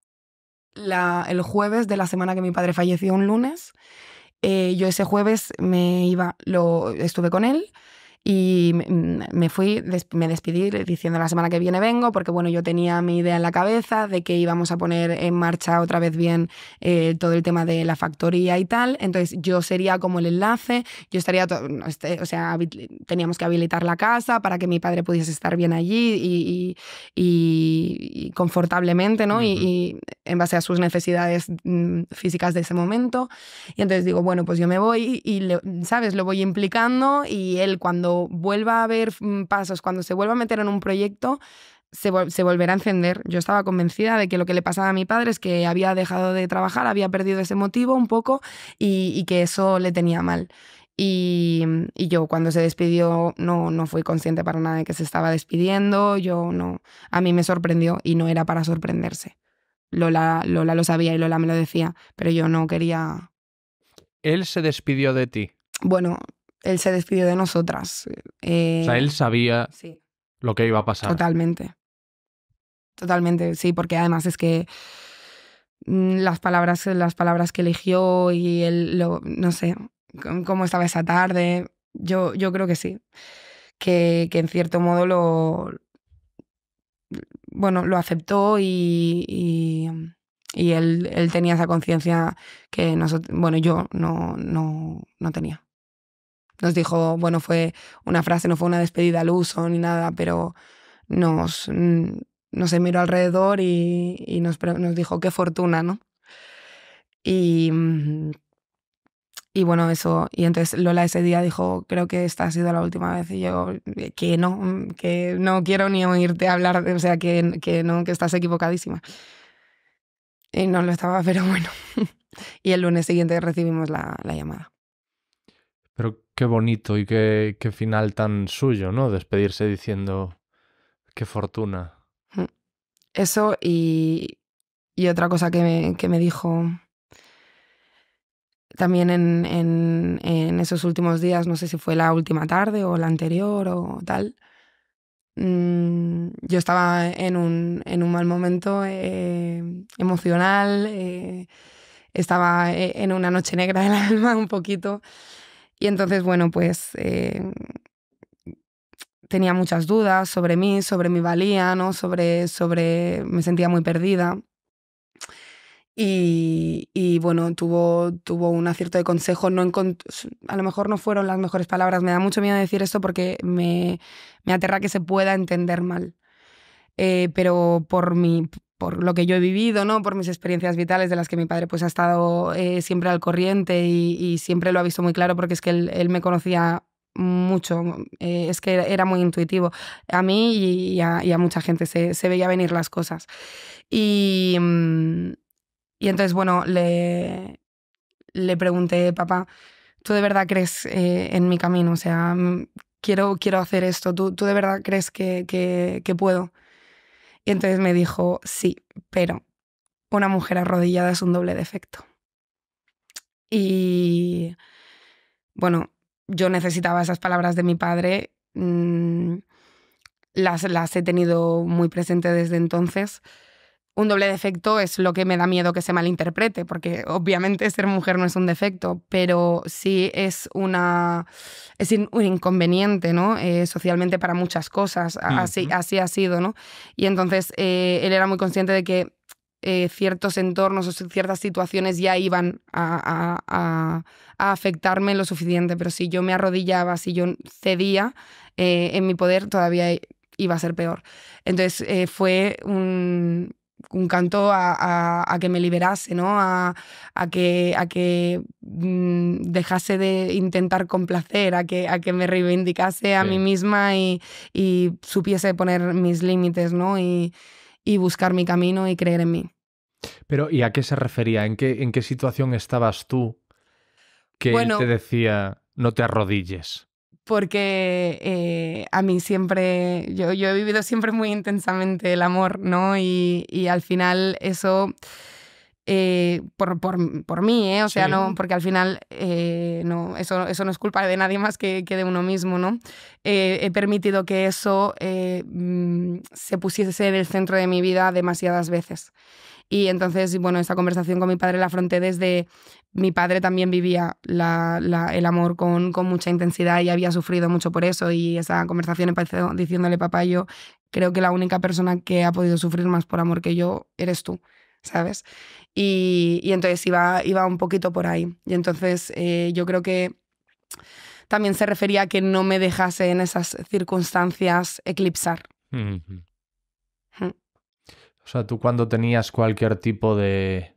el jueves de la semana que mi padre falleció, un lunes. yo ese jueves me iba, lo estuve con él, y mm, me fui, me despedí diciendo la semana que viene vengo, porque bueno, yo tenía mi idea en la cabeza de que íbamos a poner en marcha otra vez bien eh, todo el tema de la factoría y tal. Entonces yo sería como el enlace, yo estaría, este, o sea, teníamos que habilitar la casa para que mi padre pudiese estar bien allí y, y, confortablemente, ¿no? y en base a sus necesidades mm, físicas de ese momento. Y entonces digo, bueno, pues yo me voy y, ¿sabes? Lo voy implicando y él cuando vuelva a ver mm, pasos, cuando se vuelva a meter en un proyecto, se, volverá a encender. Yo estaba convencida de que lo que le pasaba a mi padre es que había dejado de trabajar, había perdido ese motivo un poco y, que eso le tenía mal. Y, y, yo cuando se despidió no, no fui consciente para nada de que se estaba despidiendo, yo no, a mí me sorprendió y no era para sorprenderse. Lola, lo sabía y Lola me lo decía, pero yo no quería... Él se despidió de ti. Bueno, él se despidió de nosotras. Eh, o sea, él sabía lo que iba a pasar. Totalmente. Totalmente, sí, porque además es que mm, las palabras, las palabras que eligió y él, lo, no sé, cómo estaba esa tarde, yo, yo creo que sí. Que, que en cierto modo lo, bueno, lo aceptó y, él, tenía esa conciencia que nosotros, bueno, yo no, no, tenía. Nos dijo, bueno, fue una frase, no fue una despedida al uso ni nada, pero nos, no miró alrededor y, nos, nos, dijo qué fortuna, ¿no? Y, y bueno, eso. Y entonces Lola ese día dijo, creo que esta ha sido la última vez. Y yo, que no, mm, que no quiero ni oírte hablar, o sea, que, que no, que estás equivocadísima. Y no lo estaba, [LAUGHS] pero bueno. y el lunes siguiente recibimos la, la llamada. Pero qué bonito y qué, qué, final tan suyo, ¿no? Despedirse diciendo, qué fortuna. Mm. Eso y, y otra cosa que que me dijo también en, en, esos últimos días, no sé si fue la última tarde o la anterior o tal, mm, yo estaba en un, en un mal momento eh, emocional, eh, estaba eh, en una noche negra del [LAUGHS] alma un poquito y entonces, bueno, pues tenía muchas dudas sobre mí, sobre mi valía, ¿no? Sobre, sobre, me sentía muy perdida. Y, bueno, tuvo, tuvo un acierto de consejo. No a lo mejor no fueron las mejores palabras. Me da mucho miedo decir esto porque me, aterra que se pueda entender mal. Eh, pero por mi, por lo que yo he vivido, ¿no? por mis experiencias vitales de las que mi padre pues, ha estado eh, siempre al corriente y, siempre lo ha visto muy claro porque es que él, me conocía mucho, mm, eh, es que era muy intuitivo. A mí y a, mucha gente se, veía venir las cosas. Y... Mm, y entonces, bueno, le, le pregunté, papá, ¿tú de verdad crees eh, en mi camino? O sea, mm, quiero, quiero hacer esto, ¿tú, de verdad crees que, que, que puedo? Y entonces me dijo, sí, pero una mujer arrodillada es un doble defecto. Y bueno, yo necesitaba esas palabras de mi padre, mm, las, las he tenido muy presente desde entonces. Un doble defecto es lo que me da miedo que se malinterprete, porque obviamente ser mujer no es un defecto, pero sí es, una, es un inconveniente, ¿no? Eh, socialmente para muchas cosas, así, ha sido, ¿no? Y entonces eh, él era muy consciente de que eh, ciertos entornos o ciertas situaciones ya iban a, afectarme lo suficiente, pero si yo me arrodillaba, si yo cedía en mi poder, todavía iba a ser peor. Entonces fue un, un canto a, que me liberase, ¿no? A, que, a que mm, dejase de intentar complacer, a que, a que me reivindicase a mí misma y, y, supiese poner mis límites, ¿no? Y, y, buscar mi camino y creer en mí. Pero, ¿y a qué se refería? ¿En qué, en qué situación estabas tú que él te decía no te arrodilles? porque eh, a mí siempre, yo, he vivido siempre muy intensamente el amor, ¿no? Y, al final eso... Eh, por, mí, ¿eh? o sea, no, porque al final eh, no, eso, eso no es culpa de nadie más que, que de uno mismo, ¿no? he permitido que eso mm, se pusiese en el centro de mi vida demasiadas veces. Y entonces, bueno, esta conversación con mi padre la afronté desde mi padre también vivía el amor con, mucha intensidad y había sufrido mucho por eso y esa conversación empezó diciéndole papá yo creo que la única persona que ha podido sufrir más por amor que yo eres tú sabes y, entonces iba iba un poquito por ahí y entonces eh, yo creo que también se refería a que no me dejase en esas circunstancias eclipsar mm. o sea tú cuando tenías cualquier tipo de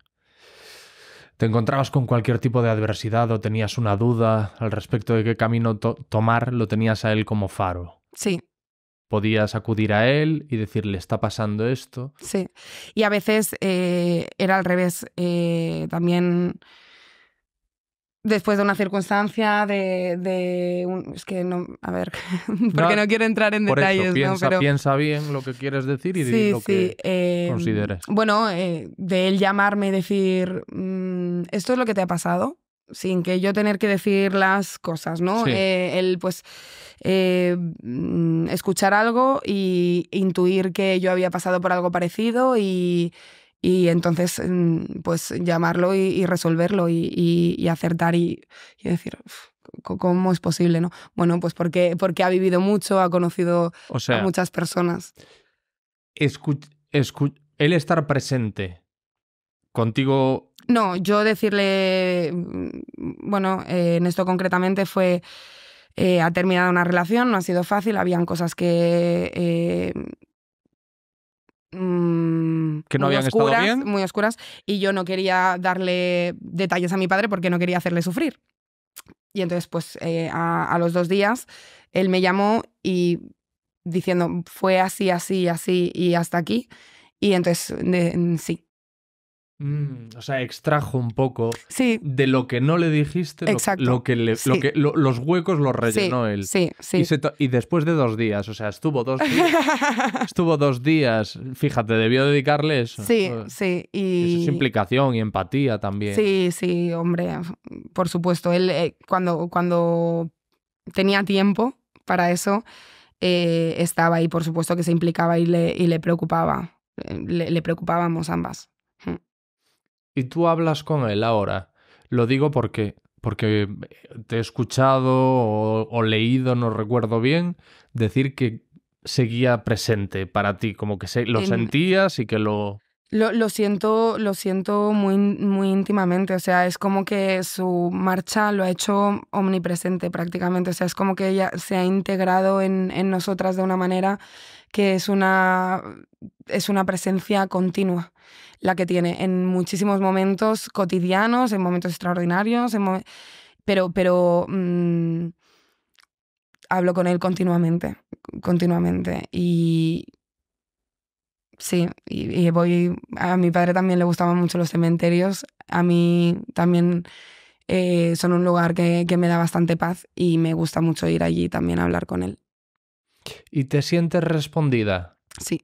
te encontrabas con cualquier tipo de adversidad o tenías una duda al respecto de qué camino tomar, lo tenías a él como faro. Sí. Podías acudir a él y decirle, está pasando esto. Sí. Y a veces eh, era al revés. Eh, también después de una circunstancia, de, de es que no, a ver, [LAUGHS] porque no, quiero entrar en detalles. ¿no? Pero, piensa bien lo que quieres decir y lo que eh, Bueno, eh, de él llamarme y decir, mm, esto es lo que te ha pasado, sin que yo tener que decir las cosas, ¿no? Eh, él, pues, eh, mm, escuchar algo y intuir que yo había pasado por algo parecido y, y entonces mm, pues llamarlo y, resolverlo y, acertar y, decir cómo es posible no bueno pues porque porque ha vivido mucho ha conocido a muchas personas el estar presente contigo no yo decirle mm, bueno eh, en esto concretamente fue eh, ha terminado una relación, no ha sido fácil, habían cosas que eh, Mm, que no habían estado bien. Muy oscuras. Y yo no quería darle detalles a mi padre porque no quería hacerle sufrir. Y entonces, pues eh, a, los dos días, él me llamó y diciendo, fue así, así, así y hasta aquí. Y entonces, mm, sí, Mm, o sea, extrajo un poco de lo que no le dijiste, lo, que, los huecos los rellenó él. Y, después de dos días, o sea, estuvo dos [LAUGHS] días. estuvo dos días, fíjate, debió dedicarle eso. Sí, ah. sí. Y... Eso es implicación y empatía también. Sí, sí, hombre, por supuesto. Él eh, cuando, cuando tenía tiempo para eso, eh, estaba ahí, por supuesto que se implicaba y le, y le preocupaba. Eh, le preocupábamos ambas y tú hablas con él ahora. Lo digo porque, porque eh, te he escuchado o, leído, no recuerdo bien, decir que seguía presente para ti, como que lo sentías y que lo... Lo, siento, lo siento muy, muy íntimamente, o sea, es como que su marcha lo ha hecho omnipresente prácticamente, o sea, es como que ella se ha integrado en, en nosotras de una manera que es una, es una presencia continua la que tiene en muchísimos momentos cotidianos, en momentos extraordinarios, pero, pero mm, hablo con él continuamente, continuamente. Y sí, y, voy, a mi padre también le gustaban mucho los cementerios, a mí también eh, son un lugar que, que me da bastante paz y me gusta mucho ir allí también a hablar con él. ¿Y te sientes respondida? Sí.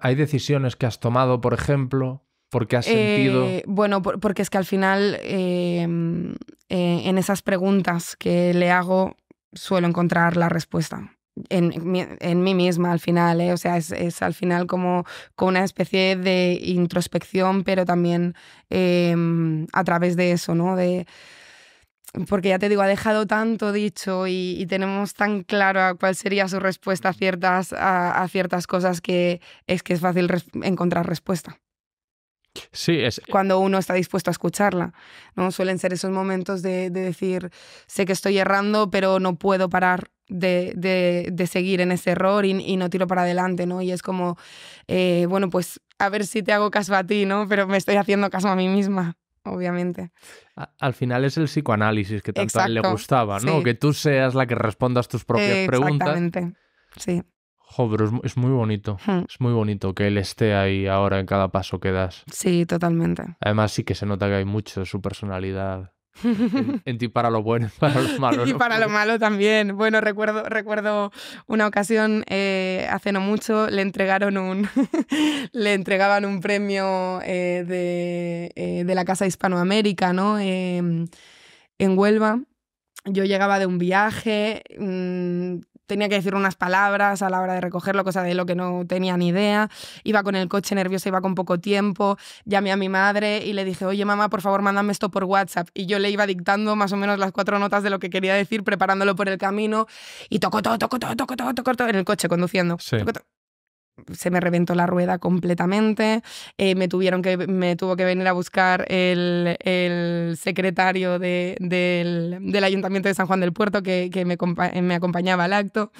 ¿Hay decisiones que has tomado, por ejemplo, porque has eh, sentido...? bueno, porque es que al final em, eh, en esas preguntas que le hago suelo encontrar la respuesta. En, mí misma al final, ¿eh? o sea, es, al final como, con una especie de introspección, pero también em, a través de eso, ¿no? De, porque ya te digo, ha dejado tanto dicho y, tenemos tan claro cuál sería su respuesta a ciertas, a, ciertas cosas que es que es fácil encontrar respuesta. Sí, es... Eh, Cuando uno está dispuesto a escucharla. ¿no? Suelen ser esos momentos de, decir, sé que estoy errando, pero no puedo parar de, de, seguir en ese error y, no tiro para adelante, ¿no? Y es como, eh, bueno, pues a ver si te hago caso a ti, ¿no? Pero me estoy haciendo caso a mí misma obviamente. al final es el psicoanálisis que tanto a él le gustaba, ¿no? Que tú seas la que respondas tus propias preguntas. Exactamente, sí. Joder, es, muy bonito. Hmm. Es muy bonito que él esté ahí ahora en cada paso que das. Sí, totalmente. Además, sí que se nota que hay mucho de su personalidad en, ti para lo bueno, para lo [LAUGHS] malo. Y para lo malo también. Bueno, recuerdo, recuerdo una ocasión eh, hace no mucho le entregaron un, [LAUGHS] le entregaban un premio eh, eh, de, la Casa Hispanoamérica, ¿no? Em, en Huelva. Yo llegaba de un viaje, mm, tenía que decir unas palabras a la hora de recogerlo, cosa de lo que no tenía ni idea. Iba con el coche nervioso, iba con poco tiempo. Llamé a mi madre y le dije, oye mamá, por favor, mándame esto por WhatsApp. Y yo le iba dictando más o menos las cuatro notas de lo que quería decir, preparándolo por el camino. Y tocó, todo tocó, todo tocó, todo tocó, todo en el coche conduciendo se me reventó la rueda completamente, eh, me, tuvieron que, me tuvo que venir a buscar el, el secretario del, Ayuntamiento de San Juan del Puerto que, que me, me acompañaba al acto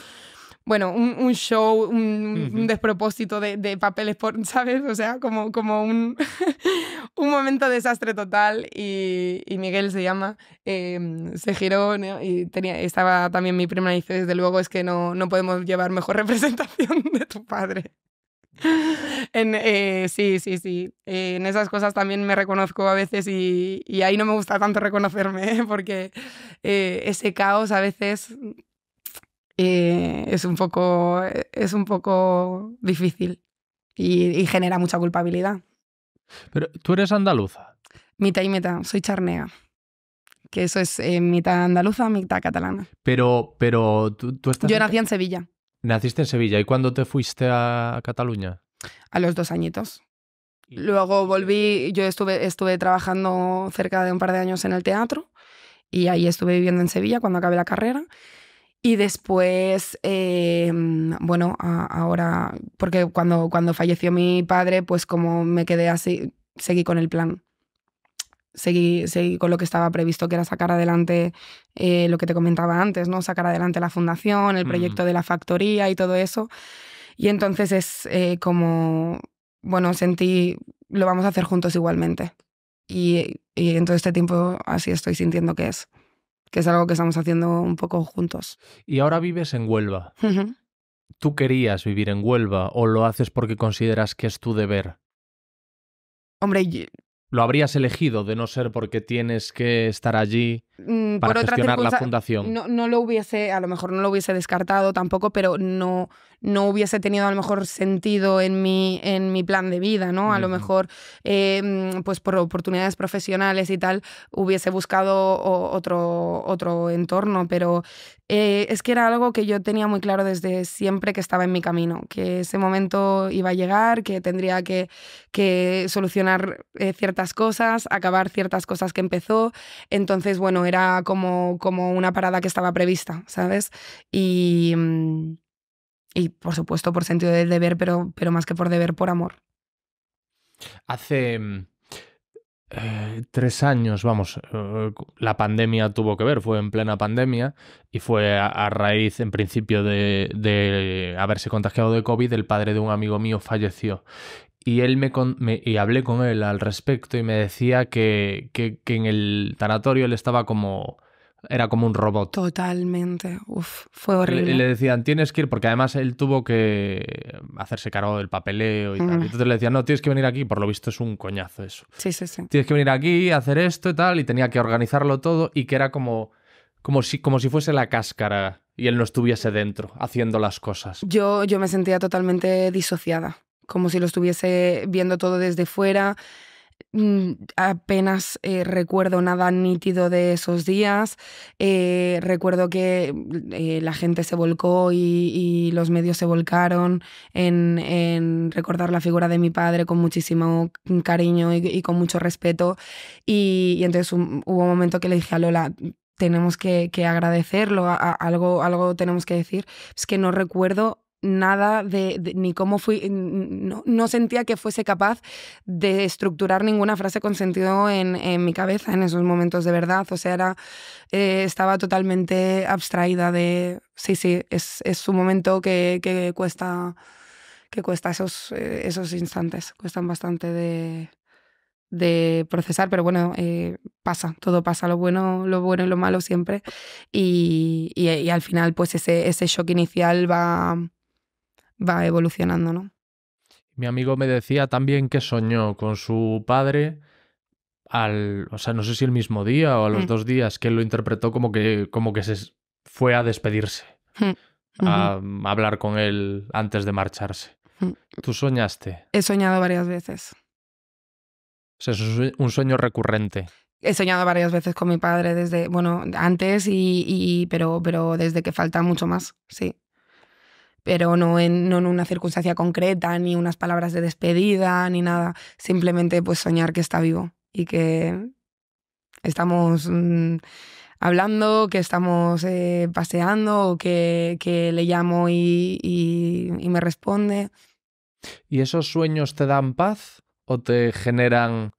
bueno, un, show, un, despropósito de, de, papeles, por, [LAUGHS] ¿sabes? O sea, como, como un, [LAUGHS] un momento de desastre total y, y, Miguel se llama, em, se giró y tenía, estaba también mi prima y dice, desde luego es que no, no podemos llevar mejor [LAUGHS] representación de tu padre. Eh, sí, sí, sí. en esas cosas también me reconozco a veces y, y ahí no me gusta tanto reconocerme, porque eh, ese caos a veces eh, es, un poco, eh, es un poco difícil y, genera mucha culpabilidad. Pero tú eres andaluza. Mitad y mitad, soy charnea. Que eso es eh, mitad andaluza, mitad catalana. Pero, pero Yo nací en Sevilla. Naciste en Sevilla. ¿Y cuándo te fuiste a Cataluña? A los dos añitos. Luego volví, yo estuve, estuve trabajando cerca de un par de años en el teatro y ahí estuve viviendo en Sevilla cuando acabé la carrera. Y después, eh, bueno, ahora, porque cuando, cuando falleció mi padre, pues como me quedé así, seguí con el plan. Seguí, seguí con lo que estaba previsto, que era sacar adelante eh, lo que te comentaba antes, ¿no? Sacar adelante la fundación, el mm. proyecto de la factoría y todo eso. Y entonces es eh, como, bueno, sentí, lo vamos a hacer juntos igualmente. Y, y en todo este tiempo así estoy sintiendo que es que es algo que estamos haciendo un poco juntos. Y ahora vives en Huelva. ¿Tú querías vivir en Huelva o lo haces porque consideras que es tu deber? Hombre, ¿Lo habrías elegido de no ser porque tienes que estar allí Mm, por otra gestionar la fundación. No, lo hubiese, a lo mejor no lo hubiese descartado tampoco, pero no, no hubiese tenido a lo mejor sentido en mi, en mi plan de vida, ¿no? A lo mejor, eh, mm, pues por oportunidades profesionales y tal, hubiese buscado otro, otro entorno, pero eh, es que era algo que yo tenía muy claro desde siempre que estaba en mi camino, que ese momento iba a llegar, que tendría que, solucionar eh, ciertas cosas, acabar ciertas cosas que empezó. Entonces, bueno, era como, como una parada que estaba prevista, ¿sabes? Y, y por supuesto por sentido del deber, pero, pero más que por deber, por amor. Hace... Mm, eh, tres años, vamos, eh, la pandemia tuvo que ver, fue en plena pandemia y fue a, raíz, en principio, de, de, haberse contagiado de COVID, el padre de un amigo mío falleció y él me, hablé con él al respecto y me decía que, que, en el tanatorio él estaba como era como un robot. Totalmente. Uf, fue horrible. y le decían, tienes que ir, porque además él tuvo que hacerse cargo del papeleo y tal. Mm. entonces le decían, no, tienes que venir aquí. Por lo visto es un coñazo eso. Sí, sí, sí. Tienes que venir aquí, hacer esto y tal. Y tenía que organizarlo todo y que era como, como, si, como si fuese la cáscara y él no estuviese dentro haciendo las cosas. Yo, yo me sentía totalmente disociada como si lo estuviese viendo todo desde fuera. Mm, apenas eh, recuerdo nada nítido de esos días. Eh, recuerdo que mm, eh, la gente se volcó y, los medios se volcaron en, recordar la figura de mi padre con muchísimo cariño y, con mucho respeto. Y, entonces hubo un momento que le dije a Lola, tenemos que, agradecerlo, algo, algo tenemos que decir. Es que no recuerdo nada de, ni cómo fui, no, sentía que fuese capaz de estructurar ninguna frase con sentido en, mi cabeza en esos momentos de verdad, o sea, era, eh, estaba totalmente abstraída de, sí, sí, es, es un momento que, cuesta, que cuesta esos, eh, esos instantes, cuestan bastante de, procesar, pero bueno, eh, pasa, todo pasa, lo bueno, lo bueno y lo malo siempre. Y, y al final, pues ese, ese shock inicial va, va evolucionando, ¿no? Mi amigo me decía también que soñó con su padre al, o sea, no sé si el mismo día o a los mm. dos días, que él lo interpretó como que, como que se fue a despedirse, mm. a mm, hablar con él antes de marcharse. ¿Tú soñaste? He soñado varias veces. O sea, es un sueño recurrente he soñado varias veces con mi padre desde, bueno, antes y, y, pero, pero desde que falta mucho más, sí pero no en, una circunstancia concreta, ni unas palabras de despedida, ni nada. Simplemente pues soñar que está vivo y que estamos mm, hablando, que estamos eh, paseando, que, le llamo y me responde. ¿Y esos sueños te dan paz o te generan...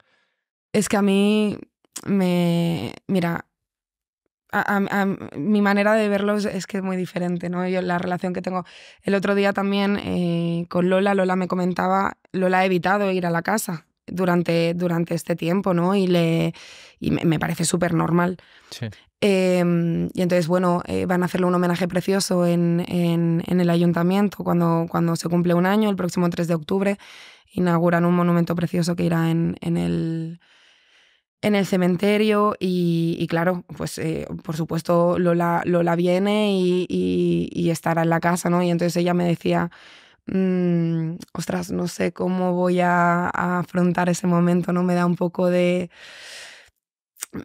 Es que a mí me... Mira, mi manera de verlos es que es muy diferente, ¿no? Yo la relación que tengo. El otro día también eh, con Lola, Lola me comentaba, Lola ha evitado ir a la casa durante, durante este tiempo, ¿no? Y, le, me, parece súper normal. Sí. Em, y entonces, bueno, eh, van a hacerle un homenaje precioso en, en, el ayuntamiento cuando, cuando se cumple un año, el próximo 3 de octubre, inauguran un monumento precioso que irá en el en el cementerio y, claro, pues eh, por supuesto Lola, Lola viene y, estará en la casa, ¿no? Y entonces ella me decía, mm, ostras, no sé cómo voy a, afrontar ese momento, ¿no? Me da un poco de...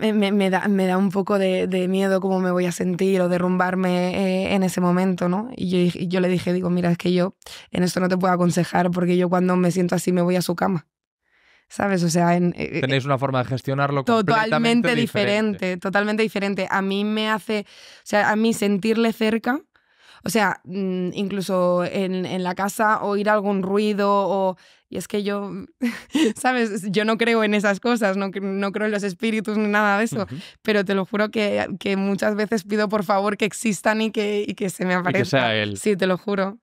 Me, da, un poco de, miedo cómo me voy a sentir o derrumbarme eh, en ese momento, ¿no? Y yo, yo le dije, digo, mira, es que yo en esto no te puedo aconsejar porque yo cuando me siento así me voy a su cama. ¿sabes? O sea, eh, eh, tenéis una forma de gestionarlo totalmente diferente, Totalmente diferente. A mí me hace, o sea, a mí sentirle cerca o sea, mm, incluso en, en la casa oír algún ruido o... Y es que yo, [LAUGHS] ¿sabes? Yo no creo en esas cosas, no, no creo en los espíritus ni nada de eso, pero te lo juro que, que, muchas veces pido por favor que existan y que, y que se me aparezca. él. Sí, te lo juro.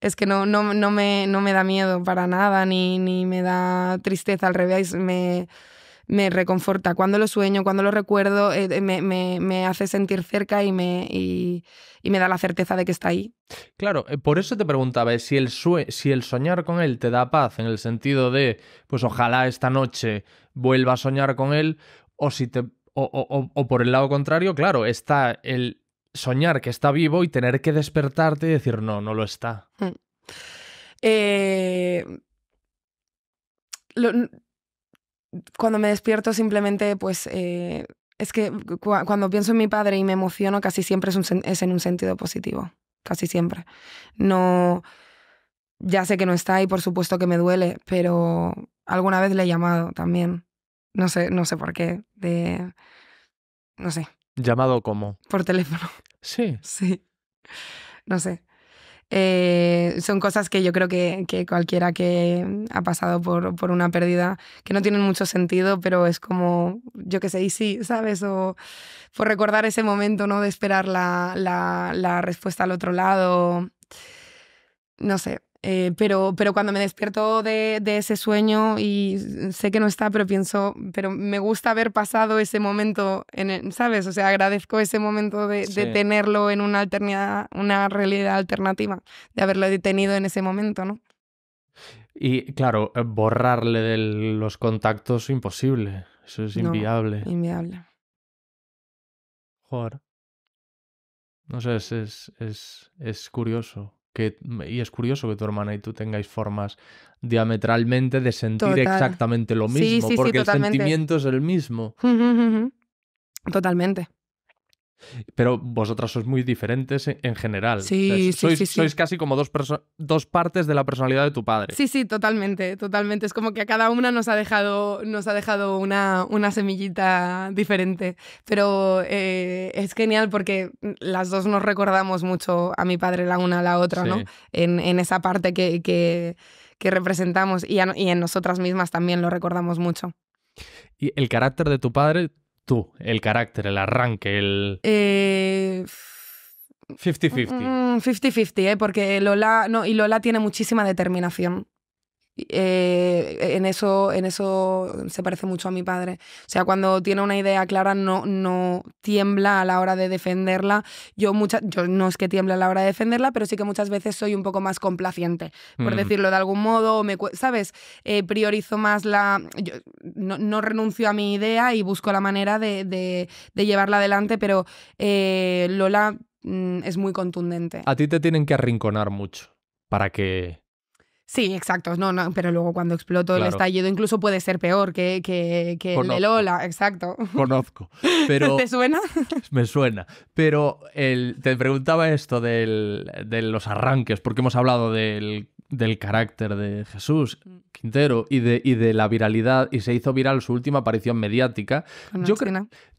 Es que no, no, no, me, no me da miedo para nada, ni, ni me da tristeza, al revés, me me reconforta. Cuando lo sueño, cuando lo recuerdo, eh, me, hace sentir cerca y me, y, me da la certeza de que está ahí. Claro, eh, por eso te preguntaba eh, si el, si el soñar con él te da paz, en el sentido de, pues ojalá esta noche vuelva a soñar con él, o si te... o, por el lado contrario, claro, está el, soñar que está vivo y tener que despertarte y decir, no, no lo está. Mm. Eh, cuando me despierto simplemente, pues eh, es que cuando pienso en mi padre y me emociono, casi siempre es, es, en un sentido positivo, casi siempre. No, ya sé que no está y por supuesto que me duele, pero alguna vez le he llamado también. No sé, no sé por qué, de, no sé. ¿Llamado cómo? Por teléfono. Sí. [LAUGHS] Sí. No sé. Eh, son cosas que yo creo que, cualquiera que ha pasado por, una pérdida, que no tienen mucho sentido, pero es como, yo qué sé, y sí, ¿sabes? O por pues recordar ese momento, ¿no? De esperar la, la, la respuesta al otro lado. No sé, eh, pero, pero cuando me despierto de, de, ese sueño y sé que no está, pero pienso, pero me gusta haber pasado ese momento, en e, ¿sabes? O sea, agradezco ese momento de, de tenerlo en una, una realidad alternativa, de haberlo detenido en ese momento, ¿no? Y claro, eh, borrarle de los contactos imposible. Eso es inviable. inviable. Joder. No sé, es, es, es curioso y es curioso que tu hermana y tú tengáis formas diametralmente de sentir exactamente lo mismo, porque el sentimiento es el mismo. Totalmente. Pero vosotras sois muy diferentes en general. Sí, sí, sois, casi como dos, dos partes de la personalidad de tu padre. Sí, sí, totalmente, totalmente. Es como que a cada una nos ha dejado, nos ha dejado una, una semillita diferente. Pero eh, es genial porque las dos nos recordamos mucho a mi padre, la una a la otra, ¿no? En, esa parte que, representamos y, y en nosotras mismas también lo recordamos mucho. ¿Y el carácter de tu padre tú? El carácter, el arranque, el... Eh... 50-50. 50-50, mm, ¿eh? porque Lola, no, y Lola tiene muchísima determinación. Eh, e, en, eso, en eso se parece mucho a mi padre. O sea, cuando tiene una idea clara no, no tiembla a la hora de defenderla. Yo, mucha, yo no es que tiembla a la hora de defenderla, pero sí que muchas veces soy un poco más complaciente, por mm. decirlo de algún modo. Me, ¿Sabes? Eh, priorizo más la... no, renuncio a mi idea y busco la manera de, de, llevarla adelante, pero eh, Lola mm, es muy contundente. A ti te tienen que arrinconar mucho para que Sí, exacto. No, no, pero luego cuando exploto el estallido incluso puede ser peor que, que, el de Lola, exacto. Conozco. [LAUGHS] Pero ¿Te suena? [LAUGHS] Me suena. Pero te preguntaba esto del, de los arranques, porque hemos hablado del, del carácter de Jesús Quintero y de, y de, la viralidad, y se hizo viral su última aparición mediática. yo,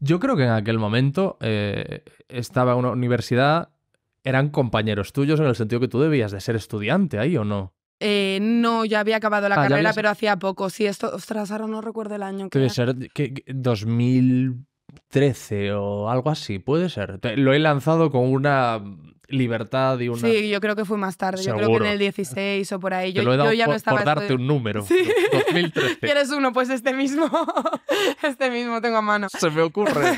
yo creo que en aquel momento eh, estaba en una universidad, eran compañeros tuyos en el sentido que tú debías de ser estudiante ahí o no. Eh, no, ya había acabado la ah, carrera, pero hacía poco. Sí, esto, ostras, ahora no recuerdo el año. Que Debe ser 2013 o algo así, puede ser. Lo he lanzado con una libertad y una... Sí, yo creo que fue más tarde, yo creo que en el 16 o por ahí. Yo, lo ya no estaba... darte un número. Sí. 2013. [LAUGHS] ¿Quieres [LAUGHS] uno? Pues este mismo. [LAUGHS] este mismo tengo a mano. Se me ocurre.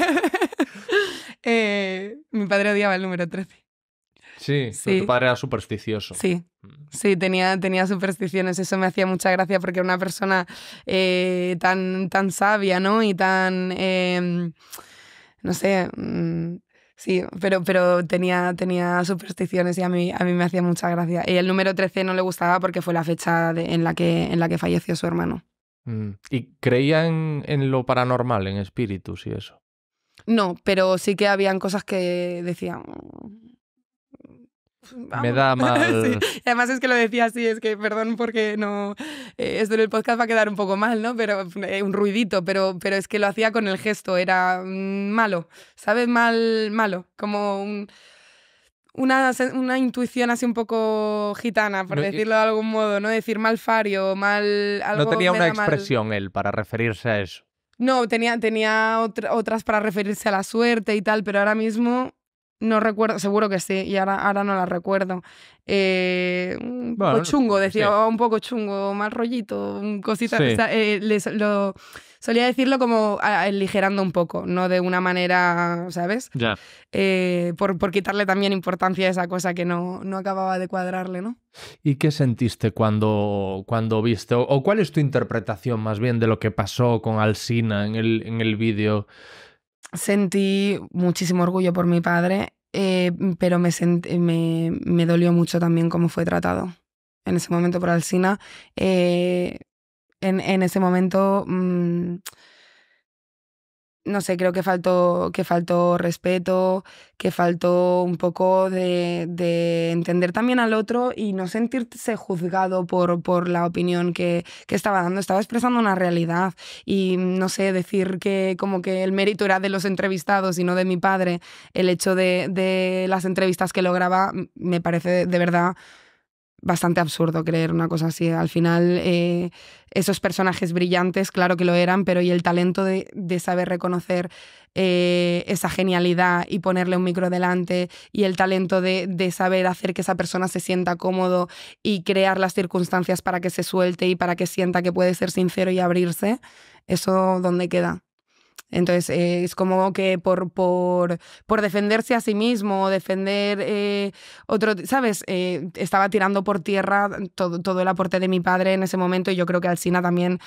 Eh, mi padre odiaba el número 13. Sí, tu padre era supersticioso. Sí, mm. sí, tenía, tenía supersticiones. Eso me hacía mucha gracia porque era una persona eh, tan, tan sabia, ¿no? Y tan. Em, no sé. Mm, sí, pero, pero tenía, tenía supersticiones y a mí, a mí me hacía mucha gracia. Y el número 13 no le gustaba porque fue la fecha en, la que, en la que falleció su hermano. Mm. ¿Y creía en, en, lo paranormal, en espíritus y eso? No, pero sí que habían cosas que decían, me da [LAUGHS] mal. Además es que lo decía así, es que perdón porque no. Eh, esto en el podcast va a quedar un poco mal, ¿no? Pero eh, un ruidito, pero, pero es que lo hacía con el gesto, era mm, malo, ¿sabes? Mal, malo, como un, una, una, intuición así un poco gitana, por decirlo de algún modo, ¿no? Decir mal fario, mal. no tenía una expresión él para referirse a eso. No, tenía, tenía otras para referirse a la suerte y tal, pero ahora mismo no recuerdo, seguro que sí, y ahora, ahora no la recuerdo. Eh, un poco chungo, pues decía, un poco chungo, mal rollito, cositas. cosita eh, solía decirlo como aligerando un poco, no de una manera, ¿sabes? Eh, por, por, quitarle también importancia a esa cosa que no, no acababa de cuadrarle, ¿no? ¿Y qué sentiste cuando, cuando viste, o, o cuál es tu interpretación más bien de lo que pasó con Alsina en el, en el vídeo? Sentí muchísimo orgullo por mi padre, eh, pero me, me, me, dolió mucho también cómo fue tratado en ese momento por Alcina, eh, en, en, ese momento... Mm, no sé, creo que faltó, que faltó respeto, que faltó un poco de, entender también al otro y no sentirse juzgado por, por la opinión que, estaba dando. Estaba expresando una realidad y, no sé, decir que como que el mérito era de los entrevistados y no de mi padre, el hecho de, de las entrevistas que lograba me parece de verdad bastante absurdo creer una cosa así. Al final, eh, esos personajes brillantes, claro que lo eran, pero y el talento de, saber reconocer eh, esa genialidad y ponerle un micro delante, y el talento de, de, saber hacer que esa persona se sienta cómodo y crear las circunstancias para que se suelte y para que sienta que puede ser sincero y abrirse, eso dónde queda. Entonces, eh, es como que por, por, defenderse a sí mismo, defender eh, otro, ¿sabes? Eh, estaba tirando por tierra todo, el aporte de mi padre en ese momento y yo creo que Alcina también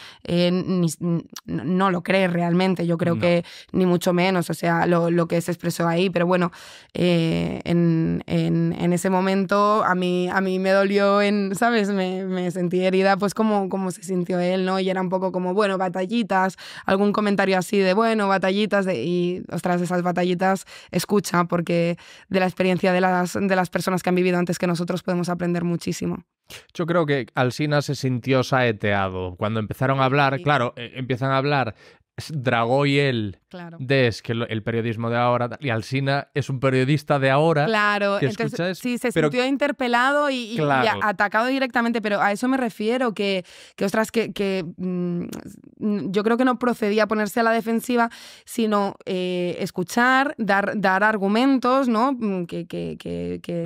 no lo cree realmente, yo creo que ni mucho menos, o sea, lo, que se expresó ahí, pero bueno, en, en, ese momento a mí, a mí me dolió, en, ¿sabes? Me, me sentí herida, pues como, como se sintió él, ¿no? Y era un poco como, bueno, batallitas, algún comentario así de, bueno, bueno, batallitas, y ostras, esas batallitas escucha, porque de la experiencia de las, de las personas que han vivido antes que nosotros podemos aprender muchísimo. Yo creo que Alsina se sintió saeteado. Cuando empezaron a hablar, claro, eh, empiezan a hablar Dragó y él claro. de es que el periodismo de ahora, y Alcina es un periodista de ahora. Claro, sí, se sintió interpelado y, atacado directamente, pero a eso me refiero, que, ostras, que, mm, mm, yo creo que no procedía a ponerse a la defensiva, sino eh, escuchar, dar, dar argumentos, ¿no? Mm, que,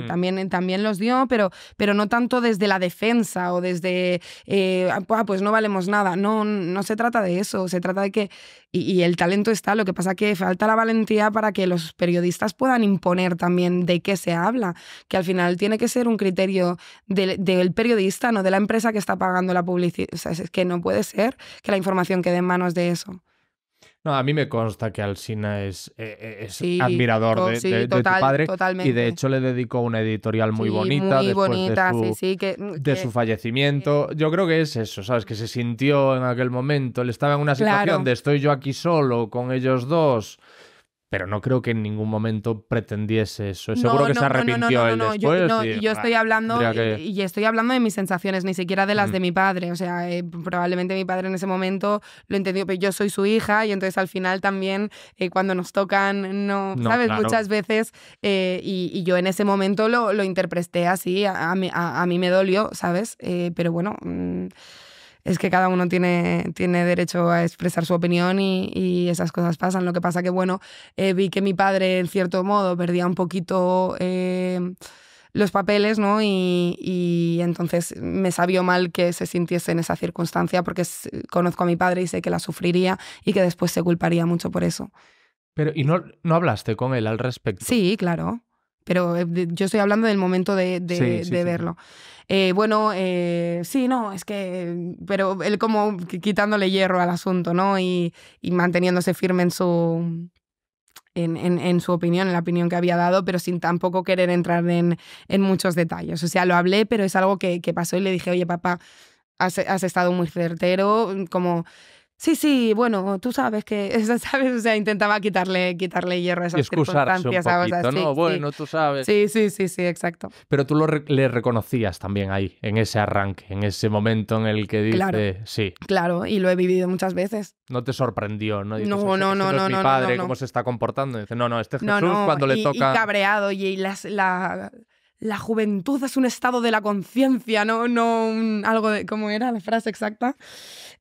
también, también los dio, pero, pero no tanto desde la defensa o desde, eh, ah, pues no valemos nada. No, no se trata de eso, se trata de que y, el talento está, lo que pasa que falta la valentía para que los periodistas puedan imponer también de qué se habla, que al final tiene que ser un criterio del periodista, no de la empresa que está pagando la publicidad. O sea, es que no puede ser que la información quede en manos de eso. No, a mí me consta que Alsina es, e, e, admirador de, tu padre. Y de hecho le dedicó una editorial muy bonita. bonita, de su, sí, mm, de su fallecimiento. Eh, yo creo que es eso, ¿sabes? Que se sintió en aquel momento. Él estaba en una situación de estoy yo aquí solo con ellos dos pero no creo que en ningún momento pretendiese eso. Seguro no, que se arrepintió él después. Yo, no, y, yo estoy ah, hablando y, estoy hablando de mis sensaciones, ni siquiera de las de mi padre. O sea, eh, probablemente mi padre en ese momento lo entendió, pero yo soy su hija y entonces al final también eh, cuando nos tocan, no, sabes, muchas veces eh, y, yo en ese momento lo, lo interpreté así. A, mí me dolió, sabes, pero bueno. Mm, es que cada uno tiene, tiene derecho a expresar su opinión y, esas cosas pasan. Lo que pasa que, bueno, eh, vi que mi padre, en cierto modo, perdía un poquito... Eh, los papeles, ¿no? Y, entonces me sabió mal que se sintiese en esa circunstancia porque conozco a mi padre y sé que la sufriría y que después se culparía mucho por eso. Pero, ¿y no, no hablaste con él al respecto? Sí, claro. Pero eh, yo estoy hablando del momento de, de, verlo. Eh, bueno, eh, sí, no, es que, pero él como quitándole hierro al asunto, ¿no? Y, manteniéndose firme en su... En, su opinión, en la opinión que había dado, pero sin tampoco querer entrar en, en muchos detalles. O sea, lo hablé, pero es algo que, pasó y le dije, oye, papá, has, has estado muy certero, como Sí, sí, bueno, tú sabes que, [LAUGHS] ¿sabes? O sea, intentaba quitarle, quitarle hierro a esas Excusarse poquito, ¿no? Sí, bueno, sí. tú sabes. Sí, sí, sí, sí, exacto. Pero tú lo le reconocías también ahí, en ese arranque, en ese momento en el que dice sí. Claro, y lo he vivido muchas veces. No te sorprendió, ¿no? Dices, no, este no, es mi padre, cómo se está comportando. no, no, este es Jesús cuando le y, toca. Y cabreado, y la, la juventud es un estado de la conciencia, no, no algo de. ¿Cómo era la frase exacta?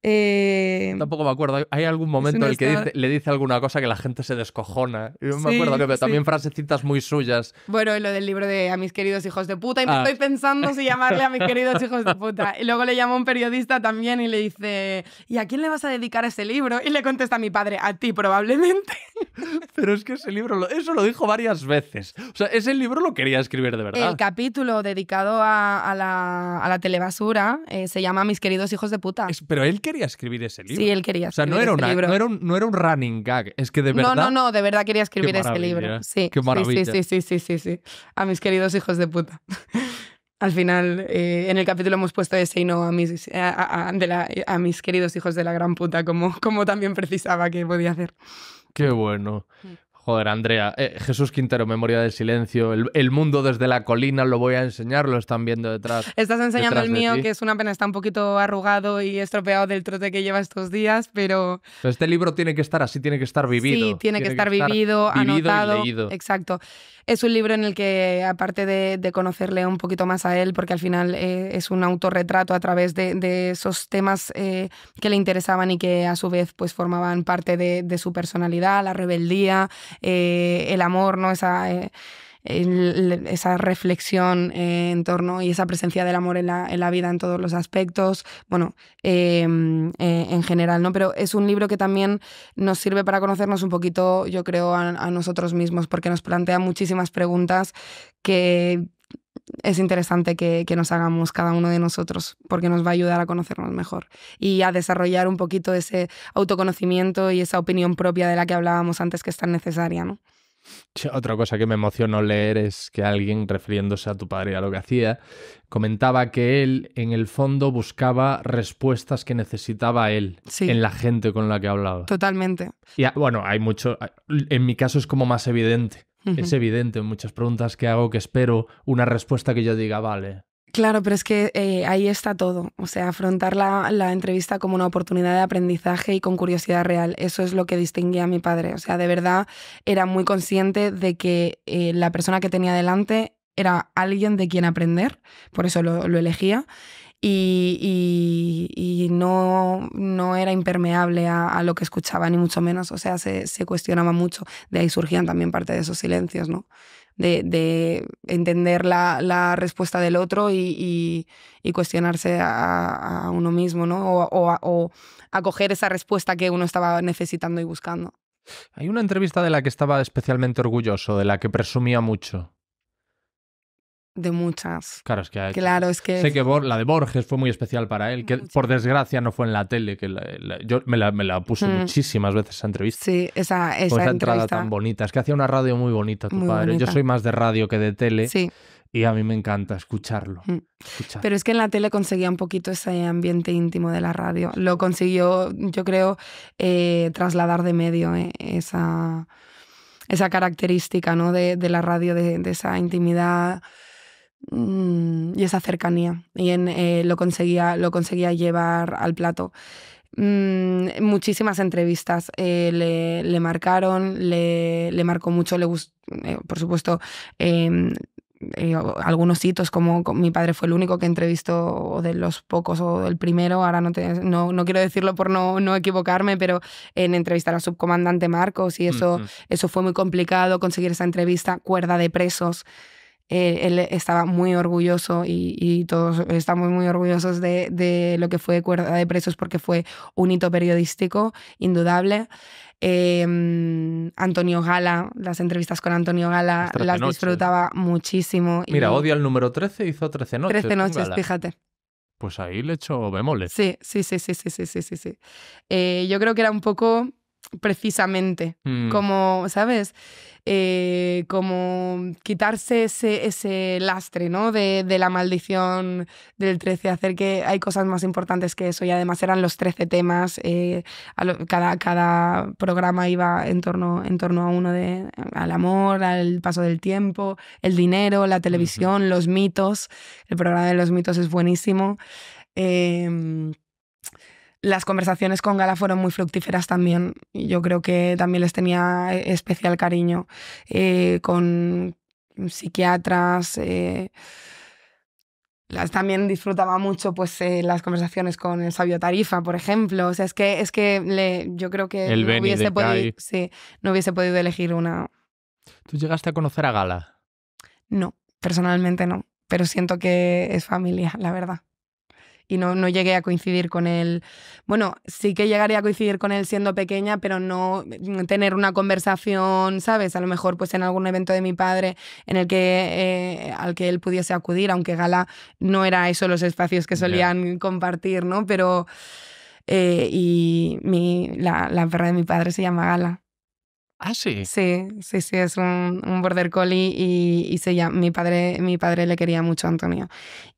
Eh, Tampoco me acuerdo. Hay algún momento en el que le dice alguna cosa que la gente se descojona. Yo me acuerdo que también frasecitas muy suyas. Bueno, lo del libro de A mis queridos hijos de puta. Y me ah. estoy pensando si llamarle a mis queridos hijos de [LAUGHS] puta. Y luego le llama un periodista también y le dice: ¿Y a quién le vas a dedicar ese libro? Y le contesta a mi padre: A ti, probablemente. [LAUGHS] Pero es que ese libro, eso lo dijo varias veces. O sea, ese libro lo quería escribir de verdad. El capítulo dedicado a, a, la, a la, telebasura eh, se llama Mis queridos hijos de puta. pero él que quería escribir ese libro. Sí, él quería O sea, no era, un, no running gag, es que de verdad... No, no, no, de verdad quería escribir ese libro. Sí, qué maravilla. Sí, sí, sí, sí, sí, A mis queridos hijos de puta. [LAUGHS] Al final, eh, en el capítulo hemos puesto ese y no a mis, a, mis queridos hijos de la gran puta, como, como también precisaba que podía hacer. Qué bueno. Mm. Joder, Andrea, eh, Jesús Quintero, Memoria del Silencio, el, mundo desde la colina, lo voy a enseñar, lo están viendo detrás. Estás enseñando el mío, que es una pena, está un poquito arrugado y estropeado del trote que lleva estos días, pero... este libro tiene que estar así, tiene que estar vivido. Sí, tiene, que, estar, vivido, anotado. leído. Exacto. Es un libro en el que, aparte de, conocerle un poquito más a él, porque al final eh, es un autorretrato a través de, esos temas eh, que le interesaban y que a su vez pues formaban parte de su personalidad, la rebeldía, eh, el amor, ¿no? Esa, eh, esa reflexión eh, en torno y esa presencia del amor en la, vida en todos los aspectos, bueno, em, en general, ¿no? Pero es un libro que también nos sirve para conocernos un poquito, yo creo, a nosotros mismos, porque nos plantea muchísimas preguntas que es interesante que, nos hagamos cada uno de nosotros, porque nos va a ayudar a conocernos mejor y a desarrollar un poquito ese autoconocimiento y esa opinión propia de la que hablábamos antes, que es tan necesaria, ¿no? Otra cosa que me emocionó leer es que alguien, refiriéndose a tu padre y a lo que hacía, comentaba que él, en el fondo, buscaba respuestas que necesitaba él en la gente con la que hablaba. Totalmente. Y bueno, hay mucho. En mi caso es como más evidente es evidente en muchas preguntas que hago que espero una respuesta que yo diga, vale, Claro, pero es que eh, ahí está todo. O sea, afrontar la, entrevista como una oportunidad de aprendizaje y con curiosidad real. Eso es lo que distinguía a mi padre. O sea, de verdad era muy consciente de que eh, la persona que tenía delante era alguien de quien aprender, por eso lo, lo elegía, y, no, era impermeable a, lo que escuchaba, ni mucho menos. O sea, se, cuestionaba mucho. De ahí surgían también parte de esos silencios, ¿no? De, entender la, respuesta del otro y, cuestionarse a, uno mismo, ¿no? o acoger esa respuesta que uno estaba necesitando y buscando. Hay una entrevista de la que estaba especialmente orgulloso, de la que presumía mucho de muchas. Claro, es que, sé que la de Borges fue muy especial para él, que por desgracia no fue en la tele, que yo me la, me puse mm. muchísimas veces esa entrevista. Sí, esa, esa, entrada tan bonita. Es que hacía una radio muy bonita tu padre. Yo soy más de radio que de tele. Sí. Y a mí me encanta escucharlo, mm. Pero es que en la tele conseguía un poquito ese ambiente íntimo de la radio. Lo consiguió, yo creo, eh, trasladar de medio eh, esa, esa característica ¿no? de, la radio, de esa intimidad Mm, y esa cercanía. Y en, eh, lo, conseguía, lo conseguía llevar al plato. Mm, muchísimas entrevistas eh, le, le, marcaron, le, le, marcó mucho, le eh, por supuesto, em, algunos hitos, como, mi padre fue el único que entrevistó, de los pocos, o el primero, ahora no, no, quiero decirlo por no, no equivocarme, pero en entrevistar al subcomandante Marcos, y eso, eso fue muy complicado, conseguir esa entrevista, cuerda de presos, eh, él estaba muy orgulloso y, todos estamos muy orgullosos de, lo que fue Cuerda de Presos porque fue un hito periodístico indudable. Em, Antonio Gala, las entrevistas con Antonio Gala las, disfrutaba muchísimo. Mira, odia el número 13, hizo 13 noches. 13 noches, fíjate pues ahí le echo bemoles. Sí, sí, sí, sí, sí, sí, sí, sí. Eh, yo creo que era un poco precisamente, mm. como, ¿sabes? Eh, como quitarse ese, ese lastre ¿no? De, la maldición del 13, hacer que hay cosas más importantes que eso y además eran los 13 temas, eh, cada, cada programa iba en torno, en torno a uno de, al amor, al paso del tiempo, el dinero, la televisión, los mitos, el programa de los mitos es buenísimo. Em, las conversaciones con Gala fueron muy fructíferas también. Yo creo que también les tenía eh, especial cariño eh, con psiquiatras. Eh, las, también disfrutaba mucho pues, las conversaciones con el sabio Tarifa, por ejemplo. O sea, es que, es que yo creo que no hubiese podido elegir una. ¿Tú llegaste a conocer a Gala? No, personalmente no, pero siento que es familia, la verdad y no, no llegué a coincidir con él. Bueno, sí que llegaría a coincidir con él siendo pequeña, pero no mm, tener una conversación, ¿sabes? A lo mejor pues en algún evento de mi padre en el que, eh, al que él pudiese acudir, aunque Gala no era eso los espacios que solían compartir, ¿no? Pero... Eh, y mi, la, la perra de mi padre se llama Gala. Ah, sí. Sí, sí, sí, es un, border collie y, se llama, mi, padre, mi padre le quería mucho a Antonio.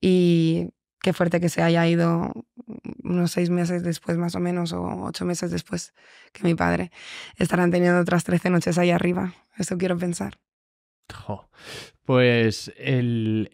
Y qué fuerte que se haya ido unos seis meses después más o menos, o ocho meses después que mi padre. Estarán teniendo otras trece noches ahí arriba. Eso quiero pensar. Pues el,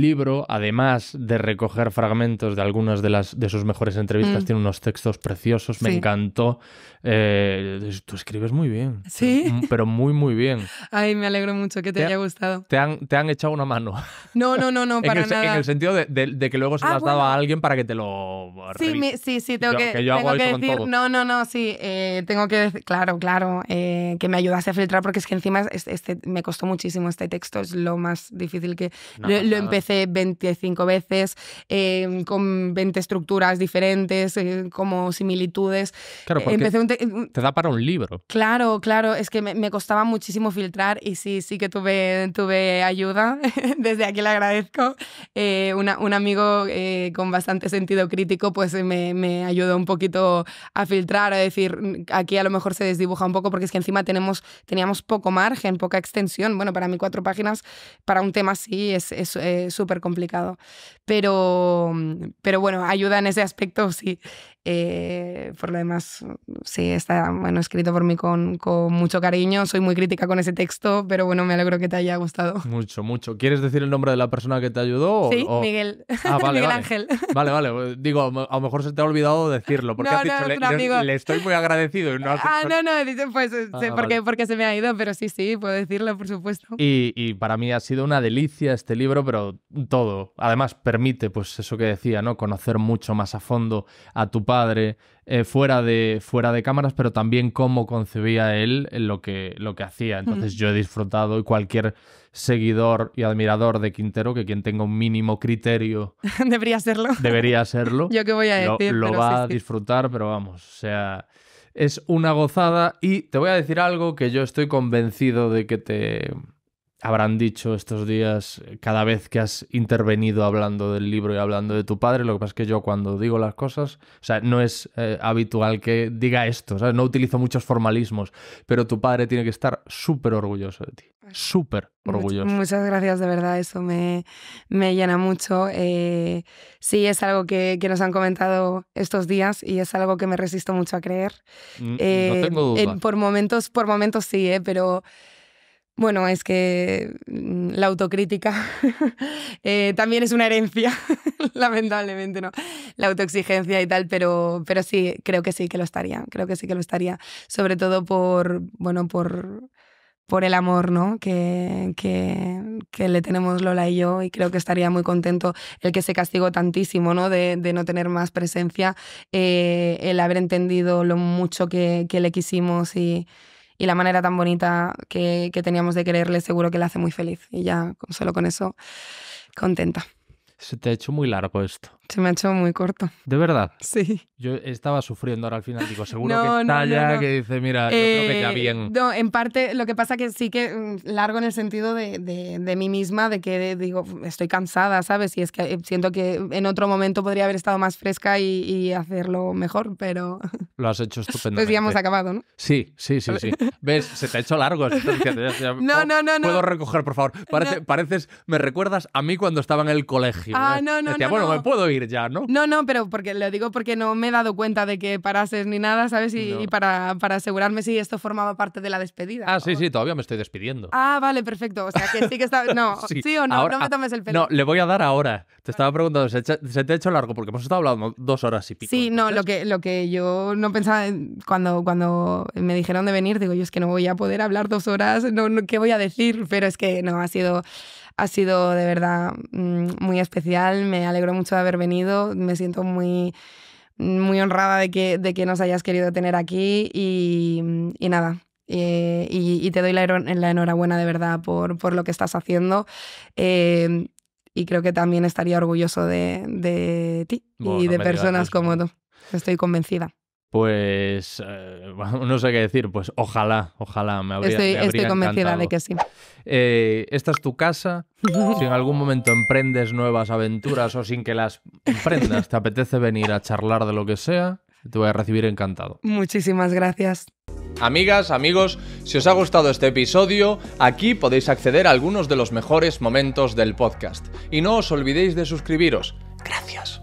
libro, además de recoger fragmentos de algunas de, las, de sus mejores entrevistas, mm. tiene unos textos preciosos, me encantó. Eh, tú escribes muy bien. Sí. Pero, muy, muy bien. [LAUGHS] Ay, me alegro mucho que te, haya gustado. Te han, te echado una mano. [LAUGHS] No, no, no, no, [LAUGHS] para en el, nada. En el sentido de, que luego se ah, lo has dado a alguien para que te lo. Sí, sí, sí, tengo que, decir. No, no, no, sí. Eh, tengo que decir, claro, claro, eh, que me ayudase a filtrar, porque es que encima este, me costó muchísimo este texto más difícil que... lo, empecé 25 veces, em, con 20 estructuras diferentes, eh, como similitudes. Claro, em, te... da para un libro. Claro, claro, es que me, costaba muchísimo filtrar y sí, sí que tuve, tuve ayuda, [LAUGHS] desde aquí le agradezco. Eh, un amigo eh, con bastante sentido crítico pues me, ayudó un poquito a filtrar, a decir, mm, aquí a lo mejor se desdibuja un poco porque es que encima tenemos, teníamos poco margen, poca extensión. Bueno, para mí cuatro páginas para un tema así es eh, súper complicado. Pero, mm, pero bueno, ayuda en ese aspecto, sí. Eh, por lo demás, sí, está bueno, escrito por mí con, mucho cariño. Soy muy crítica con ese texto, pero bueno, me alegro que te haya gustado. Mucho, mucho. ¿Quieres decir el nombre de la persona que te ayudó? sí, Miguel. Ah, [LAUGHS] Miguel Ángel. Vale, vale. Digo, a lo mejor se te ha olvidado decirlo, porque has dicho, le, estoy muy agradecido. ah, no, no, pues eh, ah, porque, se me ha ido, pero sí, sí, puedo decirlo, por supuesto. Y, y para mí ha sido una delicia este libro, pero todo. Además, permite, pues eso que decía, ¿no? Conocer mucho más a fondo a tu padre eh, fuera, de, fuera de cámaras, pero también cómo concebía él eh, lo que, lo que hacía. Entonces yo he disfrutado y cualquier seguidor y admirador de Quintero, que quien tenga un mínimo criterio... [LAUGHS] debería serlo. Debería [LAUGHS] serlo. yo qué voy a decir. Lo, va a disfrutar, pero vamos, o sea... Es una gozada y te voy a decir algo que yo estoy convencido de que te, habrán dicho estos días eh, cada vez que has intervenido hablando del libro y hablando de tu padre. Lo que pasa es que yo cuando digo las cosas, o sea, no es eh, habitual que diga esto, No utilizo muchos formalismos, pero tu padre tiene que estar súper orgulloso de ti, pues súper orgulloso. Muchas gracias, de verdad, eso me, llena mucho. Eh, sí, es algo que, nos han comentado estos días y es algo que me resisto mucho a creer. Mm, no tengo duda. por momentos, por momentos sí, pero bueno, es que mm, la autocrítica [LAUGHS] eh, también es una herencia, [LAUGHS] lamentablemente, ¿no? La autoexigencia y tal, pero, pero sí, creo que sí que lo estaría, creo que sí que lo estaría, sobre todo por, bueno, por, por el amor ¿no? Que, que, que, le tenemos Lola y yo y creo que estaría muy contento el que se castigó tantísimo ¿no? De, de no tener más presencia, eh, el haber entendido lo mucho que, que le quisimos y, y la manera tan bonita que, teníamos de quererle seguro que la hace muy feliz y ya solo con eso contenta. Se te ha hecho muy largo esto. Se me ha hecho muy corto. ¿De verdad? Sí. Yo estaba sufriendo ahora al final, digo, seguro que está ya, que dice, mira, yo creo que ya eh, bien. No, en parte, lo que pasa que sí que mm, largo en el sentido de, de, de mí misma, de que digo, estoy cansada, ¿sabes? Y es que eh, siento que en otro momento podría haber estado más fresca y, hacerlo mejor, pero... [LAUGHS] Lo has hecho estupendamente. Pues ya hemos acabado, ¿no? Sí, sí, sí, sí. [LAUGHS] ¿Ves? Se te ha hecho largo. [LAUGHS] no, no, no, no. Puedo recoger, por favor. Parece, pareces, me recuerdas a mí cuando estaba en el colegio. Ah, no, no, Decía, bueno, me puedo ir ya, ¿no? No, no, pero porque lo digo porque no me he dado cuenta de que parases ni nada, ¿sabes? Y, para, para, asegurarme si esto formaba parte de la despedida. Ah, sí, sí, todavía me estoy despidiendo. Ah, vale, perfecto. O sea, que sí que está... No, [LAUGHS] sí. o no, no me ah, tomes el pelo. No, le voy a dar ahora. Te estaba preguntando, ¿se, te ha hecho largo? Porque hemos estado hablando dos horas y pico. Sí, no, lo que, lo que yo no pensaba cuando, cuando me dijeron de venir, digo, yo es que no voy a poder hablar dos horas, no ¿qué voy a decir? Pero es que no, ha sido ha sido de verdad mm, muy especial, me alegro mucho de haber venido, me siento muy, muy honrada de que, de que nos hayas querido tener aquí y, nada, eh, y, te doy la, la, enhorabuena de verdad por, lo que estás haciendo. Em, y creo que también estaría orgulloso de, ti y de personas como ¿eh? tú. Estoy convencida. Pues eh, [LAUGHS] no sé qué decir, pues ojalá, ojalá me habría Estoy, estoy convencida de que sí. Eh, esta es tu casa. [LAUGHS] Si en algún momento emprendes nuevas aventuras o sin que las emprendas, te apetece venir a charlar de lo que sea, te voy a recibir encantado. Muchísimas gracias. Amigas, amigos, si os ha gustado este episodio, aquí podéis acceder a algunos de los mejores momentos del podcast. Y no os olvidéis de suscribiros. Gracias.